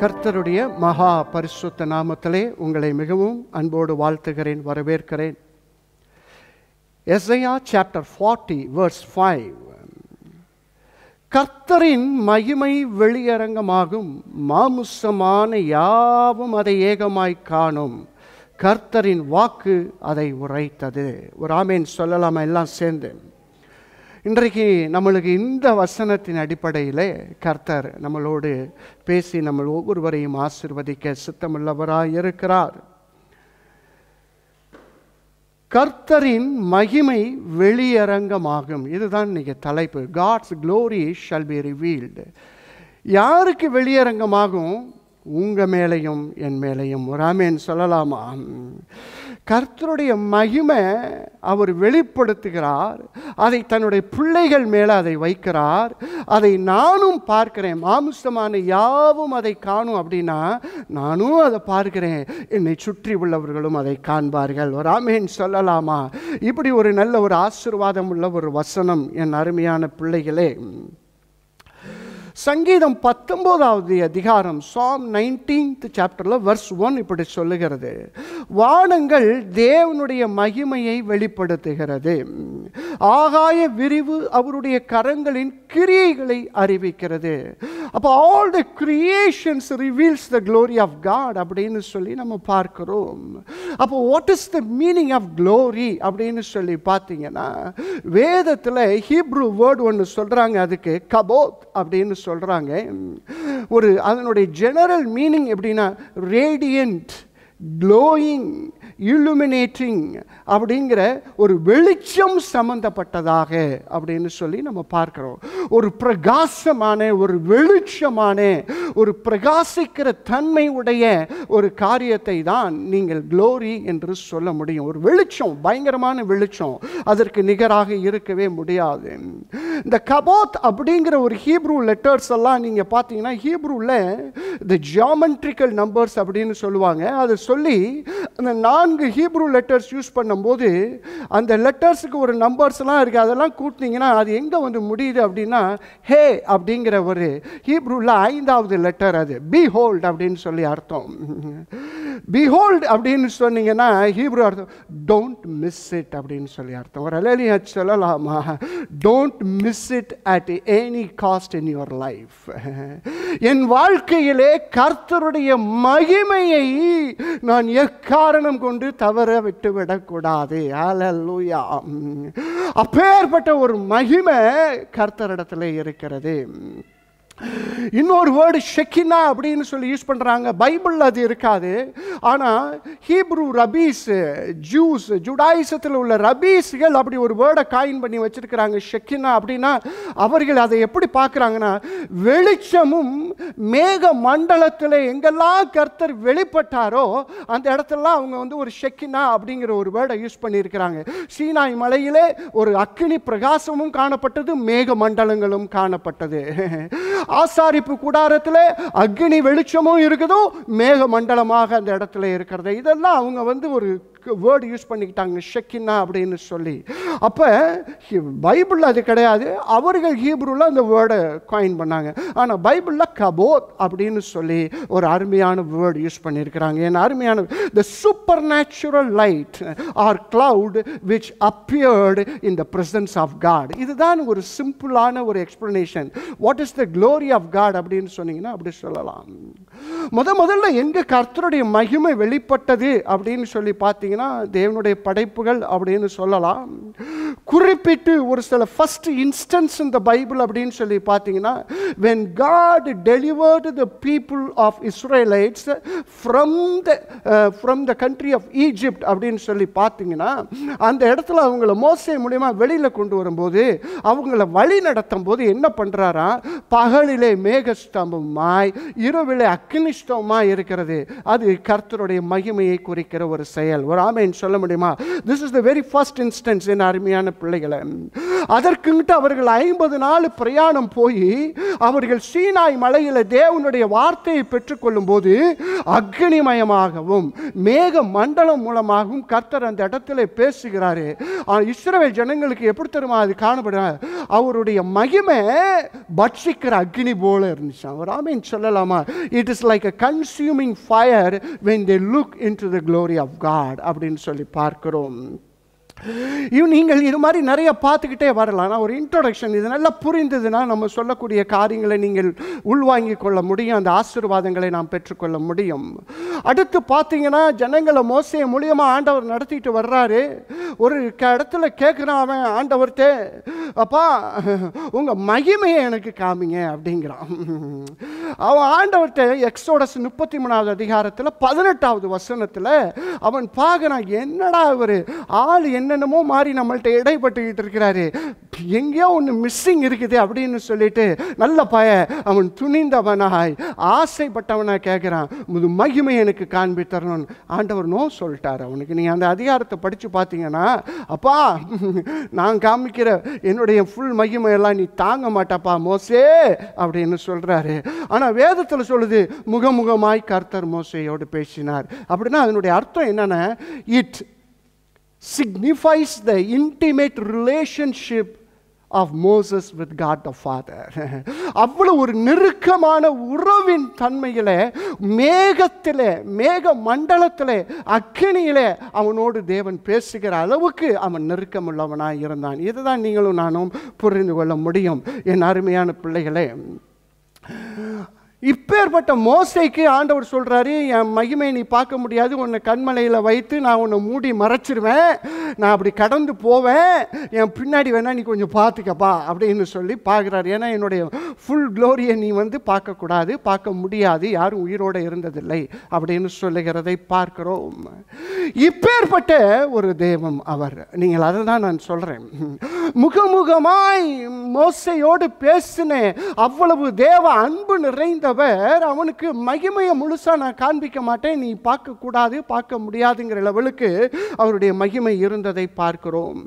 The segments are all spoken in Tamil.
கர்த்தருடைய மகா பரிசுத்த நாமத்திலே உங்களை மிகவும் அன்போடு வாழ்த்துகிறேன் வரவேற்கிறேன் எஸ்ஐஆர் சாப்டர் ஃபார்ட்டி வேர்ஸ் ஃபைவ் கர்த்தரின் மகிமை வெளியரங்கமாகும் மாமுசமான யாவும் அதை ஏகமாய் காணும் கர்த்தரின் வாக்கு அதை உரைத்தது ஒரு ஆமேன் சொல்லலாமா எல்லாம் சேர்ந்தேன் இன்றைக்கு நம்மளுக்கு இந்த வசனத்தின் அடிப்படையில் கர்த்தர் நம்மளோடு பேசி நம்ம ஒவ்வொருவரையும் ஆசிர்வதிக்க சித்தமுள்ளவராக இருக்கிறார் கர்த்தரின் மகிமை வெளியரங்கமாகும் இதுதான் இன்றைக்கி தலைப்பு God's glory shall be revealed யாருக்கு வெளியரங்கமாகும் உங்கள் மேலையும் என் மேலையும் ஒராமேன்னு சொல்லலாமா கர்த்தருடைய மகிமை அவர் வெளிப்படுத்துகிறார் அதை தன்னுடைய பிள்ளைகள் மேலே அதை வைக்கிறார் அதை நானும் பார்க்கிறேன் மாம்சமான யாவும் அதை காணும் அப்படின்னா நானும் அதை பார்க்கிறேன் என்னை சுற்றி உள்ளவர்களும் அதை காண்பார்கள் ஒரு சொல்லலாமா இப்படி ஒரு நல்ல ஒரு ஆசிர்வாதம் உள்ள ஒரு வசனம் என் அருமையான பிள்ளைகளே சங்கீதம் பத்தொம்போதாவது அதிகாரம் சாம் நைன்டீன்த் சாப்டரில் வர்ஸ் ஒன் இப்படி சொல்லுகிறது வானங்கள் தேவனுடைய மகிமையை வெளிப்படுத்துகிறது ஆகாய விரிவு அவருடைய கரங்களின் கிரியைகளை அறிவிக்கிறது அப்போ all the creations reveals the glory of God அப்படின்னு சொல்லி நம்ம பார்க்குறோம் அப்போ what is the meaning of glory அப்படின்னு சொல்லி பார்த்தீங்கன்னா வேதத்தில் ஹீப்ரூ வேர்டு ஒன்று சொல்கிறாங்க அதுக்கு கபோத் அப்படின்னு சொல்லி சொல்கிறாங்க ஒரு அதனுடைய ஜெனரல் மீனிங் எப்படின்னா ரேடியண்ட் க்ளோயிங் இலுமினேட்டிங் அப்படிங்கிற ஒரு வெளிச்சம் சம்பந்தப்பட்டதாக அப்படின்னு சொல்லி நம்ம பார்க்குறோம் ஒரு பிரகாசமான ஒரு வெளிச்சமான ஒரு பிரகாசிக்கிற தன்மை உடைய ஒரு காரியத்தை தான் நீங்கள் க்ளோரி என்று சொல்ல முடியும் ஒரு வெளிச்சம் பயங்கரமான வெளிச்சம் அதற்கு நிகராக இருக்கவே முடியாது இந்த கபோத் அப்படிங்கிற ஒரு ஹீப்ரூ லெட்டர்ஸ் எல்லாம் நீங்கள் பார்த்தீங்கன்னா ஹீப்ரூவில் இந்த ஜியாமெட்ரிக்கல் நம்பர்ஸ் அப்படின்னு சொல்லுவாங்க அதை சொல்லி அந்த நான் நான்கு ஹீப்ரூ லெட்டர்ஸ் யூஸ் பண்ணும்போது அந்த லெட்டர்ஸுக்கு ஒரு நம்பர்ஸ்லாம் இருக்குது அதெல்லாம் கூட்டினீங்கன்னா அது எங்கே வந்து முடியுது அப்படின்னா ஹே அப்படிங்கிற ஒரு ஹீப்ரூவில் ஐந்தாவது லெட்டர் அது பி ஹோல்ட் அப்படின்னு சொல்லி அர்த்தம் பிஹோல்டு அப்படின்னு சொன்னீங்கன்னா ஹீப்ரோ அர்த்தம் டோன்ட் மிஸ் இட் அப்படின்னு சொல்லி அர்த்தம் ஒரு அலி சொல்லலாமா don't miss it at any cost in your life என் வாழ்க்கையிலே கர்த்தருடைய மகிமையை நான் எக்காரணம் கொண்டு தவற விட்டுவிடக்கூடாது அலல்லூயா அப்பேற்பட்ட ஒரு மகிமை கர்த்தரிடத்துல இருக்கிறது இன்னொரு வேர்டு ஷெக்கினா அப்படின்னு சொல்லி யூஸ் பண்ணுறாங்க பைபிளில் அது இருக்காது ஆனால் ஹீப்ரூ ரபீஸ் ஜூஸ் ஜுடாயிசத்தில் உள்ள ரபீஸ்கள் அப்படி ஒரு வேர்டை காயின் பண்ணி வச்சுருக்கிறாங்க ஷெக்கினா அப்படின்னா அவர்கள் அதை எப்படி பார்க்குறாங்கன்னா வெளிச்சமும் மேக மண்டலத்தில் எங்கெல்லாம் கர்த்தர் வெளிப்பட்டாரோ அந்த இடத்துலலாம் அவங்க வந்து ஒரு ஷெக்கினா அப்படிங்கிற ஒரு வேர்டை யூஸ் பண்ணியிருக்கிறாங்க சீனாய் மலையிலே ஒரு அக்கினி பிரகாசமும் காணப்பட்டது மேக மண்டலங்களும் காணப்பட்டது ஆசாரிப்பு கூடாரத்தில் அக்னி வெளிச்சமும் இருக்குதும் மேக மண்டலமாக அந்த இடத்துல இருக்கிறது இதெல்லாம் அவங்க வந்து ஒரு வேர்டு யூஸ் பண்ணிக்கிட்டாங்க ஷெக்கின்னா அப்படின்னு சொல்லி அப்போ பைபிளில் அது கிடையாது அவர்கள் ஹீப்ரூவில் அந்த வேர்டை காயின் பண்ணாங்க ஆனால் பைபிளில் கபோத் அப்படின்னு சொல்லி ஒரு அருமையான வேர்டு யூஸ் பண்ணியிருக்கிறாங்க என் அருமையான the super natural light or cloud which appeared in the presence of God இதுதான் ஒரு சிம்பிளான ஒரு explanation what is the glory of God அப்படின்னு சொன்னீங்கன்னா அப்படி சொல்லலாம் முத முதல்ல எங்கே கர்த்தருடைய மகிமை வெளிப்பட்டது அப்படின்னு சொல்லி பார்த்தீங்கன்னா தேவனுடைய படைப்புகள் அப்படின்னு சொல்லலாம் குறிப்பிட்டு ஒரு சில ஃபஸ்ட் இன்ஸ்டன்ஸ் இந்த பைபிள் அப்படின்னு சொல்லி பார்த்தீங்கன்னா when God delivered the people of Israelites from the from the country of Egypt அப்படின்னு சொல்லி பார்த்தீங்கன்னா அந்த இடத்துல அவங்கள மோசை மூலியமாக வெளியில் கொண்டு வரும்போது அவங்கள வழி நடத்தும் போது என்ன பண்ணுறாரா பகலிலே மேகஸ்தம்பமாய் இரவிலே அக் அக்னிஷ்டமாக இருக்கிறது அது கர்த்தருடைய மகிமையை குறிக்கிற ஒரு செயல் ஒரு ஆமைன்னு சொல்ல முடியுமா this is the very first instance என் அருமையான பிள்ளைகளை அதற்குங்கிட்டு அவர்கள் ஐம்பது நாள் பிரயாணம் போய் அவர்கள் சீனாய் மலையில் தேவனுடைய வார்த்தையை பெற்றுக்கொள்ளும் போது அக்னிமயமாகவும் மேக மண்டலம் மூலமாகவும் கர்த்தர் அந்த இடத்துல பேசுகிறாரு இஸ்ரேல் ஜனங்களுக்கு எப்படி தெரியுமா அது காணப்படுறார் அவருடைய மகிமை பட்சிக்கிற அக்னி போல இருந்துச்சு அவர் ஆமீன் சொல்லலாமா it is like a consuming fire when they look into the glory of God அப்படின்னு சொல்லி பார்க்கிறோம் இவ் நீங்கள் இது மாதிரி நிறைய பார்த்துக்கிட்டே வரலாம் ஆனால் ஒரு இன்ட்ரொடக்ஷன் இது நல்லா புரிந்ததுன்னா நம்ம சொல்லக்கூடிய காரியங்களை நீங்கள் உள்வாங்கிக் கொள்ள முடியும் அந்த ஆசீர்வாதங்களை நாம் பெற்றுக்கொள்ள முடியும் அடுத்து பார்த்தீங்கன்னா ஜனங்களை மோசைய மூலியமாக ஆண்டவர் நடத்திட்டு வர்றாரு ஒரு இடத்துல கேட்குறான் அவன் ஆண்டவர்கிட்ட அப்பா உங்கள் மகிமையை எனக்கு காமிங்க அப்படிங்கிறான் அவன் ஆண்டவர்கிட்ட எக்ஸோடஸ் முப்பத்தி மூணாவது அதிகாரத்தில் பதினெட்டாவது வசனத்தில் அவன் பார்க்குறான் என்னடா ஒரு ஆள் என்ன என்னென்னமோ மாறி நம்மள்ட்ட இடைப்பட்டுக்கிட்டு இருக்கிறாரு எங்கேயோ ஒன்று மிஸ்ஸிங் இருக்குது அப்படின்னு சொல்லிட்டு நல்ல பய அவன் துணிந்தவனாய் ஆசைப்பட்டவனாக கேட்குறான் முது மகிமை எனக்கு காண்பி ஆண்டவர் நோ சொல்லிட்டார் அவனுக்கு நீங்கள் அந்த அதிகாரத்தை படித்து பார்த்தீங்கன்னா அப்பா நான் காமிக்கிற என்னுடைய ஃபுல் மகிமையெல்லாம் நீ தாங்க மாட்டாப்பா மோசே அப்படின்னு சொல்கிறாரு ஆனால் வேதத்தில் சொல்லுது முகமுகமாய் கர்த்தர் மோசையோடு பேசினார் அப்படின்னா அதனுடைய அர்த்தம் என்னென்னா it signifies the intimate relationship of Moses with God the father அவ்வளவு ஒரு நெருக்கமான உறவின் தன்மையில் மேகத்தில் மேக மண்டலத்தில் அக்கினியில் அவனோடு தேவன் பேசுகிற அளவுக்கு அவன் நெருக்கமுள்ளவனாக இருந்தான் இதுதான் நீங்களும் நானும் புரிந்து கொள்ள முடியும் என் அருமையான பிள்ளைகளே இப்பேற்பட்ட மோசைக்கு ஆண்டவர் சொல்கிறாரு என் மகிமை நீ பார்க்க முடியாது உன்னை கண்மலையில் வைத்து நான் உன்னை மூடி மறைச்சிருவேன் நான் அப்படி கடந்து போவேன் என் பின்னாடி வேணால் நீ கொஞ்சம் பார்த்துக்கப்பா அப்படின்னு சொல்லி பார்க்குறாரு ஏன்னா என்னுடைய ஃபுல் க்ளோரியை நீ வந்து பார்க்கக்கூடாது பார்க்க முடியாது யாரும் உயிரோடு இருந்ததில்லை அப்படின்னு சொல்லுகிறதை பார்க்குறோம் இப்பேற்பட்ட ஒரு தெய்வம் அவர் நீங்கள் அதை தான் நான் சொல்கிறேன் முகமுகமாய் மோசையோடு பேசினேன் அவ்வளவு தேவ அன்பு நிறைந்த ஆண்டவர் அவனுக்கு மகிமையை முழுசாக நான் காண்பிக்க மாட்டேன் நீ பார்க்கக்கூடாது பார்க்க முடியாதுங்கிற லெவலுக்கு அவருடைய மகிமை இருந்ததை பார்க்கிறோம்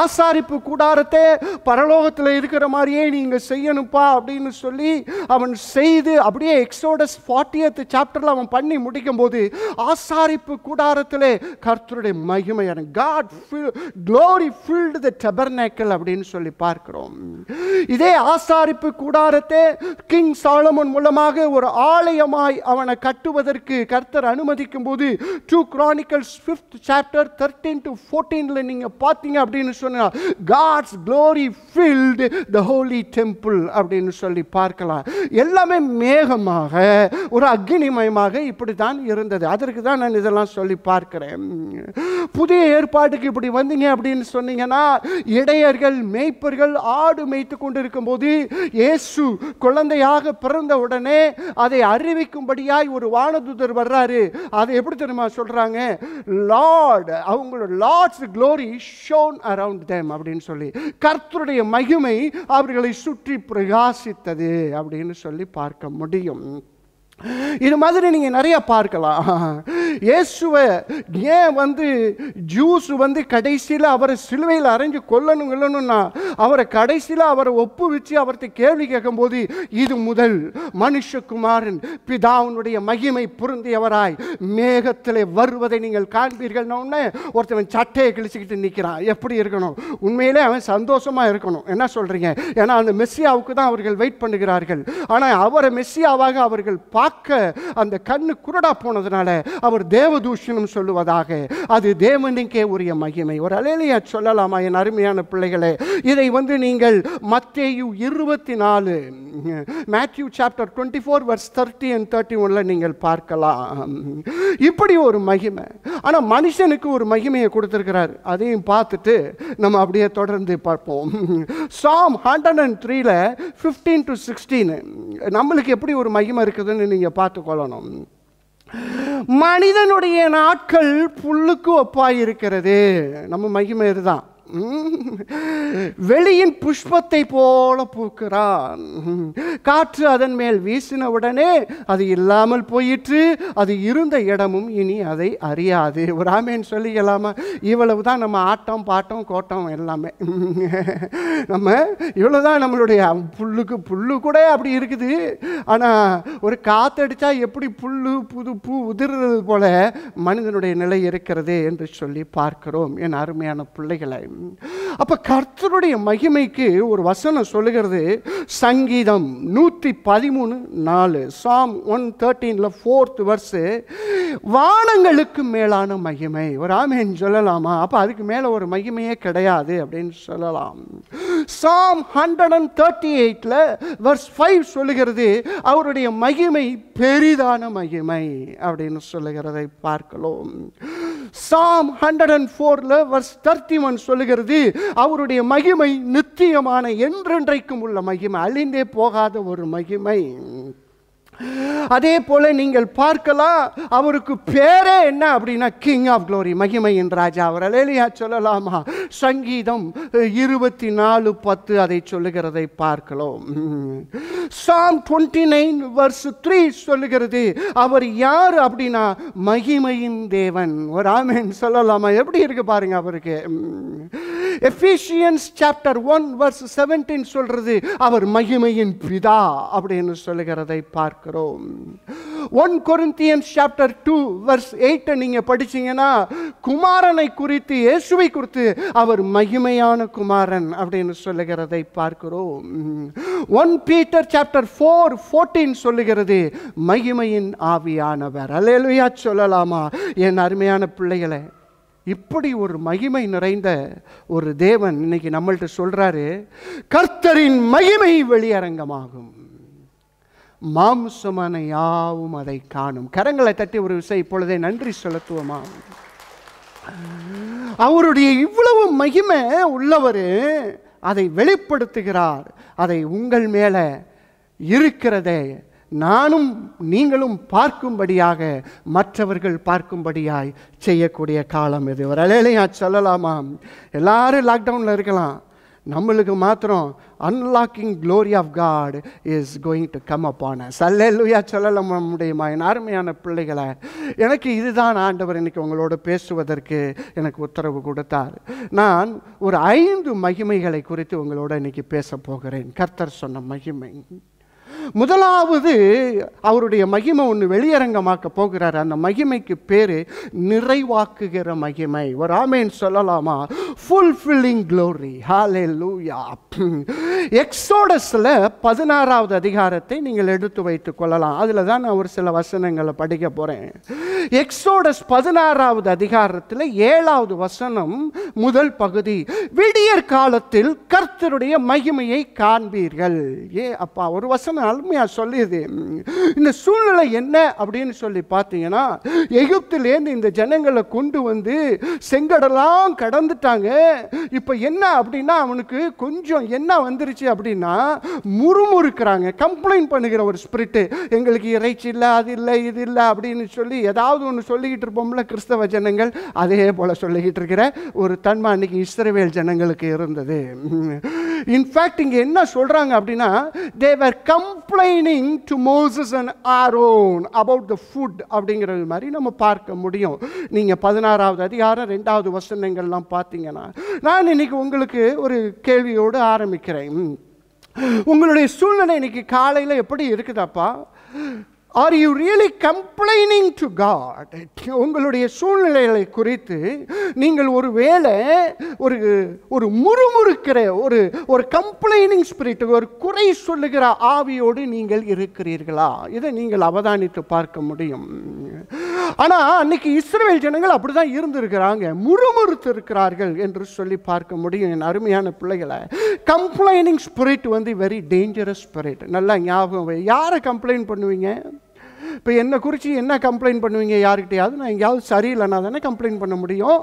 ஆசாரிப்பு கூடாரத்தை பரலோகத்தில் இருக்கிற மாதிரியே நீங்கள் செய்யணும்ப்பா அப்படின்னு சொல்லி அவன் செய்து அப்படியே எக்ஸோடஸ் ஃபார்ட்டி சாப்டரில் அவன் பண்ணி முடிக்கும் போது ஆசாரிப்பு கூடாரத்தில் கர்த்தருடைய மகிமையான God fill glory filled the tabernacle அப்படின்னு சொல்லி பார்க்கிறோம் இதே ஆசாரிப்பு கூடாரத்தை கிங் சாலமன் அதன் மூலமாக ஒரு ஆலயமாய் அவனை கட்டுவதற்கு கர்த்தர் அனுமதிக்கும் போது two Chronicles fifth chapter thirteen to ஃபோர்டீனில் நீங்கள் பார்த்தீங்க அப்படின்னு சொன்னால் God's glory filled the holy temple அப்படின்னு சொல்லி பார்க்கலாம் எல்லாமே மேகமாக ஒரு அக்னிமயமாக இப்படி தான் இருந்தது அதற்கு தான் நான் இதெல்லாம் சொல்லி பார்க்குறேன் புதிய ஏற்பாட்டுக்கு இப்படி வந்தீங்க அப்படின்னு சொன்னீங்கன்னா இடையர்கள் மேய்ப்பர்கள் ஆடு மேய்த்து கொண்டிருக்கும் போது இயேசு குழந்தையாக பிறந்த உடனே அதை அறிவிக்கும்படியாய் ஒரு வானதூதர் வர்றாரு அதை எப்படி தெரியுமா சொல்றாங்க லார்ட் அவங்களோட Lord's glory shone around them அப்படின்னு சொல்லி கர்த்தருடைய மகிமை அவர்களை சுற்றி பிரகாசித்தது அப்படின்னு சொல்லி பார்க்க முடியும் இது மாதிரி நீங்கள் நிறையா பார்க்கலாம் இயேசுவை ஏன் வந்து ஜூஸ் வந்து கடைசியில் அவரை சிலுவையில் அரைஞ்சு கொல்லணும் இல்லைன்னா அவரை கடைசியில் அவரை ஒப்பு வச்சு அவர்கிட்ட கேள்வி கேட்கும்போது இது முதல் மனுஷகுமாரன் பிதாவுனுடைய மகிமை புரிந்தியவராய் மேகத்தில் வருவதை நீங்கள் காண்பீர்கள்னு ஒருத்தவன் சட்டையை கிழிச்சிக்கிட்டு நிற்கிறான் எப்படி இருக்கணும் உண்மையிலே அவன் சந்தோஷமாக இருக்கணும் என்ன சொல்கிறீங்க ஏன்னா அந்த மெஸ்ஸியாவுக்கு தான் அவர்கள் வெயிட் பண்ணுகிறார்கள் ஆனால் அவரை மெஸ்ஸியாவாக அவர்கள் பார்க்க பார்க்க அந்த கண்ணு குரடா போனதுனால அவர் தேவதூஷணம் சொல்லுவதாக அது தேவனுக்கே உரிய மகிமை ஒரு அலையிலையா சொல்லலாமா என் அருமையான பிள்ளைகளே இதை வந்து நீங்கள் மத்தேயு இருபத்தி நாலு Matthew chapter twenty four verse thirty and thirty ஒன்ல நீங்கள் பார்க்கலாம் இப்படி ஒரு மகிமை ஆனால் மனுஷனுக்கு ஒரு மகிமையை கொடுத்துருக்கிறார் அதையும் பார்த்துட்டு நம்ம அப்படியே தொடர்ந்து பார்ப்போம் சாம் ஹண்ட்ரட் அண்ட் த்ரீல ஃபிஃப்டீன் டு சிக்ஸ்டீன் நம்மளுக்கு எப்படி ஒரு மகிமை இருக்குதுன்னு நீங்கள் பார்த்துக்கொள்ளணும் மனிதனுடைய நாட்கள் புல்லுக்கு ஒப்பாக இருக்கிறது நம்ம மகிமை இதுதான் வெளியின் புஷ்பத்தை போல பூக்கிறான் காற்று அதன் மேல் வீசின உடனே அது இல்லாமல் போயிற்று அது இருந்த இடமும் இனி அதை அறியாது ஒரு ஆமேன் சொல்லிக்கலாமா இவ்வளவு தான் நம்ம ஆட்டம் பாட்டம் கோட்டம் எல்லாமே நம்ம இவ்வளோ தான் நம்மளுடைய புல்லுக்கு புல்லு கூட அப்படி இருக்குது ஆனால் ஒரு காத்தடிச்சா எப்படி புல்லு புது பூ உதிர்றது போல மனிதனுடைய நிலை இருக்கிறது என்று சொல்லி பார்க்கிறோம் என் அருமையான பிள்ளைகளை அப்போ கர்த்தருடைய மகிமைக்கு ஒரு வசனம் சொல்லுகிறது சங்கீதம் நூற்றி பதிமூணு நாலு சாம் ஒன் தேர்ட்டீனில் ஃபோர்த் வர்ஸு வானங்களுக்கு மேலான மகிமை ஒரு ஆமேன் சொல்லலாமா அப்போ அதுக்கு மேலே ஒரு மகிமையே கிடையாது அப்படின்னு சொல்லலாம் சாம் ஹண்ட்ரட் அண்ட் தேர்ட்டி எயிட்டில் வர்ஸ் ஃபைவ் சொல்லுகிறது அவருடைய மகிமை பெரிதான மகிமை அப்படின்னு சொல்லுகிறதை பார்க்கலாம் சாம் ஹண்ட்ரட் அண்ட் ஃபோரில் வர்ஸ் தேர்ட்டி ஒன் சொல்லுகிறது சொல்லுகிறது அவருடைய மகிமை நித்தியமான என்றென்றைக்கும் உள்ள மகிமை அழிந்தே போகாத ஒரு மகிமை அதே போல நீங்கள் பார்க்கலாம் அவருக்கு பேரே என்ன அப்படின்னா கிங் ஆஃப் க்ளோரி மகிமையின் ராஜா அவர் அலேலியா சொல்லலாமா சங்கீதம் இருபத்தி நாலு பத்து அதை சொல்லுகிறதை பார்க்கலாம் Psalm twenty nine verse three சொல்லுகிறது அவர் யார் அப்படின்னா மகிமையின் தேவன் ஒரு ஆமேன் சொல்லலாமா எப்படி இருக்கு பாருங்க அவருக்கு Ephesians chapter one verse seventeen சொல்றது அவர் மகிமையின் பிதா அப்படின்னு சொல்லுகிறதை பார்க்க பார்க்கிறோம் one Corinthian chapter two verse எயிட்டை நீங்கள் படிச்சீங்கன்னா குமாரனை குறித்து இயேசுவை குறித்து அவர் மகிமையான குமாரன் அப்படின்னு சொல்லுகிறதை பார்க்கிறோம் one Peter chapter four fourteen சொல்லுகிறது மகிமையின் ஆவியானவர் அலையலையா சொல்லலாமா என் அருமையான பிள்ளைகளை இப்படி ஒரு மகிமை நிறைந்த ஒரு தேவன் இன்னைக்கு நம்மள்கிட்ட சொல்றாரு கர்த்தரின் மகிமை வெளியரங்கமாகும் மாம்சமான யாவும் அதை காணும் கரங்களை தட்டி ஒரு விஷயம் இப்பொழுதே நன்றி செலுத்துவோமா அவருடைய இவ்வளவு மகிமை உள்ளவர் அதை வெளிப்படுத்துகிறார் அதை உங்கள் மேலே இருக்கிறதே நானும் நீங்களும் பார்க்கும்படியாக மற்றவர்கள் பார்க்கும்படியாய் செய்யக்கூடிய காலம் இது ஒரு அலையிலையா சொல்லலாமா எல்லாரும் லாக்டவுனில் இருக்கலாம் நம்மளுக்கு மாத்திரம் unlocking glory of God is going to come upon us அல்லா சொல்லல முடியுமா என் அருமையான பிள்ளைகளை எனக்கு இதுதான் ஆண்டவர் இன்னைக்கு உங்களோட பேசுவதற்கு எனக்கு உத்தரவு கொடுத்தார் நான் ஒரு ஐந்து மகிமைகளை குறித்து உங்களோட இன்னைக்கு பேச போகிறேன் கர்த்தர் சொன்ன மகிமை முதலாவது அவருடைய மகிமை ஒன்று வெளியரங்கமாக்க போகிறார் அந்த மகிமைக்கு பேர் நிறைவாக்குகிற மகிமை ஒரு ஆமேன் சொல்லலாமா ஃபுல்ஃபில்லிங் க்ளோரி ஹாலே லூயா எக்ஸோடஸில் பதினாறாவது அதிகாரத்தை நீங்கள் எடுத்து வைத்து கொள்ளலாம் அதில் தான் நான் ஒரு சில வசனங்களை படிக்க போகிறேன் எக்ஸோடஸ் பதினாறாவது அதிகாரத்தில் ஏழாவது வசனம் முதல் பகுதி விடியற் காலத்தில் கர்த்தருடைய மகிமையை காண்பீர்கள் ஏ அப்பா ஒரு வசனம் அருமையாக சொல்லியது இந்த சூழ்நிலை என்ன அப்படின்னு சொல்லி பார்த்தீங்கன்னா எகிப்துலேருந்து இந்த ஜனங்களை கொண்டு வந்து செங்கடலாம் கடந்துட்டாங்க இப்போ என்ன அப்படின்னா அவனுக்கு கொஞ்சம் என்ன வந்துருச்சு அப்படின்னா முறுமுறுக்கிறாங்க கம்ப்ளைண்ட் பண்ணுகிற ஒரு ஸ்பிரிட்டு எங்களுக்கு இறைச்சி இல்லை அது இல்லை இது இல்லை அப்படின்னு சொல்லி ஏதாவது ஒன்று சொல்லிக்கிட்டு இருப்போம்ல கிறிஸ்தவ ஜனங்கள் அதே போல் சொல்லிக்கிட்டு இருக்கிற ஒரு தன்மை அன்னைக்கு இஸ்ரவேல் ஜனங்களுக்கு இருந்தது இன்ஃபேக்ட் இங்கே என்ன சொல்கிறாங்க அப்படின்னா they were comp complaining to Moses and Aaron about the food அப்படிங்கிறது மாதிரி நம்ம பார்க்க முடியும் நீங்கள் பதினாறாவது அதிகாரம் ரெண்டாவது வசனங்கள்லாம் பார்த்தீங்கன்னா நான் இன்னைக்கு உங்களுக்கு ஒரு கேள்வியோடு ஆரம்பிக்கிறேன் உங்களுடைய சூழ்நிலை இன்னைக்கு காலையில் எப்படி இருக்குதாப்பா are you really complaining to God உங்களுடைய சூழ்நிலைகளை குறித்து நீங்கள் ஒரு வேலை ஒரு ஒரு முறுமுறுக்கிற ஒரு ஒரு கம்ப்ளைனிங் ஸ்பிரிட் ஒரு குறை சொல்லுகிற ஆவியோடு நீங்கள் இருக்கிறீர்களா இதை நீங்கள் அவதானித்து பார்க்க முடியும் ஆனால் அன்னைக்கு இஸ்ரேல் ஜனங்கள் அப்படி தான் இருந்திருக்கிறாங்க முறுமுறுத்து இருக்கிறார்கள் என்று சொல்லி பார்க்க முடியும் என் அருமையான பிள்ளைகளை கம்ப்ளைனிங் ஸ்பிரிட் வந்து வெரி டேஞ்சரஸ் ஸ்பிரிட் நல்லா ஞாபகம் யாரை கம்ப்ளைண்ட் பண்ணுவீங்க இப்போ என்னை குறித்து என்ன கம்ப்ளைண்ட் பண்ணுவீங்க யாருக்கிட்டையாவது நான் எங்கேயாவது சரியில்லைனா தானே கம்ப்ளைண்ட் பண்ண முடியும்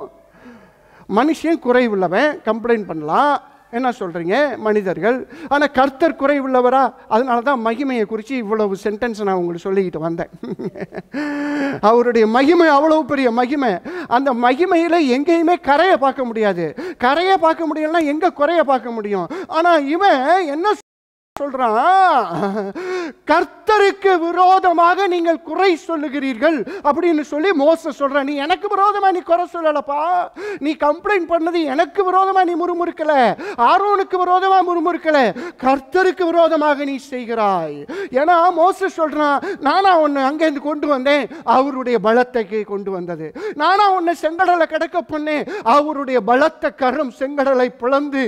மனுஷன் குறைவுள்ளவன் கம்ப்ளைண்ட் பண்ணலாம் என்ன சொல்கிறீங்க மனிதர்கள் ஆனால் கர்த்தர் குறைவுள்ளவரா அதனால தான் மகிமையை குறித்து இவ்வளவு சென்டென்ஸ் நான் உங்களுக்கு சொல்லிக்கிட்டு வந்தேன் அவருடைய மகிமை அவ்வளோ பெரிய மகிமை அந்த மகிமையில் எங்கேயுமே கரையை பார்க்க முடியாது கரையை பார்க்க முடியலன்னா எங்கே குறைய பார்க்க முடியும் ஆனால் இவன் என்ன கர்த்தருக்கு விரோதமாக நீங்கள் குறை சொல்லுகிறீர்கள் அப்படின்னு சொல்லி மோச சொல்ற நீ எனக்கு விரோதமா நீ குறை சொல்லலப்பா நீ கம்ப்ளைண்ட் பண்ணது எனக்கு விரோதமா நீ முறுமுறுக்கல ஆரோனுக்கு விரோதமா முறுமுறுக்கல கர்த்தருக்கு விரோதமாக நீ செய்கிறாய் ஏன்னா மோச சொல்றான் நானா உன்னை அங்கேருந்து கொண்டு வந்தேன் அவருடைய பலத்தை கொண்டு வந்தது நானா உன்னை செங்கடலை கிடக்க பண்ணேன் அவருடைய பலத்த கரும் செங்கடலை பிளந்து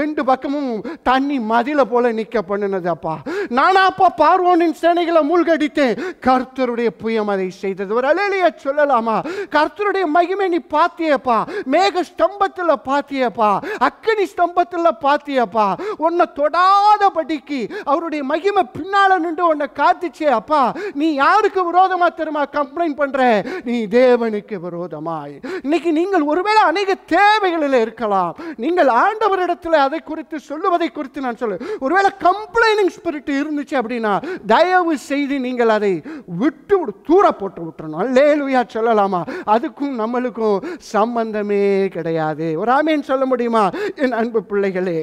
ரெண்டு பக்கமும் தண்ணி மதில போல நிற்க பண்ணினது அப்பா நானா அப்பா பார்வோனின் சேனைகளை மூழ்கடித்து கர்த்தருடைய புயம் அதை செய்தது ஒரு அலையிலேயே சொல்லலாமா கர்த்தருடைய மகிமை நீ பாத்தியப்பா மேக ஸ்தம்பத்தில் பாத்தியப்பா அக்கனி ஸ்தம்பத்தில் பாத்தியப்பா உன்னை தொடாதபடிக்கு அவருடைய மகிமை பின்னால நின்று உன்னை காத்துச்சே அப்பா நீ யாருக்கு விரோதமா தெரியுமா கம்ப்ளைண்ட் பண்ற நீ தேவனுக்கு விரோதமாய் இன்னைக்கு நீங்கள் ஒருவேளை அநேக தேவைகளில் இருக்கலாம் நீங்கள் ஆண்டவரிடத்தில் அதை குறித்து சொல்லுவதை குறித்து நான் சொல்லு ஒருவேளை கம் கம்ப்ளைனிங் ஸ்பிரிட் இருந்துச்சு அப்படின்னா தயவு செய்து நீங்கள் அதை விட்டு தூர போட்டு விட்டுறணும் அல்லேலுயா சொல்லலாமா அதுக்கும் நம்மளுக்கும் சம்பந்தமே கிடையாது ஒரு ஆமேன்னு சொல்ல முடியுமா என் அன்பு பிள்ளைகளே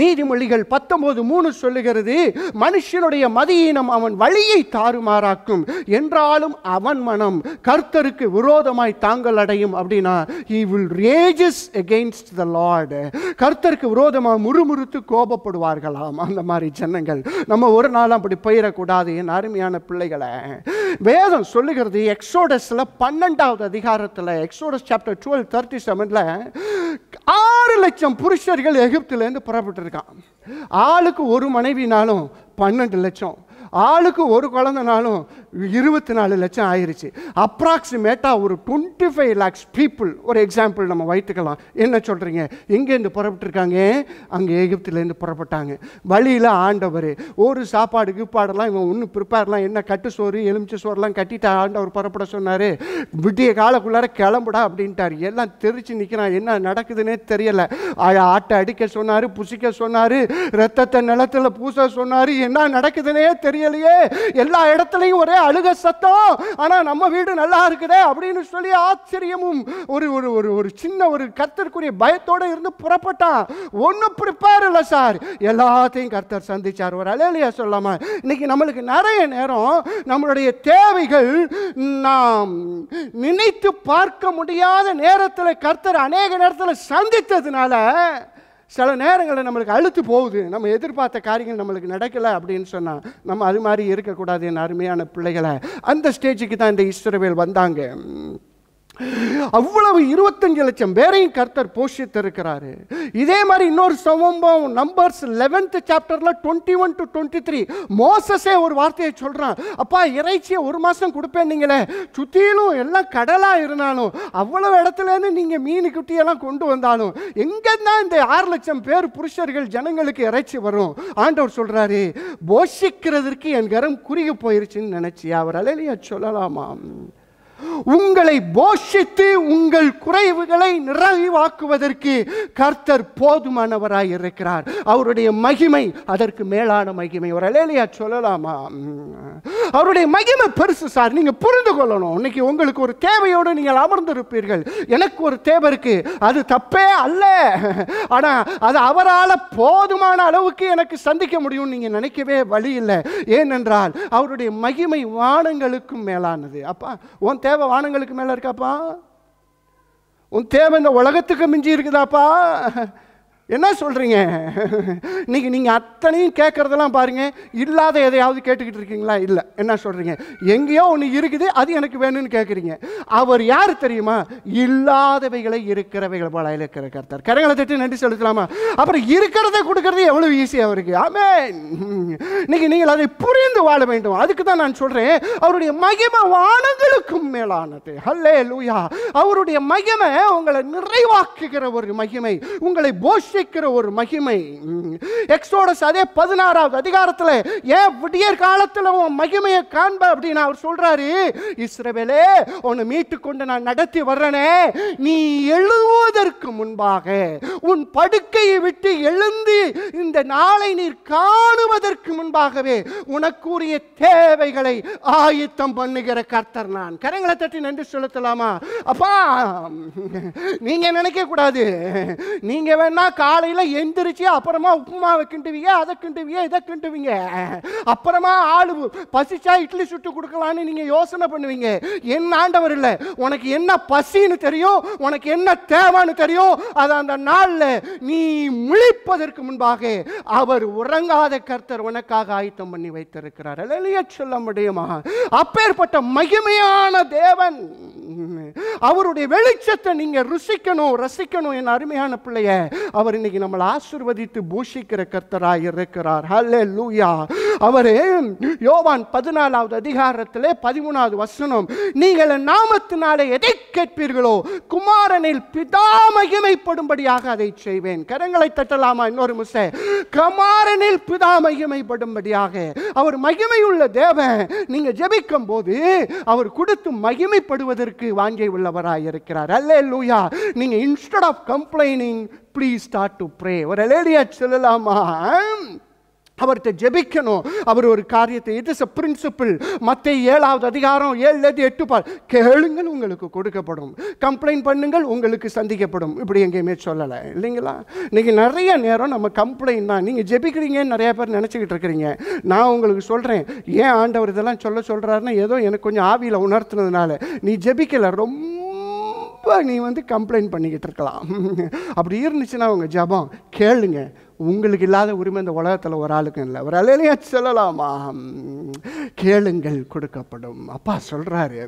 நீதிமொழிகள் பத்தொன்பது மூணு சொல்லுகிறது மனுஷனுடைய மதியினம் அவன் வழியை தாறுமாறாக்கும் என்றாலும் அவன் மனம் கர்த்தருக்கு விரோதமாய் தாங்கள் அடையும் அப்படின்னா கர்த்தருக்கு விரோதமாக முறுமுறுத்து கோபப்படுவார்களாம் அந்த மாதிரி ஜனங்கள் நம்ம ஒரு நாளும் அப்படி போயிடக்கூடாது என் அருமையான பிள்ளைகளை வேதம் சொல்லுகிறது எக்ஸோடஸ்ல பன்னெண்டாவது அதிகாரத்தில் எக்ஸோடஸ் சாப்டர் டுவெல் தேர்ட்டி செவன்ல ஆறு லட்சம் புருஷர்கள் எகிப்திலேருந்து புறப்பட்டு இருக்கான் ஆளுக்கு ஒரு மனைவினாலும் பன்னெண்டு லட்சம் ஆளுக்கு ஒரு குழந்தைனாலும் இருபத்தி நாலு லட்சம் ஆயிடுச்சு அப்ராக்சிமேட்டாக ஒரு டுவெண்ட்டி ஃபைவ் லேக்ஸ் பீப்புள் ஒரு எக்ஸாம்பிள் நம்ம வைத்துக்கலாம் என்ன சொல்கிறீங்க எங்கேருந்து புறப்பட்டுருக்காங்க அங்கே எகிப்திலேருந்து புறப்பட்டாங்க வழியில் ஆண்டவர் ஒரு சாப்பாடு கீப்பாடெல்லாம் இவன் ஒன்று ப்ரிப்பேர்லாம் என்ன கட்டு சோறு எலுமிச்சை சோறுலாம் கட்டிட்டு ஆண்டவர் புறப்பட சொன்னார் விடிய காலக்குள்ளார கிளம்புடா அப்படின்ட்டார் எல்லாம் தெரிச்சு நிற்கிறான் என்ன நடக்குதுன்னே தெரியலை ஆட்டை அடிக்க சொன்னார் புசிக்க சொன்னார் ரத்தத்தை நிலத்தில் பூச சொன்னார் என்ன நடக்குதுன்னே தெரியலையே எல்லா இடத்துலையும் ஒரே அழுக சத்தம் ஆனால் நம்ம வீடு நல்லா இருக்குதே அப்படின்னு சொல்லி ஆச்சரியமும் ஒரு ஒரு ஒரு ஒரு சின்ன ஒரு கர்த்தருக்குரிய பயத்தோடு இருந்து புறப்பட்டான் ஒன்றும் ப்ரிப்பேர் இல்லை சார் எல்லாத்தையும் கர்த்தர் சந்திச்சார் ஒரு அலேலியா சொல்லாமா இன்னைக்கு நம்மளுக்கு நிறைய நேரம் நம்மளுடைய தேவைகள் நாம் நினைத்து பார்க்க முடியாத நேரத்தில் கர்த்தர் அநேக நேரத்தில் சந்தித்ததுனால சில நேரங்களில் நம்மளுக்கு அழுத்து போகுது நம்ம எதிர்பார்த்த காரியங்கள் நம்மளுக்கு நடக்கலை அப்படின்னு சொன்னால் நம்ம அது மாதிரி இருக்கக்கூடாது என் அருமையான பிள்ளைகளை அந்த ஸ்டேஜுக்கு தான் இந்த இஸ்ரவேல் வந்தாங்க அவ்வளவு இருபத்தஞ்சு லட்சம் பேரையும் கர்த்தர் போஷித்திருக்கிறாரு இதே மாதிரி இன்னொரு சம்பவம் நம்பர்ஸ் லெவன்த் சாப்டரில் twenty one to twenty three மோசஸே ஒரு வார்த்தையை சொல்கிறான் அப்பா இறைச்சியை ஒரு மாதம் கொடுப்பேன்னீங்களே சுத்தியிலும் எல்லாம் கடலாக இருந்தாலும் அவ்வளவு இடத்துல இருந்து நீங்கள் மீன் குட்டியெல்லாம் கொண்டு வந்தாலும் எங்கேருந்தான் இந்த ஆறு லட்சம் பேர் புருஷர்கள் ஜனங்களுக்கு இறைச்சி வரும் ஆண்டவர் சொல்கிறாரு போஷிக்கிறதுக்கு என் கரம் குறுகி போயிருச்சுன்னு நினச்சி அவர் அலையிலையா சொல்லலாமா உங்களை போஷித்து உங்கள் குறைவுகளை நிறைவாக்குவதற்கு கர்த்தர் போதுமானவராய் இருக்கிறார் அவருடைய மகிமை அதற்கு மேலான மகிமை ஒரு அலேலியா சொல்லலாமா அவருடைய மகிமை பெருசு சார் நீங்க புரிந்து கொள்ளணும் இன்னைக்கு உங்களுக்கு ஒரு தேவையோடு நீங்கள் அமர்ந்திருப்பீர்கள் எனக்கு ஒரு தேவை இருக்கு அது தப்பே அல்ல ஆனா அது அவரால் போதுமான அளவுக்கு எனக்கு சந்திக்க முடியும்னு நீங்க நினைக்கவே வழி இல்லை ஏனென்றால் அவருடைய மகிமை வானங்களுக்கும் மேலானது அப்பா உன் தேவை வானங்களுக்கு மேலே இருக்காப்பா உன் தேவை இந்த உலகத்துக்கு மிஞ்சி இருக்குதாப்பா என்ன சொல்கிறீங்க இன்றைக்கி நீங்கள் அத்தனையும் கேட்குறதெல்லாம் பாருங்கள் இல்லாத எதையாவது கேட்டுக்கிட்டு இருக்கீங்களா இல்லை என்ன சொல்கிறீங்க எங்கேயோ ஒன்று இருக்குது அது எனக்கு வேணும்னு கேட்குறீங்க அவர் யார் தெரியுமா இல்லாதவைகளை இருக்கிறவைகளை போல இருக்கிற கருத்தார் கரங்களை தட்டி நன்றி செலுத்தலாமா அப்புறம் இருக்கிறத கொடுக்கறது எவ்வளோ ஈஸியாக அவருக்கு ஆமே இன்றைக்கி நீங்கள் அதை புரிந்து வாழ வேண்டும் அதுக்கு தான் நான் சொல்கிறேன் அவருடைய மகிமை வானங்களுக்கும் மேலானது ஹல்லே லூயா அவருடைய மகிமை உங்களை நிறைவாக்குகிற ஒரு மகிமை உங்களை போஷ வாசிக்கிற ஒரு மகிமை எக்ஸோடஸ் அதே பதினாறாவது அதிகாரத்தில் ஏன் விடியற் காலத்தில் உன் மகிமையை காண்ப அப்படின்னு அவர் சொல்கிறாரு இஸ்ரவேலே உன்னை மீட்டு கொண்டு நான் நடத்தி வர்றனே நீ எழுவதற்கு முன்பாக உன் படுக்கையை விட்டு எழுந்து இந்த நாளை நீர் காணுவதற்கு முன்பாகவே உனக்குரிய தேவைகளை ஆயத்தம் பண்ணுகிற கர்த்தர் நான் கரங்களை தட்டி நன்றி செலுத்தலாமா அப்பா நீங்கள் நினைக்கக்கூடாது நீங்கள் வேணா காலையில் எந்திரிச்சு அப்புறமா உப்புமாவை கிண்டுவீங்க அதை கிண்டுவீங்க இதை கிண்டுவீங்க அப்புறமா ஆளு பசிச்சா இட்லி சுட்டு கொடுக்கலான்னு நீங்கள் யோசனை பண்ணுவீங்க என் ஆண்டவர் இல்லை உனக்கு என்ன பசின்னு தெரியும் உனக்கு என்ன தேவைன்னு தெரியும் அது அந்த நாளில் நீ முழிப்பதற்கு முன்பாக அவர் உறங்காத கர்த்தர் உனக்காக ஆயத்தம் பண்ணி வைத்திருக்கிறார் எளிய சொல்ல முடியுமா அப்பேற்பட்ட மகிமையான தேவன் அவருடைய வெளிச்சத்தை நீங்கள் ருசிக்கணும் ரசிக்கணும் என் அருமையான பிள்ளைய அவர் இன்னைக்கு நம்மளை ஆசிர்வதித்து பூஷிக்கிற கர்த்தராய் இருக்கிறார் ஹலே லூயா அவரே யோவான் பதினாலாவது அதிகாரத்திலே பதிமூணாவது வசனம் நீங்கள் நாமத்தினாலே எதை கேட்பீர்களோ குமாரனில் பிதா மகிமைப்படும்படியாக அதை செய்வேன் கரங்களை தட்டலாமா இன்னொரு முசை குமாரனில் பிதா மகிமைப்படும்படியாக அவர் மகிமை உள்ள தேவன் நீங்க ஜெபிக்கும் போது அவர் கொடுத்து மகிமைப்படுவதற்கு வாங்கி உள்ளவராய் இருக்கிறார் அல்லே லூயா நீங்க instead of complaining please start to pray ஒரு லேடியா சொல்லலாமா அவர்கிட்ட ஜெபிக்கணும் அவர் ஒரு காரியத்தை இட் இஸ் அ பிரின்சிபிள் மற்ற ஏழாவது அதிகாரம் ஏழுலேருந்து எட்டு பால் கேளுங்கள் உங்களுக்கு கொடுக்கப்படும் கம்ப்ளைண்ட் பண்ணுங்கள் உங்களுக்கு சந்திக்கப்படும் இப்படி எங்கேயுமே சொல்லலை இல்லைங்களா இன்றைக்கி நிறைய நேரம் நம்ம கம்ப்ளைண்ட் தான் நீங்கள் ஜெபிக்கிறீங்கன்னு நிறைய பேர் நினச்சிக்கிட்டு இருக்கிறீங்க நான் உங்களுக்கு சொல்கிறேன் ஏன் ஆண்டவர் இதெல்லாம் சொல்ல சொல்கிறாருன்னா ஏதோ எனக்கு கொஞ்சம் ஆவியில் உணர்த்துனதுனால நீ ஜெபிக்கலை ரொம்ப அப்போ நீ வந்து கம்ப்ளைண்ட் பண்ணிக்கிட்டு இருக்கலாம் அப்படி இருந்துச்சுன்னா உங்கள் ஜபம் கேளுங்க உங்களுக்கு இல்லாத உரிமை இந்த உலகத்தில் ஒரு ஆளுக்கும் இல்லை ஒரு அலையிலேயே சொல்லலாமா கேளுங்கள் கொடுக்கப்படும் அப்பா சொல்கிறாரு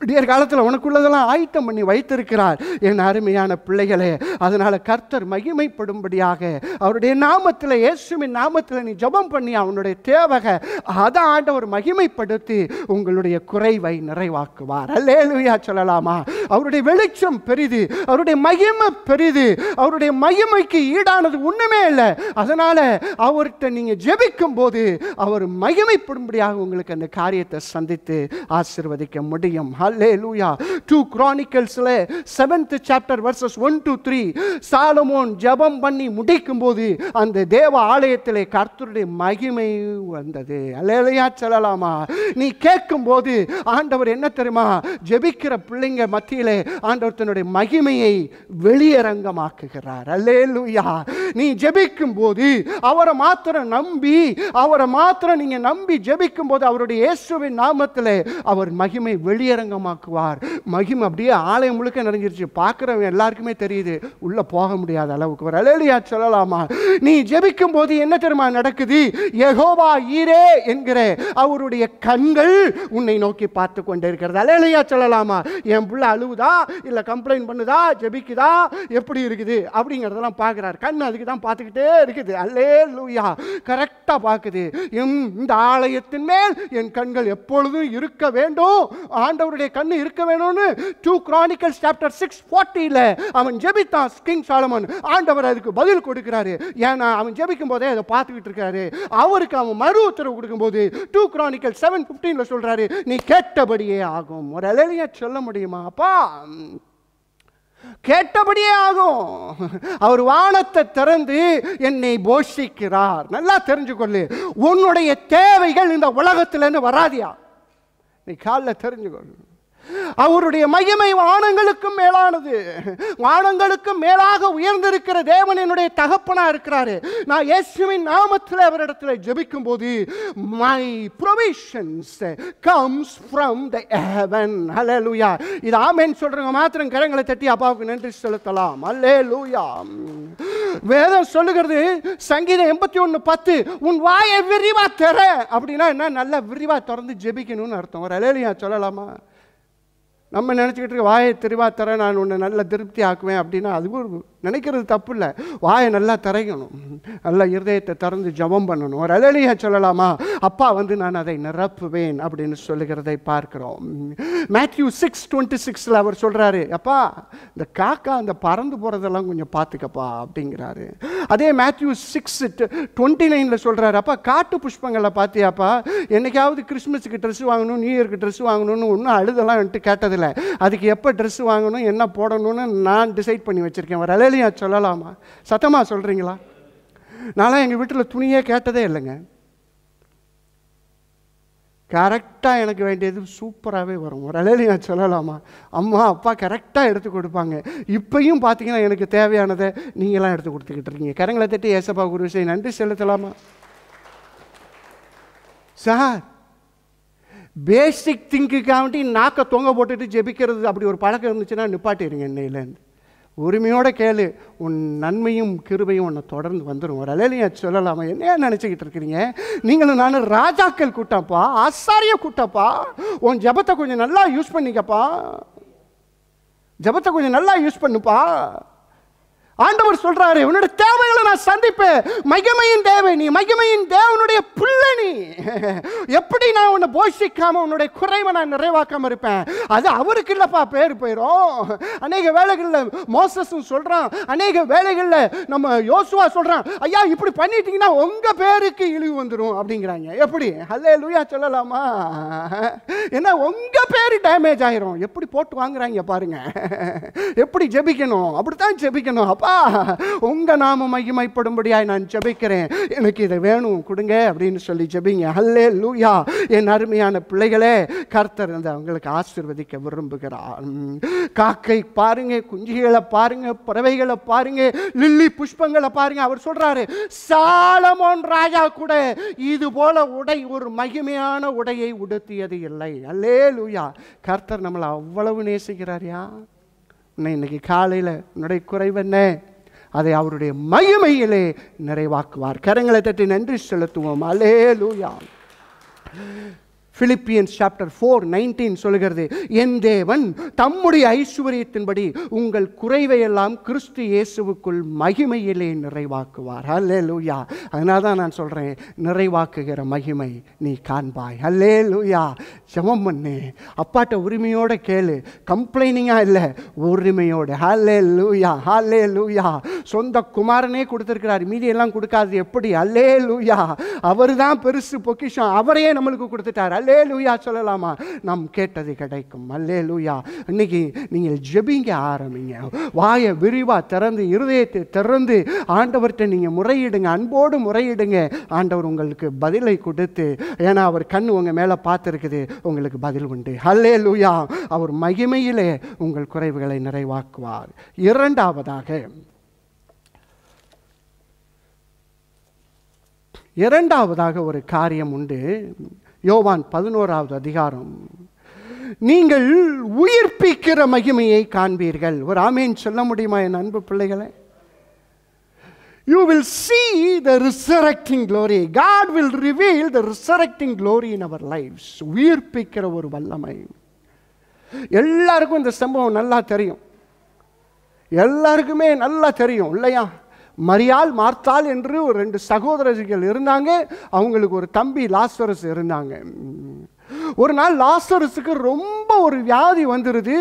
விடியற் காலத்தில் உனக்குள்ளதெல்லாம் ஆயத்தம் பண்ணி வைத்திருக்கிறார் என் அருமையான பிள்ளைகளே அதனால் கர்த்தர் மகிமைப்படும்படியாக அவருடைய நாமத்தில் இயேசுவின் நாமத்தில் நீ ஜபம் பண்ணி அவனுடைய தேவகை அதை ஆண்டவர் மகிமைப்படுத்தி உங்களுடைய குறைவை நிறைவாக்குவார் அல்லேலுயா சொல்லலாமா அவருடைய வெளிச்சம் பெரிது அவருடைய மகிமை பெரிது அவருடைய மகிமைக்கு ஈடானது ஒன்றுமே இல்லை அதனால் அவர்கிட்ட நீங்கள் ஜெபிக்கும் போது அவர் மகிமைப்படும்படியாக உங்களுக்கு அந்த காரியத்தை சந்தித்து ஆசிர்வதிக்க முடியும் ஹல்லே லூயா டூ குரானிக்கல்ஸில் seventh chapter verses one two three சாலமோன் ஜபம் பண்ணி முடிக்கும் போது அந்த தேவ ஆலயத்தில் கர்த்தருடைய மகிமை வந்தது அல்லையா சொல்லலாமா நீ கேட்கும் போது ஆண்டவர் என்ன தெரியுமா ஜெபிக்கிற பிள்ளைங்க மத்தியிலே ஆண்டவர் தன்னுடைய மகிமையை வெளியரங்கமாக்குகிறார் அல்லே லூயா நீ ஜெபிக்கும் போது அவரை மாத்திரம் நம்பி அவரை மாத்திரம் நீங்க நம்பி ஜெபிக்கும் போது அவருடைய இயேசுவின் நாமத்தில் அவர் மகிமை வெளியரங்கமாக்குவார் மகிமை அப்படியே ஆலயம் முழுக்க நிறைஞ்சிருச்சு பார்க்குறவங்க எல்லாருக்குமே தெரியுது உள்ள போக முடியாத அளவுக்கு ஒரு அலேலியா சொல்லலாமா நீ ஜெபிக்கும் போது என்ன தெரியுமா நடக்குது எகோவா ஈரே என்கிற அவருடைய கண்கள் உன்னை நோக்கி பார்த்து கொண்டே இருக்கிறது அலேலியா சொல்லலாமா என் பிள்ளை அழுவுதா இல்லை கம்ப்ளைண்ட் பண்ணுதா ஜெபிக்குதா எப்படி இருக்குது அப்படிங்கிறதெல்லாம் பார்க்குறாரு கண் அதுக்கு கண்ணுக்கு தான் பார்த்துக்கிட்டே இருக்குது அல்லே லூயா கரெக்டாக பார்க்குது இந்த ஆலயத்தின் மேல் என் கண்கள் எப்பொழுதும் இருக்க வேண்டும் ஆண்டவருடைய கண்ணு இருக்க வேணும்னு டூ கிரானிக்கல் சாப்டர் சிக்ஸ் ஃபார்ட்டியில் அவன் ஜெபித்தான் கிங் சாலமன் ஆண்டவர் அதுக்கு பதில் கொடுக்கிறாரு ஏன்னா அவன் ஜெபிக்கும் போதே அதை பார்த்துக்கிட்டு இருக்காரு அவருக்கு அவன் மறு உத்தரவு கொடுக்கும்போது டூ கிரானிக்கல் செவன் ஃபிஃப்டீனில் சொல்கிறாரு நீ கேட்டபடியே ஆகும் ஒரு அலையாக சொல்ல முடியுமா அப்பா கேட்டபடியே ஆகும் அவர் வானத்தை திறந்து என்னை போஷிக்கிறார் நல்லா தெரிஞ்சுக்கொள்ளு உன்னுடைய தேவைகள் இந்த உலகத்திலேருந்து வராதியா நீ காலில் தெரிஞ்சுக்கொள்ளு அவருடைய மகிமை வானங்களுக்கும் மேலானது வானங்களுக்கும் மேலாக உயர்ந்திருக்கிற தேவன் என்னுடைய தகப்பனா இருக்கிறாரு நான் இயேசுவின் நாமத்தில் அவரிடத்தில் ஜபிக்கும் போது my provisions comes from the heaven hallelujah இது ஆமேன் சொல்றவங்க மாத்திரம் கரங்களை தட்டி அப்பாவுக்கு நன்றி செலுத்தலாம் அல்லே லூயா வேதம் சொல்லுகிறது சங்கீதம் எண்பத்தி ஒன்று பத்து உன் வாயை விரிவா தர அப்படின்னா என்ன நல்லா விரிவா திறந்து ஜெபிக்கணும்னு அர்த்தம் ஒரு அலேலியா சொல்லலாமா நம்ம நினச்சிக்கிட்டு இருக்க வாயை தெரிவா தர நான் உன்னை நல்லா திருப்தி ஆக்குவேன் அப்படின்னா அதுவும் நினைக்கிறது தப்பு இல்லை வாயை நல்லா திறக்கணும் நல்லா இருதயத்தை திறந்து ஜபம் பண்ணணும் ஒரு அதலியா சொல்லலாமா அப்பா வந்து நான் அதை நிரப்புவேன் அப்படின்னு சொல்லுகிறதை பார்க்குறோம் மேத்யூ சிக்ஸ் டுவெண்ட்டி சிக்ஸில் அவர் சொல்கிறாரு அப்பா இந்த காக்கா அந்த பறந்து போகிறதெல்லாம் கொஞ்சம் பார்த்துக்கப்பா அப்படிங்கிறாரு அதே மேத்யூ சிக்ஸ் டுவெண்ட்டி நைனில் சொல்கிறாரு அப்பா காட்டு புஷ்பங்களை பார்த்தியாப்பா என்றைக்காவது கிறிஸ்மஸுக்கு ட்ரெஸ் வாங்கணும் நியூ இயருக்கு ட்ரெஸ் வாங்கணும்னு ஒன்றும் அழுதெல்லாம் வந்துட்டு கேட்டதில்லை தெரியல அதுக்கு எப்போ ட்ரெஸ் வாங்கணும் என்ன போடணும்னு நான் டிசைட் பண்ணி வச்சுருக்கேன் வர அலையிலையா சொல்லலாமா சத்தமாக சொல்கிறீங்களா நான்லாம் எங்கள் வீட்டில் துணியே கேட்டதே இல்லைங்க கரெக்டாக எனக்கு வேண்டியது சூப்பராகவே வரும் ஒரு அலையில் நான் சொல்லலாமா அம்மா அப்பா கரெக்டாக எடுத்து கொடுப்பாங்க இப்பையும் பார்த்தீங்கன்னா எனக்கு தேவையானதை நீங்களாம் எடுத்து கொடுத்துக்கிட்டு இருக்கீங்க கரங்களை தட்டி ஏசப்பா விஷயம் நன்றி செலுத்தலாமா சார் பேசிக் திங்குக்காண்டி நாக்கை தொங்க போட்டுட்டு ஜெபிக்கிறது அப்படி ஒரு பழக்கம் இருந்துச்சுன்னா நிப்பாட்டிடுங்க என்னையிலேருந்து உரிமையோட கேளு உன் நன்மையும் கிருபையும் உன்னை தொடர்ந்து வந்துடும் ஒரு அலையிலையா சொல்லலாமா என்ன நினச்சிக்கிட்டு இருக்கிறீங்க நீங்களும் நான் ராஜாக்கள் கூட்டப்பா ஆசாரிய கூட்டப்பா உன் ஜபத்தை கொஞ்சம் நல்லா யூஸ் பண்ணிக்கப்பா ஜபத்தை கொஞ்சம் நல்லா யூஸ் பண்ணுப்பா ஆண்டவர் சொல்றாரு உன்னோட தேவைகளை நான் சந்திப்பேன் மகிமையின் தேவை நீ மகிமையின் தேவனுடைய பிள்ளை நீ எப்படி நான் உன்னை போஷிக்காம உன்னுடைய குறைவை நான் நிறைவாக்காம இருப்பேன் அது அவருக்கு இல்லப்பா பேர் போயிடும் அநேக வேலைகளில் மோசஸும் சொல்றான் அநேக வேலைகளில் நம்ம யோசுவா சொல்றான் ஐயா இப்படி பண்ணிட்டீங்கன்னா உங்க பேருக்கு இழிவு வந்துடும் அப்படிங்கிறாங்க எப்படி அல்ல லூயா சொல்லலாமா என்ன உங்க பேரு டேமேஜ் ஆயிரும் எப்படி போட்டு வாங்குறாங்க பாருங்க எப்படி ஜெபிக்கணும் அப்படித்தான் ஜெபிக்கணும் அப்பா உங்க நாம மகிமைப்படும்படியாய் நான் ஜெபிக்கிறேன் எனக்கு இதை வேணும் கொடுங்க அப்படின்னு சொல்லி ஜெபிங்க அல்லே லூயா என் அருமையான பிள்ளைகளே கர்த்தர் அந்த அவங்களுக்கு ஆசிர்வதிக்க விரும்புகிறார் காக்கை பாருங்க குஞ்சுகளை பாருங்க பறவைகளை பாருங்க லில்லி புஷ்பங்களை பாருங்க அவர் சொல்றாரு சாலமோன் ராஜா கூட இது போல உடை ஒரு மகிமையான உடையை உடுத்தியது இல்லை அல்லே லூயா கர்த்தர் நம்மளை அவ்வளவு நேசிக்கிறார் யா உன்னை இன்னைக்கு காலையில் உன்னுடைய குறைவென்ன அதை அவருடைய மகிமையிலே நிறைவாக்குவார் கரங்களை தட்டி நன்றி செலுத்துவோம் அலே லூயா பிலிப்பியன்ஸ் சாப்டர் ஃபோர் நைன்டீன் சொல்கிறது என் தேவன் தம்முடைய ஐஸ்வர்யத்தின்படி உங்கள் குறைவையெல்லாம் கிறிஸ்து இயேசுவுக்குள் மகிமையிலே நிறைவாக்குவார் அல்லே லூயா அதனால தான் நான் சொல்கிறேன் நிறைவாக்குகிற மகிமை நீ காண்பாய் அல்லே லூயா ஜெபம் பண்ணு அப்பாட்ட உரிமையோட கேளு கம்ப்ளைனிங்காக இல்லை உரிமையோடு ஹல்லே லூயா ஹல்லே லூயா சொந்த குமாரனே கொடுத்துருக்கிறார் மீதியெல்லாம் கொடுக்காது எப்படி அல்லே லூயா அவர் தான் பெருசு பொக்கிஷம் அவரையே நம்மளுக்கு கொடுத்துட்டார் அல்லே லூயா சொல்லலாமா நம் கேட்டது கிடைக்கும் அல்லே லூயா இன்னைக்கு நீங்கள் ஜெபிங்க ஆரம்பிங்க வாயை விரிவாக திறந்து இருதயத்தை திறந்து ஆண்டவர்கிட்ட நீங்கள் முறையிடுங்க அன்போடு முறையிடுங்க ஆண்டவர் உங்களுக்கு பதிலை கொடுத்து ஏன்னா அவர் கண் உங்கள் மேலே பார்த்துருக்குது உங்களுக்கு பதில் உண்டு அல்லே லூயா அவர் மகிமையிலே உங்கள் குறைவுகளை நிறைவாக்குவார் இரண்டாவதாக இரண்டாவதாக ஒரு காரியம் உண்டு யோவான் பதினோராவது அதிகாரம் நீங்கள் உயிர்ப்பிக்கிற மகிமையை காண்பீர்கள் ஒரு ஆமீன் சொல்ல முடியுமா என் அன்பு பிள்ளைகளை you will see the resurrecting glory God will reveal the resurrecting glory in our life's உயிர்ப்பிக்கிற ஒரு வல்லமை எல்லாருக்கும் இந்த சம்பவம் நல்லா தெரியும் எல்லாருக்குமே நல்லா தெரியும் இல்லையா மரியால் மார்த்தாள் என்று ஒரு ரெண்டு சகோதரர்கள் இருந்தாங்க அவங்களுக்கு ஒரு தம்பி லாஸ்வரஸ் இருந்தாங்க ஒரு நாள் லாஸ்வரஸுக்கு ரொம்ப ஒரு வியாதி வந்துடுது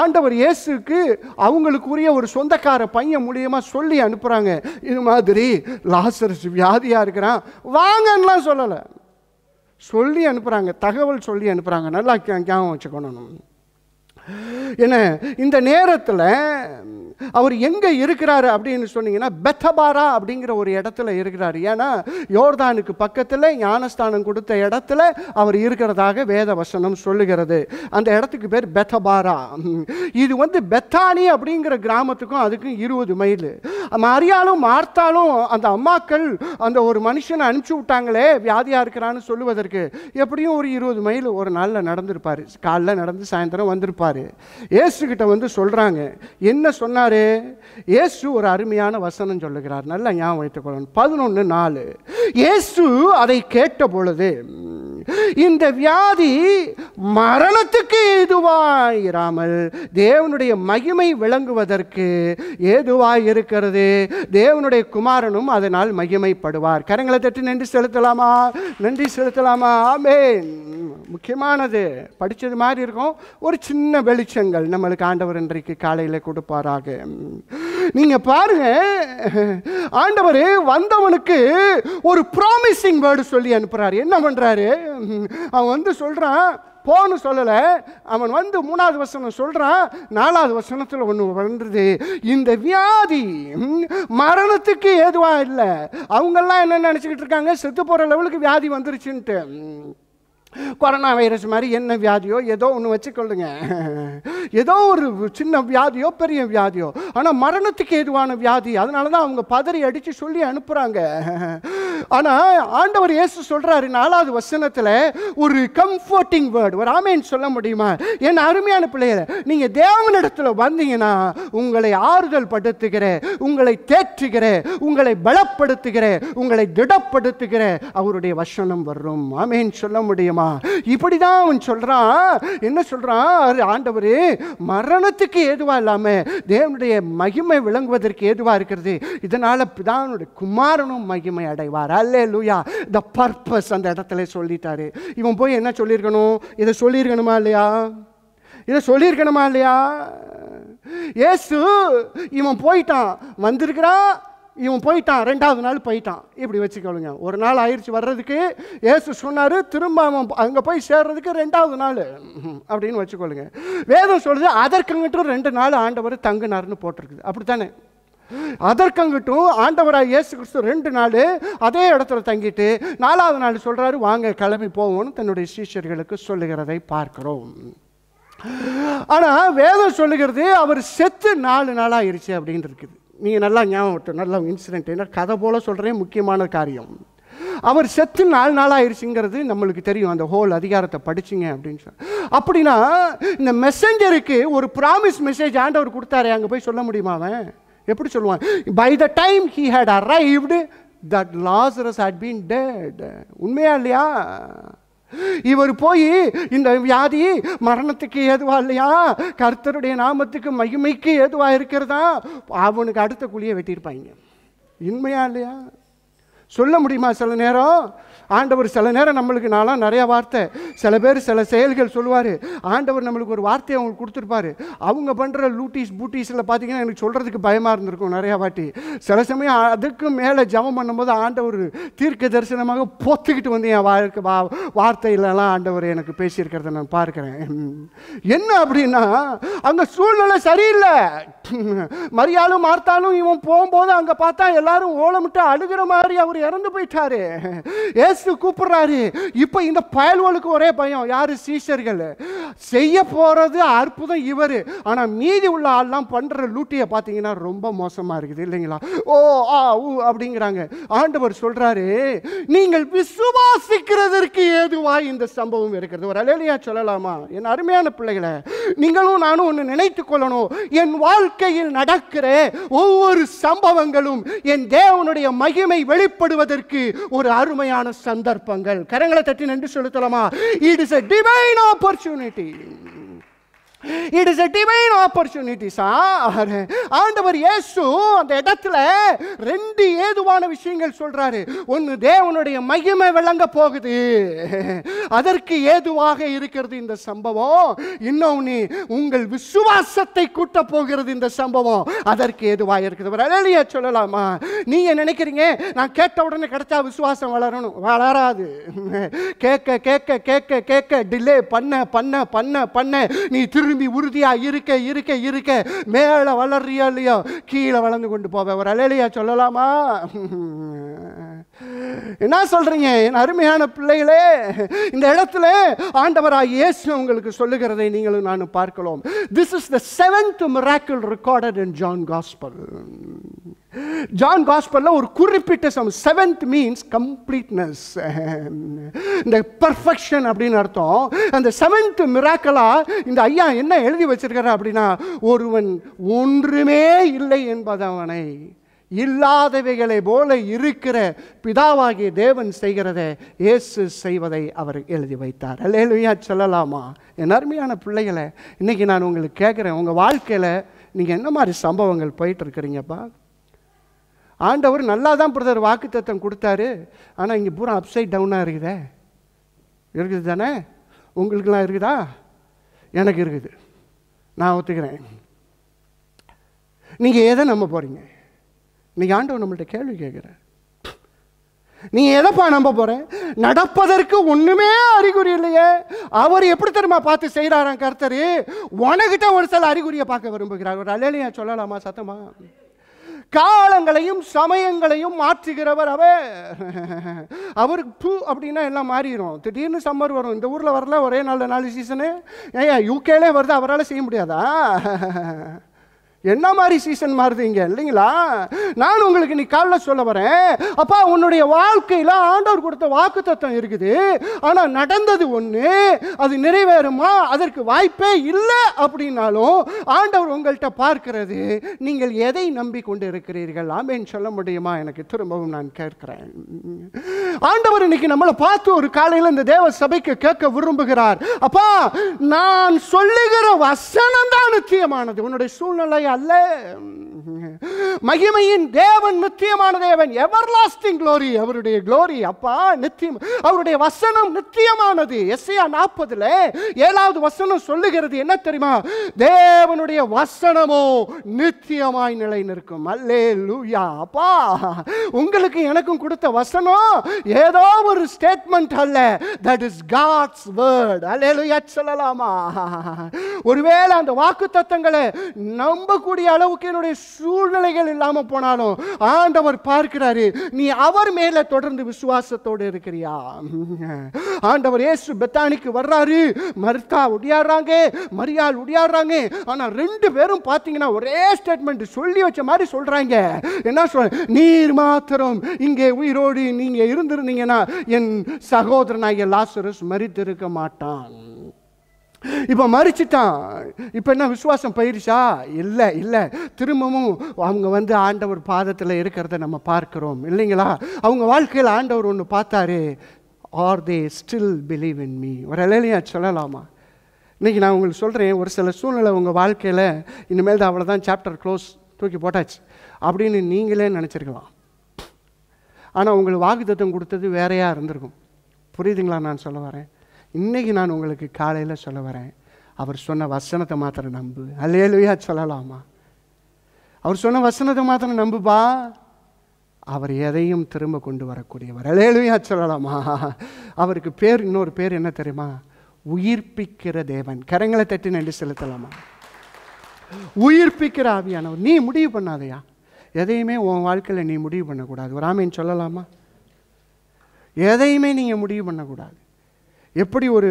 ஆண்டவர் இயேசுக்கு அவங்களுக்குரிய ஒரு சொந்தக்கார பையன் மூலியமாக சொல்லி அனுப்புகிறாங்க இது மாதிரி லாஸ்வரஸ் வியாதியாக இருக்கிறான் வாங்கன்னுலாம் சொல்லலை சொல்லி அனுப்புகிறாங்க தகவல் சொல்லி அனுப்புகிறாங்க நல்லா ஞாபகம் வச்சுக்கணும் என்ன இந்த நேரத்தில் அவர் எங்கே இருக்கிறாரு அப்படின்னு சொன்னீங்கன்னா பெத்தபாரா அப்படிங்கிற ஒரு இடத்துல இருக்கிறார் ஏன்னா யோர்தானுக்கு பக்கத்தில் ஞானஸ்தானம் கொடுத்த இடத்துல அவர் இருக்கிறதாக வேத வசனம் சொல்லுகிறது அந்த இடத்துக்கு பேர் பெத்தபாரா இது வந்து பெத்தானி அப்படிங்கிற கிராமத்துக்கும் அதுக்கும் இருபது மைல் மரியாலும் மார்த்தாலும் அந்த அம்மாக்கள் அந்த ஒரு மனுஷனை அனுப்பிச்சி விட்டாங்களே வியாதியாக இருக்கிறான்னு சொல்லுவதற்கு எப்படியும் ஒரு இருபது மைல் ஒரு நாளில் நடந்திருப்பார் காலைல நடந்து சாயந்தரம் வந்திருப்பார் ஏசுகிட்ட வந்து சொல்கிறாங்க என்ன சொன்னால் சொன்னார் இயேசு ஒரு அருமையான வசனம் சொல்லுகிறார் நல்லா ஞாபகம் வைத்துக்கொள்ளணும் பதினொன்று நாலு இயேசு அதை கேட்ட பொழுது இந்த வியாதி மரணத்துக்கு ஏதுவாயிராமல் தேவனுடைய மகிமை விளங்குவதற்கு ஏதுவாய் இருக்கிறது தேவனுடைய குமாரனும் அதனால் மகிமைப்படுவார் கரங்களை தட்டி நன்றி செலுத்தலாமா நன்றி செலுத்தலாமா ஆமே முக்கியமானது படித்தது மாதிரி இருக்கும் ஒரு சின்ன வெளிச்சங்கள் நம்மளுக்கு ஆண்டவர் இன்றைக்கு காலையில் கொடுப்பாராக நீங்க பாருங்க ஆண்டவர் வந்தவனுக்கு ஒரு ப்ராமிசிங் வேர்டு சொல்லி அனுப்புறாரு என்ன பண்றாரு அவன் வந்து சொல்றான் போன்னு சொல்லலை அவன் வந்து மூணாவது வசனம் சொல்றான் நாலாவது வசனத்தில் ஒன்று வளர்ந்துருது இந்த வியாதி மரணத்துக்கு ஏதுவாக இல்லை அவங்கெல்லாம் என்ன நினச்சிக்கிட்டு இருக்காங்க செத்து போகிற லெவலுக்கு வியாதி வந்துருச்சுன்ட்டு கொரோனா வைரஸ் மாதிரி என்ன வியாதியோ ஏதோ ஒன்று வச்சுக்கொள்ளுங்க ஏதோ ஒரு சின்ன வியாதியோ பெரிய வியாதியோ ஆனால் மரணத்துக்கு ஏதுவான வியாதி அதனால தான் அவங்க பதறி அடித்து சொல்லி அனுப்புகிறாங்க ஆனால் ஆண்டவர் இயேசு சொல்கிறாரு நாலாவது வசனத்தில் ஒரு கம்ஃபர்டிங் வேர்டு ஒரு ஆமேன்னு சொல்ல முடியுமா என் அருமையான பிள்ளைகளை நீங்கள் தேவனிடத்தில் வந்தீங்கன்னா உங்களை ஆறுதல் படுத்துகிறேன் உங்களை தேற்றுகிறேன் உங்களை பலப்படுத்துகிறேன் உங்களை திடப்படுத்துகிறேன் அவருடைய வசனம் வரும் ஆமேன்னு சொல்ல முடியுமா தெரியுமா இப்படி தான் அவன் சொல்கிறான் என்ன சொல்கிறான் ஆண்டவரே மரணத்துக்கு ஏதுவாக இல்லாமல் தேவனுடைய மகிமை விளங்குவதற்கு ஏதுவாக இருக்கிறது இதனால் பிதானுடைய குமாரனும் மகிமை அடைவார் அல்லே லூயா த பர்பஸ் அந்த இடத்துல சொல்லிட்டாரு இவன் போய் என்ன சொல்லியிருக்கணும் இதை சொல்லியிருக்கணுமா இல்லையா இதை சொல்லியிருக்கணுமா இல்லையா ஏசு இவன் போயிட்டான் வந்திருக்கிறான் இவன் போயிட்டான் ரெண்டாவது நாள் போயிட்டான் இப்படி வச்சுக்கோளுங்க ஒரு நாள் ஆயிடுச்சு வர்றதுக்கு ஏசு சொன்னார் திரும்ப அவன் அங்கே போய் சேர்றதுக்கு ரெண்டாவது நாள் அப்படின்னு வச்சுக்கொள்ளுங்க வேதம் சொல்லுது அதற்கங்கிட்டும் ரெண்டு நாள் ஆண்டவர் தங்குனார்னு போட்டிருக்குது அப்படி தானே அதற்கங்கிட்டும் ஆண்டவராக இயேசு கிறிஸ்து ரெண்டு நாள் அதே இடத்துல தங்கிட்டு நாலாவது நாள் சொல்கிறாரு வாங்க கிளம்பி போவோம்னு தன்னுடைய சீஷர்களுக்கு சொல்லுகிறதை பார்க்கிறோம் ஆனால் வேதம் சொல்லுகிறது அவர் செத்து நாலு நாளாக ஆயிடுச்சு அப்படின்னு இருக்குது நீங்கள் நல்லா ஞாபகம் விட்டு நல்ல இன்சிடென்ட் என்ன கதை போல் சொல்கிறேன் முக்கியமான காரியம் அவர் செத்து நாலு நாள் ஆயிடுச்சுங்கிறது நம்மளுக்கு தெரியும் அந்த ஹோல் அதிகாரத்தை படிச்சிங்க அப்படின்னு சொல்லி அப்படின்னா இந்த மெசஞ்சருக்கு ஒரு ப்ராமிஸ் மெசேஜ் ஆண்டவர் கொடுத்தாரு அங்கே போய் சொல்ல முடியுமா அவன் எப்படி சொல்லுவான் by the time he had arrived that Lazarus had been dead உண்மையா இல்லையா இவர் போய் இந்த வியாதி மரணத்துக்கு ஏதுவா இல்லையா கர்த்தருடைய நாமத்துக்கு மகிமைக்கு ஏதுவா இருக்கிறதா அவனுக்கு அடுத்த குழியை வெட்டியிருப்பாங்க உண்மையா இல்லையா சொல்ல முடியுமா சில நேரம் ஆண்டவர் சில நேரம் நம்மளுக்கு நாளாக நிறையா வார்த்தை சில பேர் சில செயல்கள் சொல்லுவார் ஆண்டவர் நம்மளுக்கு ஒரு வார்த்தையை அவங்களுக்கு கொடுத்துருப்பாரு அவங்க பண்ணுற லூட்டிஸ் பூட்டிஸில் பார்த்தீங்கன்னா எனக்கு சொல்கிறதுக்கு பயமாக இருந்திருக்கும் நிறையா வாட்டி சில சமயம் அதுக்கு மேலே ஜபம் பண்ணும்போது ஆண்டவர் தீர்க்க தரிசனமாக பொத்துக்கிட்டு வந்து என் வாழ்க்கை வா வார்த்தையிலலாம் ஆண்டவர் எனக்கு பேசியிருக்கிறத நான் பார்க்குறேன் என்ன அப்படின்னா அங்கே சூழ்நிலை சரியில்லை மரியாலும் மார்த்தாலும் இவன் போகும்போது அங்கே பார்த்தா எல்லாரும் ஓலமிட்டு அழுகிற மாதிரி அவர் இறந்து போயிட்டாரு ஏசு இயேசு கூப்பிடுறாரு இப்போ இந்த பயல்வளுக்கு ஒரே பயம் யார் சீஷர்கள் செய்ய போகிறது அற்புதம் இவர் ஆனால் மீதி உள்ள ஆள்லாம் பண்ணுற லூட்டியை பார்த்தீங்கன்னா ரொம்ப மோசமாக இருக்குது இல்லைங்களா ஓ ஆ ஊ அப்படிங்கிறாங்க ஆண்டவர் சொல்கிறாரு நீங்கள் விசுவாசிக்கிறதற்கு ஏதுவாக இந்த சம்பவம் இருக்கிறது ஒரு அலையிலையா சொல்லலாமா என் அருமையான பிள்ளைகளை நீங்களும் நானும் ஒன்று நினைத்து கொள்ளணும் என் வாழ்க்கையில் நடக்கிற ஒவ்வொரு சம்பவங்களும் என் தேவனுடைய மகிமை வெளிப்படுவதற்கு ஒரு அருமையான சந்தர்ப்பங்கள் கரங்களை தட்டி நன்றி சொல்லுத்தலாமா it is a divine opportunity it is a divine opportunities ஆண்டவர் இயேசு அந்த இடத்துல ரெண்டு ஏதுவான விஷயங்கள் சொல்றாரு ஒன்று தேவனுடைய மகிமை விளங்க போகுது அதற்கு ஏதுவாக இருக்கிறது இந்த சம்பவம் இன்னொன்னு உங்கள் விசுவாசத்தை கூட்ட போகிறது இந்த சம்பவம் அதற்கு ஏதுவாக இருக்குது அழலியா சொல்லலாமா நீங்க நினைக்கிறீங்க நான் கேட்ட உடனே கிடைச்சா விசுவாசம் வளரணும் வளராது கேட்க கேட்க கேட்க கேட்க டிலே பண்ண பண்ண பண்ண பண்ண நீ திரு திரும்பி உறுதியாக இருக்க இருக்க இருக்க மேலே வளர்றியோ இல்லையோ கீழே வளர்ந்து கொண்டு போவேன் ஒரு அலையா சொல்லலாமா என்ன சொல்றீங்க என் அருமையான பிள்ளைகளே இந்த இடத்துல ஆண்டவராக இயேசு உங்களுக்கு சொல்லுகிறதை நீங்களும் நான் பார்க்கலாம் this is the seventh miracle recorded in John Gospel John காஸ்பல்ல ஒரு குறிப்பிட்ட சம் செவன்த் மீன்ஸ் கம்ப்ளீட்னஸ் இந்த பர்ஃபெக்ஷன் அப்படின்னு அர்த்தம் அந்த செவன்த் மிராக்கலா இந்த ஐயா என்ன எழுதி வச்சிருக்கிறார் அப்படின்னா ஒருவன் ஒன்றுமே இல்லை என்பதவனை அவனை இல்லாதவைகளை போல இருக்கிற பிதாவாகிய தேவன் செய்கிறத இயேசு செய்வதை அவர் எழுதி வைத்தார் அல்லையா சொல்லலாமா என் அருமையான பிள்ளைகளை இன்றைக்கி நான் உங்களுக்கு கேட்குறேன் உங்கள் வாழ்க்கையில் நீங்கள் என்ன மாதிரி சம்பவங்கள் போயிட்டுருக்குறீங்கப்பா ஆண்டவர் நல்லா தான் பிரதர் வாக்குத்தத்தம் கொடுத்தாரு ஆனால் இங்கே பூரா அப்சைட் டவுனாக இருக்குதே இருக்குது தானே உங்களுக்குலாம் இருக்குதா எனக்கு இருக்குது நான் ஒத்துக்கிறேன் நீங்கள் எதை நம்ப போகிறீங்க இன்னைக்கு ஆண்டவர் நம்மள்கிட்ட கேள்வி கேட்குறேன் நீ எதப்பா நம்ப போற நடப்பதற்கு ஒண்ணுமே அறிகுறி இல்லையே அவர் எப்படி தெரியுமா பார்த்து செய்கிறாராம் கர்த்தர் உனகிட்ட ஒரு சில அறிகுறியை பார்க்க விரும்புகிறார் ஒரு சொல்லலாமா சத்தமா காலங்களையும் சமயங்களையும் மாற்றுகிறவர் அவர் அவருக்கு பூ அப்படின்னா எல்லாம் மாறிடும் திடீர்னு சம்மர் வரும் இந்த ஊரில் வரல ஒரே நாலு நாலு சீசனு ஏன் யூகேலே வருது அவரால் செய்ய முடியாதா என்ன மாதிரி சீசன் மாறுதீங்க இல்லைங்களா நான் உங்களுக்கு நீ காலைல சொல்ல வரேன் அப்பா உன்னுடைய வாழ்க்கையில் ஆண்டவர் கொடுத்த வாக்கு தத்துவம் இருக்குது ஆனால் நடந்தது ஒன்று அது நிறைவேறுமா அதற்கு வாய்ப்பே இல்லை அப்படின்னாலும் ஆண்டவர் உங்கள்கிட்ட பார்க்கிறது நீங்கள் எதை நம்பி கொண்டு இருக்கிறீர்கள் ஆமேன் சொல்ல முடியுமா எனக்கு திரும்பவும் நான் கேட்கிறேன் ஆண்டவர் இன்னைக்கு நம்மளை பார்த்து ஒரு காலையில் இந்த தேவ சபைக்கு கேட்க விரும்புகிறார் அப்பா நான் சொல்லுகிற வசனம் தான் நிச்சயமானது உன்னுடைய சூழ்நிலையா அல்ல மகிமையின் தேவன் நித்தியமான தேவன் எவர் லாஸ்டிங் க்ளோரி அவருடைய க்ளோரி அப்பா நித்தியம் அவருடைய வசனம் நித்தியமானது எஸ்ஐயா நாற்பதுல ஏழாவது வசனம் சொல்லுகிறது என்ன தெரியுமா தேவனுடைய வசனமோ நித்தியமாய் நிலை நிற்கும் அல்லே லூயா அப்பா உங்களுக்கு எனக்கும் கொடுத்த வசனம் ஏதோ ஒரு ஸ்டேட்மெண்ட் அல்ல தட் இஸ் காட்ஸ் வேர்ட் அல்லே சொல்லலாமா ஒருவேளை அந்த வாக்கு தத்தங்களை நம்ப கொடுக்கக்கூடிய அளவுக்கு என்னுடைய சூழ்நிலைகள் இல்லாமல் போனாலும் ஆண்டவர் பார்க்கிறாரு நீ அவர் மேல தொடர்ந்து விசுவாசத்தோடு இருக்கிறியா ஆண்டவர் ஏசு பெத்தானிக்கு வர்றாரு மர்த்தா உடையாடுறாங்க மரியாள் உடையாடுறாங்க ஆனா ரெண்டு பேரும் பார்த்தீங்கன்னா ஒரே ஸ்டேட்மெண்ட் சொல்லி வச்ச மாதிரி சொல்றாங்க என்ன சொல்ற நீர் மாத்திரம் இங்கே உயிரோடு நீங்க இருந்திருந்தீங்கன்னா என் சகோதரனாகிய லாசரஸ் மறித்திருக்க மாட்டான் இப்போ மறிச்சிட்டான் இப்போ என்ன விசுவாசம் போயிடுச்சா இல்லை இல்லை திரும்பவும் அவங்க வந்து ஆண்டவர் பாதத்தில் இருக்கிறத நம்ம பார்க்குறோம் இல்லைங்களா அவங்க வாழ்க்கையில் ஆண்டவர் ஒன்று பார்த்தாரு are they still believe in me ஒரு இலையிலையா சொல்லலாமா இன்றைக்கி நான் உங்களுக்கு சொல்கிறேன் ஒரு சில சூழ்நிலை உங்கள் வாழ்க்கையில் இனிமேல் தான் அவ்வளோதான் சாப்டர் க்ளோஸ் தூக்கி போட்டாச்சு அப்படின்னு நீங்களே நினச்சிருக்கலாம் ஆனால் உங்களுக்கு வாக்குத்தம் கொடுத்தது வேறையாக இருந்திருக்கும் புரியுதுங்களா நான் சொல்ல வரேன் இன்றைக்கி நான் உங்களுக்கு காலையில் சொல்ல வரேன் அவர் சொன்ன வசனத்தை மாத்திரம் நம்பு அல்லேலுயா சொல்லலாமா அவர் சொன்ன வசனத்தை மாத்திரம் நம்புப்பா அவர் எதையும் திரும்ப கொண்டு வரக்கூடியவர் அலேலுயா சொல்லலாமா அவருக்கு பேர் இன்னொரு பேர் என்ன தெரியுமா உயிர்ப்பிக்கிற தேவன் கரங்களை தட்டி நன்றி செலுத்தலாமா உயிர்ப்பிக்கிற ஆவியானவர் நீ முடிவு பண்ணாதையா எதையுமே உன் வாழ்க்கையில் நீ முடிவு பண்ணக்கூடாது ஒரு ஆமீன் சொல்லலாமா எதையுமே நீங்கள் முடிவு பண்ணக்கூடாது எப்படி ஒரு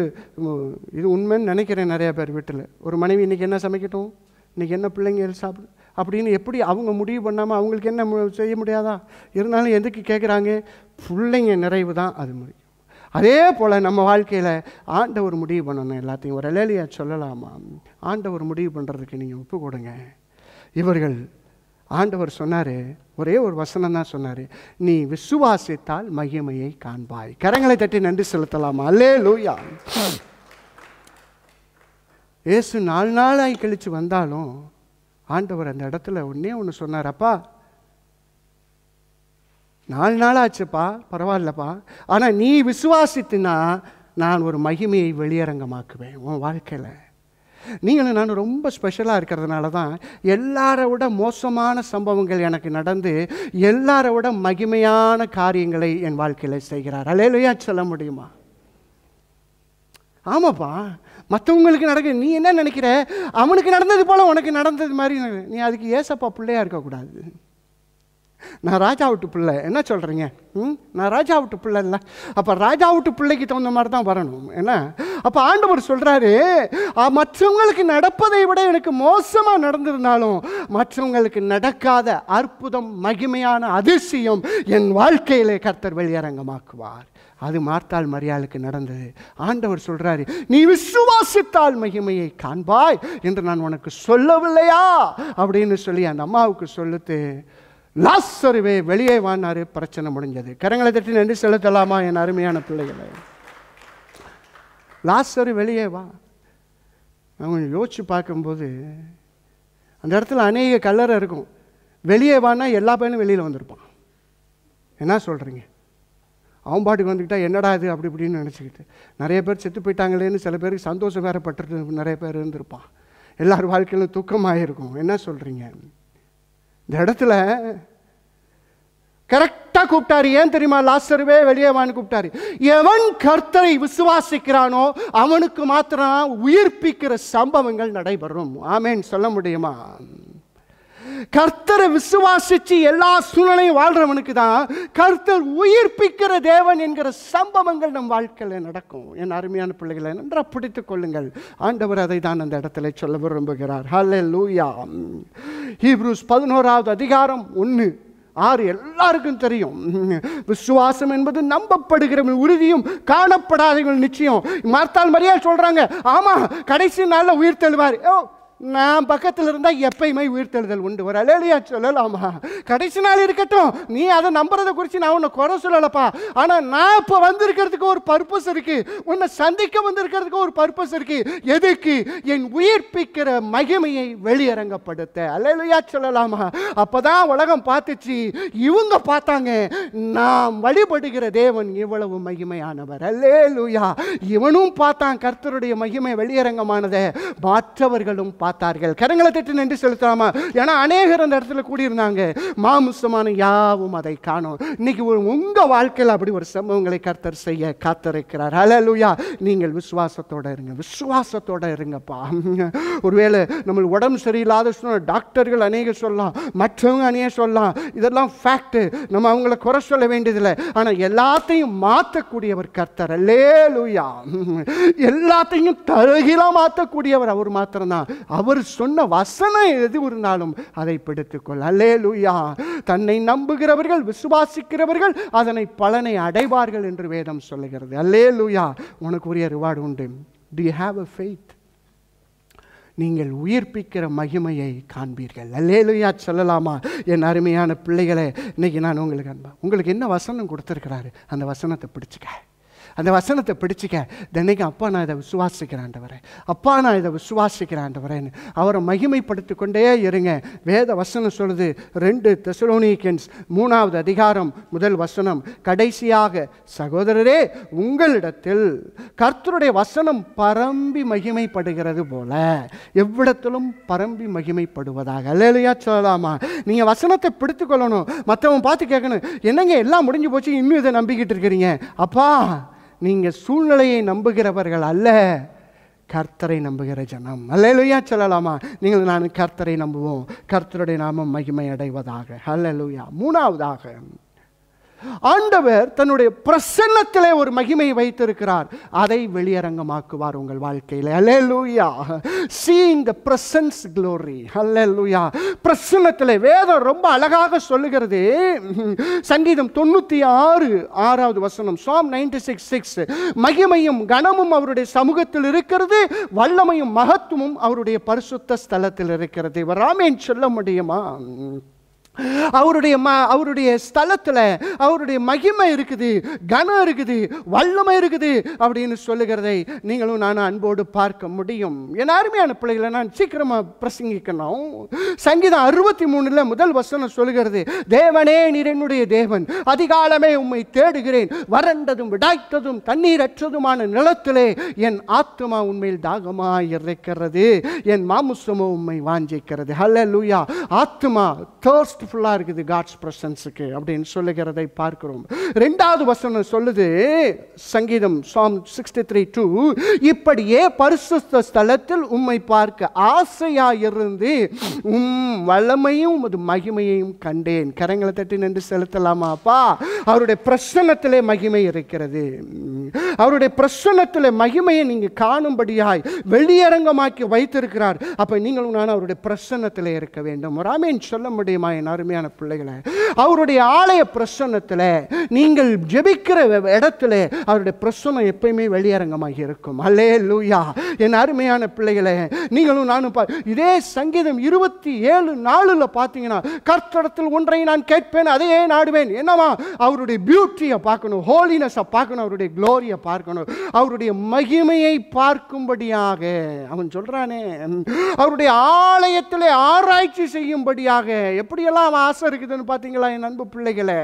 இது உண்மைன்னு நினைக்கிறேன் நிறையா பேர் வீட்டில் ஒரு மனைவி இன்றைக்கி என்ன சமைக்கட்டும் இன்றைக்கி என்ன பிள்ளைங்க சாப்பிடு அப்படின்னு எப்படி அவங்க முடிவு பண்ணாமல் அவங்களுக்கு என்ன செய்ய முடியாதா இருந்தாலும் எதுக்கு கேட்குறாங்க பிள்ளைங்க நிறைவு தான் அது மாதிரி அதே போல் நம்ம வாழ்க்கையில் ஆண்டவர் முடிவு பண்ணணும் எல்லாத்தையும் ஒரு இலையிலையாக சொல்லலாமா ஆண்டவர் முடிவு பண்ணுறதுக்கு நீங்கள் ஒப்பு கொடுங்க இவர்கள் ஆண்டவர் சொன்னார் ஒரே ஒரு வசனம் தான் சொன்னார் நீ விசுவாசித்தால் மகிமையை காண்பாய் கரங்களை தட்டி நன்றி செலுத்தலாமா அல்லே லூயா ஏசு நாலு நாளாகி கழித்து வந்தாலும் ஆண்டவர் அந்த இடத்துல ஒன்றே ஒன்று சொன்னார் அப்பா நாலு நாளாச்சுப்பா பரவாயில்லப்பா ஆனால் நீ விசுவாசித்தினா நான் ஒரு மகிமையை வெளியரங்கமாக்குவேன் உன் வாழ்க்கையில் நீங்களும் நான் ரொம்ப ஸ்பெஷலாக இருக்கிறதுனால தான் எல்லாரை விட மோசமான சம்பவங்கள் எனக்கு நடந்து எல்லாரை விட மகிமையான காரியங்களை என் வாழ்க்கையில் செய்கிறார் அலையிலையா சொல்ல முடியுமா ஆமாப்பா மற்றவங்களுக்கு நடக்க நீ என்ன நினைக்கிற அவனுக்கு நடந்தது போல் உனக்கு நடந்தது மாதிரி நீ அதுக்கு ஏசப்பா பிள்ளையாக இருக்கக்கூடாது நான் ராஜா விட்டு பிள்ளை என்ன சொல்கிறீங்க நான் ராஜா விட்டு பிள்ளை இல்லை அப்போ ராஜா விட்டு பிள்ளைக்கு தகுந்த மாதிரி தான் வரணும் என்ன அப்போ ஆண்டவர் சொல்கிறாரு மற்றவங்களுக்கு நடப்பதை விட எனக்கு மோசமாக நடந்திருந்தாலும் மற்றவங்களுக்கு நடக்காத அற்புதம் மகிமையான அதிசயம் என் வாழ்க்கையிலே கர்த்தர் வெளியரங்கமாக்குவார் அது மார்த்தாள் மரியாளுக்கு நடந்தது ஆண்டவர் சொல்கிறாரு நீ விசுவாசித்தால் மகிமையை காண்பாய் என்று நான் உனக்கு சொல்லவில்லையா அப்படின்னு சொல்லி அந்த அம்மாவுக்கு சொல்லுத்து லாஸ்ஸருவே வெளியே வானார் பிரச்சனை முடிஞ்சது கரங்களை தட்டி நன்றி செலுத்தலாமா என் அருமையான பிள்ளைகளை லாஸ்ஸரு வெளியே வா அவங்க யோசித்து பார்க்கும்போது அந்த இடத்துல அநேக கலரை இருக்கும் வெளியே வானா எல்லா பையனும் வெளியில் வந்திருப்பான் என்ன சொல்கிறீங்க அவன் பாட்டுக்கு வந்துக்கிட்டா என்னடா இது அப்படி இப்படின்னு நினச்சிக்கிட்டு நிறைய பேர் செத்து போயிட்டாங்களேன்னு சில பேருக்கு சந்தோஷம் வேறப்பட்டு நிறைய பேர் இருந்திருப்பான் எல்லார் வாழ்க்கையிலும் துக்கமாக இருக்கும் என்ன சொல்கிறீங்க இந்த இடத்துல கரெக்டாக கூப்பிட்டாரு ஏன் தெரியுமா லாஸ்டருவே வெளியே வான்னு கூப்பிட்டாரு எவன் கர்த்தரை விசுவாசிக்கிறானோ அவனுக்கு மாத்திரம் உயிர்ப்பிக்கிற சம்பவங்கள் நடைபெறும் ஆமேன்னு சொல்ல முடியுமா கர்த்தரை விசுவாசிச்சு எல்லா சூழ்நிலையும் வாழ்கிறவனுக்கு தான் கர்த்தர் உயிர்ப்பிக்கிற தேவன் என்கிற சம்பவங்கள் நம் வாழ்க்கையில் நடக்கும் என் அருமையான பிள்ளைகளை நன்றாக பிடித்து கொள்ளுங்கள் ஆண்டவர் அதை தான் அந்த இடத்துல சொல்ல விரும்புகிறார் ஹலே லூயா ஹீப்ரூஸ் பதினோராவது அதிகாரம் ஒன்று ஆறு எல்லாருக்கும் தெரியும் விசுவாசம் என்பது நம்பப்படுகிறவன் உறுதியும் காணப்படாதவர்கள் நிச்சயம் மார்த்தால் மரியா சொல்கிறாங்க ஆமாம் கடைசி நாளில் உயிர் தெழுவார் நான் பக்கத்தில் இருந்தால் எப்பயுமே உயிர்த்தெழுதல் உண்டு ஒரு அலேலியா சொல்லலாமா கடைசி நாள் இருக்கட்டும் நீ அதை நம்புறதை குறித்து நான் உன்னை குறை சொல்லலப்பா ஆனால் நான் இப்போ வந்திருக்கிறதுக்கு ஒரு பர்பஸ் இருக்குது உன்னை சந்திக்க வந்திருக்கிறதுக்கு ஒரு பர்பஸ் இருக்குது எதுக்கு என் உயிர்ப்பிக்கிற மகிமையை வெளியரங்கப்படுத்த அலேலியா சொல்லலாமா அப்போ தான் உலகம் பார்த்துச்சு இவங்க பார்த்தாங்க நாம் வழிபடுகிற தேவன் இவ்வளவு மகிமையானவர் அல்லேலுயா இவனும் பார்த்தான் கர்த்தருடைய மகிமை வெளியரங்கமானதை மற்றவர்களும் பார்த்து பார்த்தார்கள் கரங்களை தட்டு நன்றி செலுத்தாமா ஏன்னா அநேகர் அந்த இடத்துல கூடியிருந்தாங்க மாமுசமான யாவும் அதை காணும் இன்னைக்கு உங்கள் வாழ்க்கையில் அப்படி ஒரு சம்பவங்களை கர்த்தர் செய்ய காத்திருக்கிறார் அலலுயா நீங்கள் விசுவாசத்தோடு இருங்க விசுவாசத்தோடு இருங்கப்பா ஒருவேளை நம்ம உடம்பு சரியில்லாத சொன்னால் டாக்டர்கள் அநேக சொல்லலாம் மற்றவங்க அநேக சொல்லலாம் இதெல்லாம் ஃபேக்ட்டு நம்ம அவங்கள குறை சொல்ல வேண்டியதில்லை ஆனால் எல்லாத்தையும் மாற்றக்கூடியவர் கர்த்தர் லேலுயா எல்லாத்தையும் தருகிலாம் மாற்றக்கூடியவர் அவர் மாத்திரம்தான் அவர் சொன்ன வசனம் எது ஒரு நாளும் அதை பிடித்துக்கொள் அல்லே லூயா தன்னை நம்புகிறவர்கள் விசுவாசிக்கிறவர்கள் அதனை பலனை அடைவார்கள் என்று வேதம் சொல்லுகிறது அல்லே லூயா உனக்கு உரிய ரிவார்டு உண்டு do you have a faith நீங்கள் உயிர்ப்பிக்கிற மகிமையை காண்பீர்கள் லூயா சொல்லலாமா என் அருமையான பிள்ளைகளை இன்னைக்கு நான் உங்களுக்கு அன்பா உங்களுக்கு என்ன வசனம் கொடுத்துருக்கிறாரு அந்த வசனத்தை பிடிச்சிக்க அந்த வசனத்தை பிடிச்சிக்க தினைக்கும் அப்பா நான் இதை விசுவாசிக்கிறாண்டவரே அப்பா நான் இதை விசுவாசிக்கிறாண்டவரேன்னு அவரை மகிமைப்படுத்தி கொண்டே இருங்க வேத வசனம் சொல்லுது ரெண்டு தெசலோனிக்கன்ஸ் மூணாவது அதிகாரம் முதல் வசனம் கடைசியாக சகோதரரே உங்களிடத்தில் கர்த்தருடைய வசனம் பரம்பி மகிமைப்படுகிறது போல எவ்விடத்திலும் பரம்பி மகிமைப்படுவதாக இல்லையா சொல்லலாமா நீங்கள் வசனத்தை பிடித்து கொள்ளணும் மற்றவன் பார்த்து கேட்கணும் என்னங்க எல்லாம் முடிஞ்சு போச்சு இன்னும் இதை நம்பிக்கிட்டு இருக்கிறீங்க அப்பா நீங்கள் சூழ்நிலையை நம்புகிறவர்கள் அல்ல கர்த்தரை நம்புகிற ஜனம் லூயா சொல்லலாமா நீங்கள் நான் கர்த்தரை நம்புவோம் கர்த்தருடைய நாமம் மகிமை அடைவதாக அல்லலுயா மூணாவதாக ஆண்டவர் தன்னுடைய பிரசன்னத்திலே ஒரு மகிமை வைத்திருக்கிறார் அதை வெளியரங்கமாக்குவார் உங்கள் வாழ்க்கையில் அல்லே லூயா சீங் த பிரசன்ஸ் க்ளோரி அல்லே லூயா பிரசன்னத்தில் வேதம் ரொம்ப அழகாக சொல்லுகிறது சங்கீதம் தொண்ணூற்றி ஆறு ஆறாவது வசனம் சாம் நைன்டி சிக்ஸ் சிக்ஸ் மகிமையும் கனமும் அவருடைய சமூகத்தில் இருக்கிறது வல்லமையும் மகத்துவமும் அவருடைய பரிசுத்த ஸ்தலத்தில் இருக்கிறது வராமேன் சொல்ல முடியுமா அவருடைய ம அவருடைய ஸ்தலத்தில் அவருடைய மகிமை இருக்குது கனம் இருக்குது வல்லமை இருக்குது அப்படின்னு சொல்லுகிறதை நீங்களும் நான் அன்போடு பார்க்க முடியும் என் அருமையான பிள்ளைகளை நான் சீக்கிரமாக பிரசங்கிக்கணும் சங்கீதம் அறுபத்தி மூணில் முதல் வசனம் சொல்லுகிறது தேவனே நிறனுடைய தேவன் அதிகாலமே உம்மை தேடுகிறேன் வறண்டதும் விடாய்த்ததும் தண்ணீர் அற்றதுமான நிலத்திலே என் ஆத்மா உண்மையில் தாகமாக இறைக்கிறது என் மாமுசமோ உண்மை வாஞ்சிக்கிறது ஹல்ல லூயா ஆத்மா தோஸ்ட் ட்ரஸ்ட்ஃபுல்லாக இருக்குது காட்ஸ் ப்ரெசன்ஸுக்கு அப்படின்னு சொல்லுகிறதை பார்க்கிறோம் ரெண்டாவது வசனம் சொல்லுது சங்கீதம் சாம் சிக்ஸ்டி த்ரீ டூ இப்படியே பரிசுத்த ஸ்தலத்தில் உம்மை பார்க்க ஆசையாக இருந்து உம் வல்லமையும் உமது மகிமையையும் கண்டேன் கரங்களை தட்டி நின்று செலுத்தலாமாப்பா அவருடைய பிரசனத்திலே மகிமை இருக்கிறது அவருடைய பிரசனத்தில் மகிமையை நீங்கள் காணும்படியாய் வெளியரங்கமாக்கி வைத்திருக்கிறார் அப்போ நீங்களும் நான் அவருடைய பிரசனத்தில் இருக்க வேண்டும் ராமேன் சொல்ல முடியுமா என்னால் அருமையான பிள்ளைகளை அவருடைய ஆலய பிரசன்னத்தில் நீங்கள் ஜெபிக்கிற இடத்துல அவருடைய பிரசனம் எப்பயுமே வெளியரங்கமாக இருக்கும் அல்லே லூயா என் அருமையான பிள்ளைகளை நீங்களும் நானும் பா இதே சங்கீதம் இருபத்தி ஏழு நாளில் பார்த்தீங்கன்னா கர்த்தடத்தில் ஒன்றை நான் கேட்பேன் அதையே நாடுவேன் என்னவா அவருடைய பியூட்டியை பார்க்கணும் ஹோலினஸை பார்க்கணும் அவருடைய க்ளோரியை பார்க்கணும் அவருடைய மகிமையை பார்க்கும்படியாக அவன் சொல்கிறானே அவருடைய ஆலயத்தில் ஆராய்ச்சி செய்யும்படியாக எப்படியெல்லாம் எவ்வளவு ஆசை இருக்குதுன்னு பார்த்தீங்களா என் அன்பு பிள்ளைகளே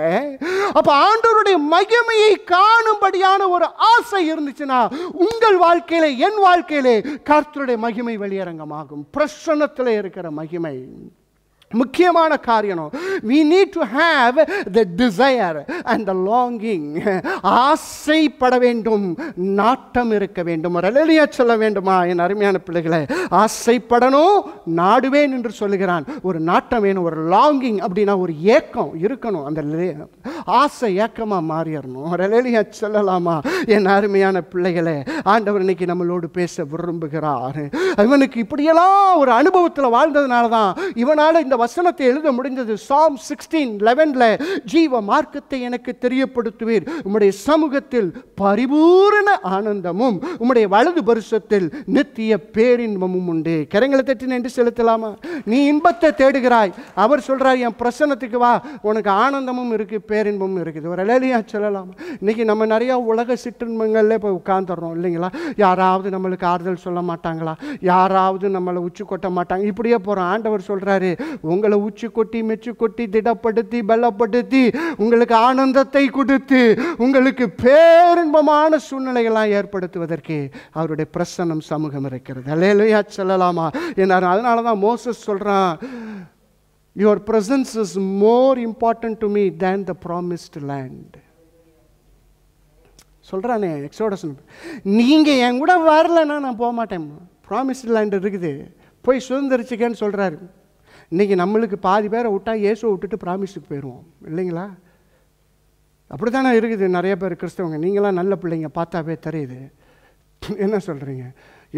அப்போ ஆண்டவருடைய மகிமையை காணும்படியான ஒரு ஆசை இருந்துச்சுன்னா உங்கள் வாழ்க்கையில என் வாழ்க்கையிலே கர்த்தருடைய மகிமை வெளியரங்கமாகும் பிரசன்னத்தில் இருக்கிற மகிமை முக்கியமான காரியம் we need to have the desire and the longing ஆசைப்பட வேண்டும் நாட்டம் இருக்க வேண்டும் ரெலலியா சொல்ல வேண்டுமா என் அருமையான பிள்ளைகளை ஆசைப்படணும் நாடுவேன் என்று சொல்லுகிறான் ஒரு நாட்டம் வேணும் ஒரு லாங்கிங் அப்படின்னா ஒரு ஏக்கம் இருக்கணும் அந்த ஆசை ஏக்கமாக மாறிடணும் ரெலலியா சொல்லலாமா என் அருமையான பிள்ளைகளை ஆண்டவர் இன்னைக்கு நம்மளோடு பேச விரும்புகிறார் இவனுக்கு இப்படியெல்லாம் ஒரு அனுபவத்தில் வாழ்ந்ததுனால தான் இவனால் இந்த வசனத்தை எழுத முடிந்தது சாம் சிக்ஸ்டீன் லெவனில் ஜீவ மார்க்கத்தை எனக்கு தெரியப்படுத்துவீர் உம்முடைய சமூகத்தில் பரிபூரண ஆனந்தமும் உம்முடைய வலது பருஷத்தில் நித்திய பேரின்பமும் உண்டு கரங்களை தட்டி நின்று செலுத்தலாமா நீ இன்பத்தை தேடுகிறாய் அவர் சொல்கிறார் என் பிரசன்னத்துக்கு வா உனக்கு ஆனந்தமும் இருக்குது பேரின்பமும் இருக்குது ஒரு இலையிலையாக சொல்லலாமா இன்னைக்கு நம்ம நிறையா உலக சிற்றின்பங்களில் இப்போ உட்காந்துடுறோம் இல்லைங்களா யாராவது நம்மளுக்கு ஆறுதல் சொல்ல மாட்டாங்களா யாராவது நம்மளை உச்சி கொட்ட மாட்டாங்க இப்படியே போகிறோம் ஆண்டவர் சொல்கிறாரு உங்களை உச்சி கொட்டி மெச்சு கொட்டி திடப்படுத்தி பலப்படுத்தி உங்களுக்கு ஆனந்தத்தை கொடுத்து உங்களுக்கு பேரின்பமான சூழ்நிலைகள்லாம் ஏற்படுத்துவதற்கு அவருடைய பிரசன்னம் சமூகம் இருக்கிறது அலையிலையா சொல்லலாமா என்ன அதனால தான் மோசஸ் சொல்கிறான் your presence is more important to me than the promised land சொல்கிறானே எக்ஸோடஸ் நீங்கள் என் கூட வரலன்னா நான் போக மாட்டேன் ப்ராமிஸ்டு லேண்ட் இருக்குது போய் சுதந்திரிச்சுக்கன்னு சொல்கிறாரு இன்றைக்கி நம்மளுக்கு பாதி பேரை விட்டால் இயேசுவை விட்டுட்டு ப்ராமிஸுக்கு போயிடுவோம் இல்லைங்களா அப்படி தானே இருக்குது நிறைய பேர் கிறிஸ்தவங்க நீங்களாம் நல்ல பிள்ளைங்க பார்த்தாவே தெரியுது என்ன சொல்கிறீங்க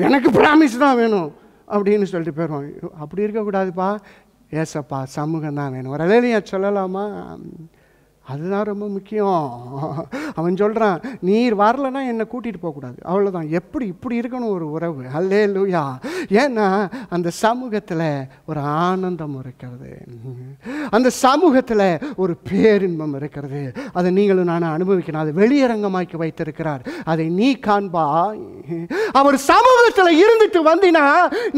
எனக்கு ப்ராமிஸ் தான் வேணும் அப்படின்னு சொல்லிட்டு போயிடுவோம் அப்படி இருக்கக்கூடாதுப்பா ஏசப்பா சமூகம் தான் வேணும் ஒரு அலையிலையா சொல்லலாமா அதுதான் ரொம்ப முக்கியம் அவன் சொல்கிறான் நீர் வரலன்னா என்னை கூட்டிகிட்டு போகக்கூடாது அவ்வளோதான் எப்படி இப்படி இருக்கணும் ஒரு உறவு அல்லே லூயா ஏன்னா அந்த சமூகத்தில் ஒரு ஆனந்தம் இருக்கிறது அந்த சமூகத்தில் ஒரு பேரின்பம் இருக்கிறது அதை நீங்களும் நான் அனுபவிக்கணும் அதை வெளியரங்கமாக்கி வைத்திருக்கிறார் அதை நீ காண்பா அவர் சமூகத்தில் இருந்துட்டு வந்தினா